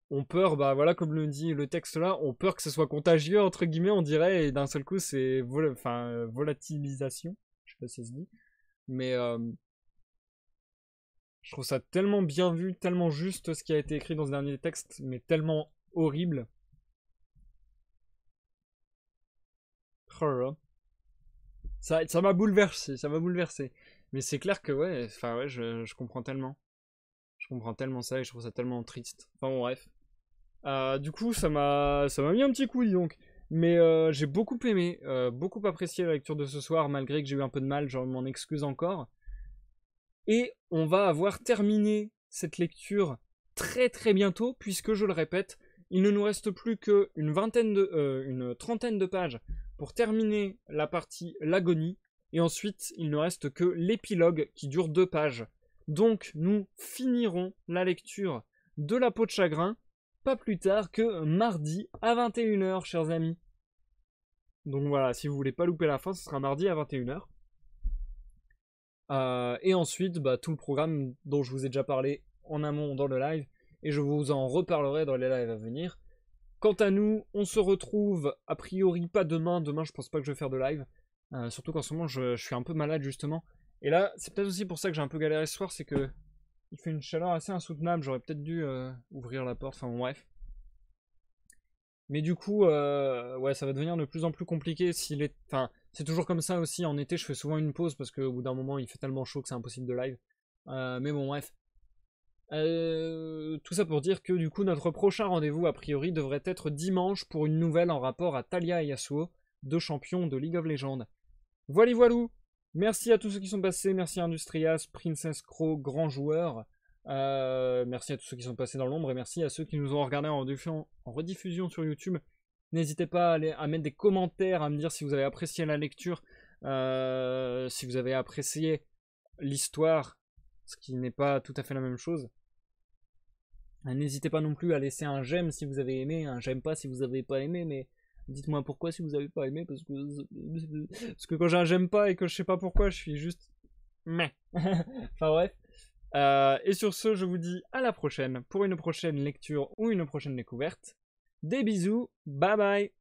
S1: ont peur, bah voilà, comme le dit le texte là, ont peur que ce soit contagieux, entre guillemets, on dirait, et d'un seul coup, c'est volatilisation, je sais pas si ça se dit, mais je trouve ça tellement bien vu, tellement juste ce qui a été écrit dans ce dernier texte, mais tellement horrible. Oh ça, ça m'a bouleversé, ça m'a bouleversé. Mais c'est clair que ouais, enfin ouais, je, comprends tellement. Je comprends tellement ça et je trouve ça tellement triste. Enfin bon, bref. Euh, du coup, ça m'a, mis un petit coup, donc. Mais euh, j'ai beaucoup aimé, euh, beaucoup apprécié la lecture de ce soir, malgré que j'ai eu un peu de mal, je m'en excuse encore. Et on va avoir terminé cette lecture très très bientôt, puisque je le répète, il ne nous reste plus qu'une vingtaine de, euh, une trentaine de pages pour terminer la partie l'agonie, et ensuite il ne reste que l'épilogue qui dure deux pages. Donc nous finirons la lecture de la peau de chagrin pas plus tard que mardi à 21h, chers amis. Donc voilà, si vous voulez pas louper la fin, ce sera mardi à 21h. Euh, et ensuite, bah, tout le programme dont je vous ai déjà parlé en amont dans le live, et je vous en reparlerai dans les lives à venir. Quant à nous, on se retrouve a priori pas demain. Demain, je pense pas que je vais faire de live. Euh, surtout qu'en ce moment, je, suis un peu malade justement. Et là, c'est peut-être aussi pour ça que j'ai un peu galéré ce soir, c'est que il fait une chaleur assez insoutenable. J'aurais peut-être dû euh, ouvrir la porte. Enfin bon, bref. Mais du coup, ouais, ça va devenir de plus en plus compliqué s'il est... C'est toujours comme ça aussi. En été, je fais souvent une pause parce qu'au bout d'un moment, il fait tellement chaud que c'est impossible de live. Euh, mais bon, bref. Euh, tout ça pour dire que du coup, notre prochain rendez-vous, a priori, devrait être dimanche pour une nouvelle en rapport à Talia et Yasuo, deux champions de League of Legends. Voilà, voilou Merci à tous ceux qui sont passés, merci à Industrias, Princess Crow, grand joueur. Euh, merci à tous ceux qui sont passés dans l'ombre et merci à ceux qui nous ont regardés en rediffusion sur YouTube N'hésitez pas à, mettre des commentaires, à me dire si vous avez apprécié la lecture, euh, si vous avez apprécié l'histoire, ce qui n'est pas tout à fait la même chose. Euh, n'hésitez pas non plus à laisser un j'aime si vous avez aimé, un j'aime pas si vous n'avez pas aimé, mais dites-moi pourquoi si vous n'avez pas aimé, parce que, que quand j'ai un j'aime pas et que je sais pas pourquoi, je suis juste... Mais. enfin bref. Euh, et sur ce, je vous dis à la prochaine pour une
S2: prochaine lecture ou une prochaine découverte. Des bisous, bye bye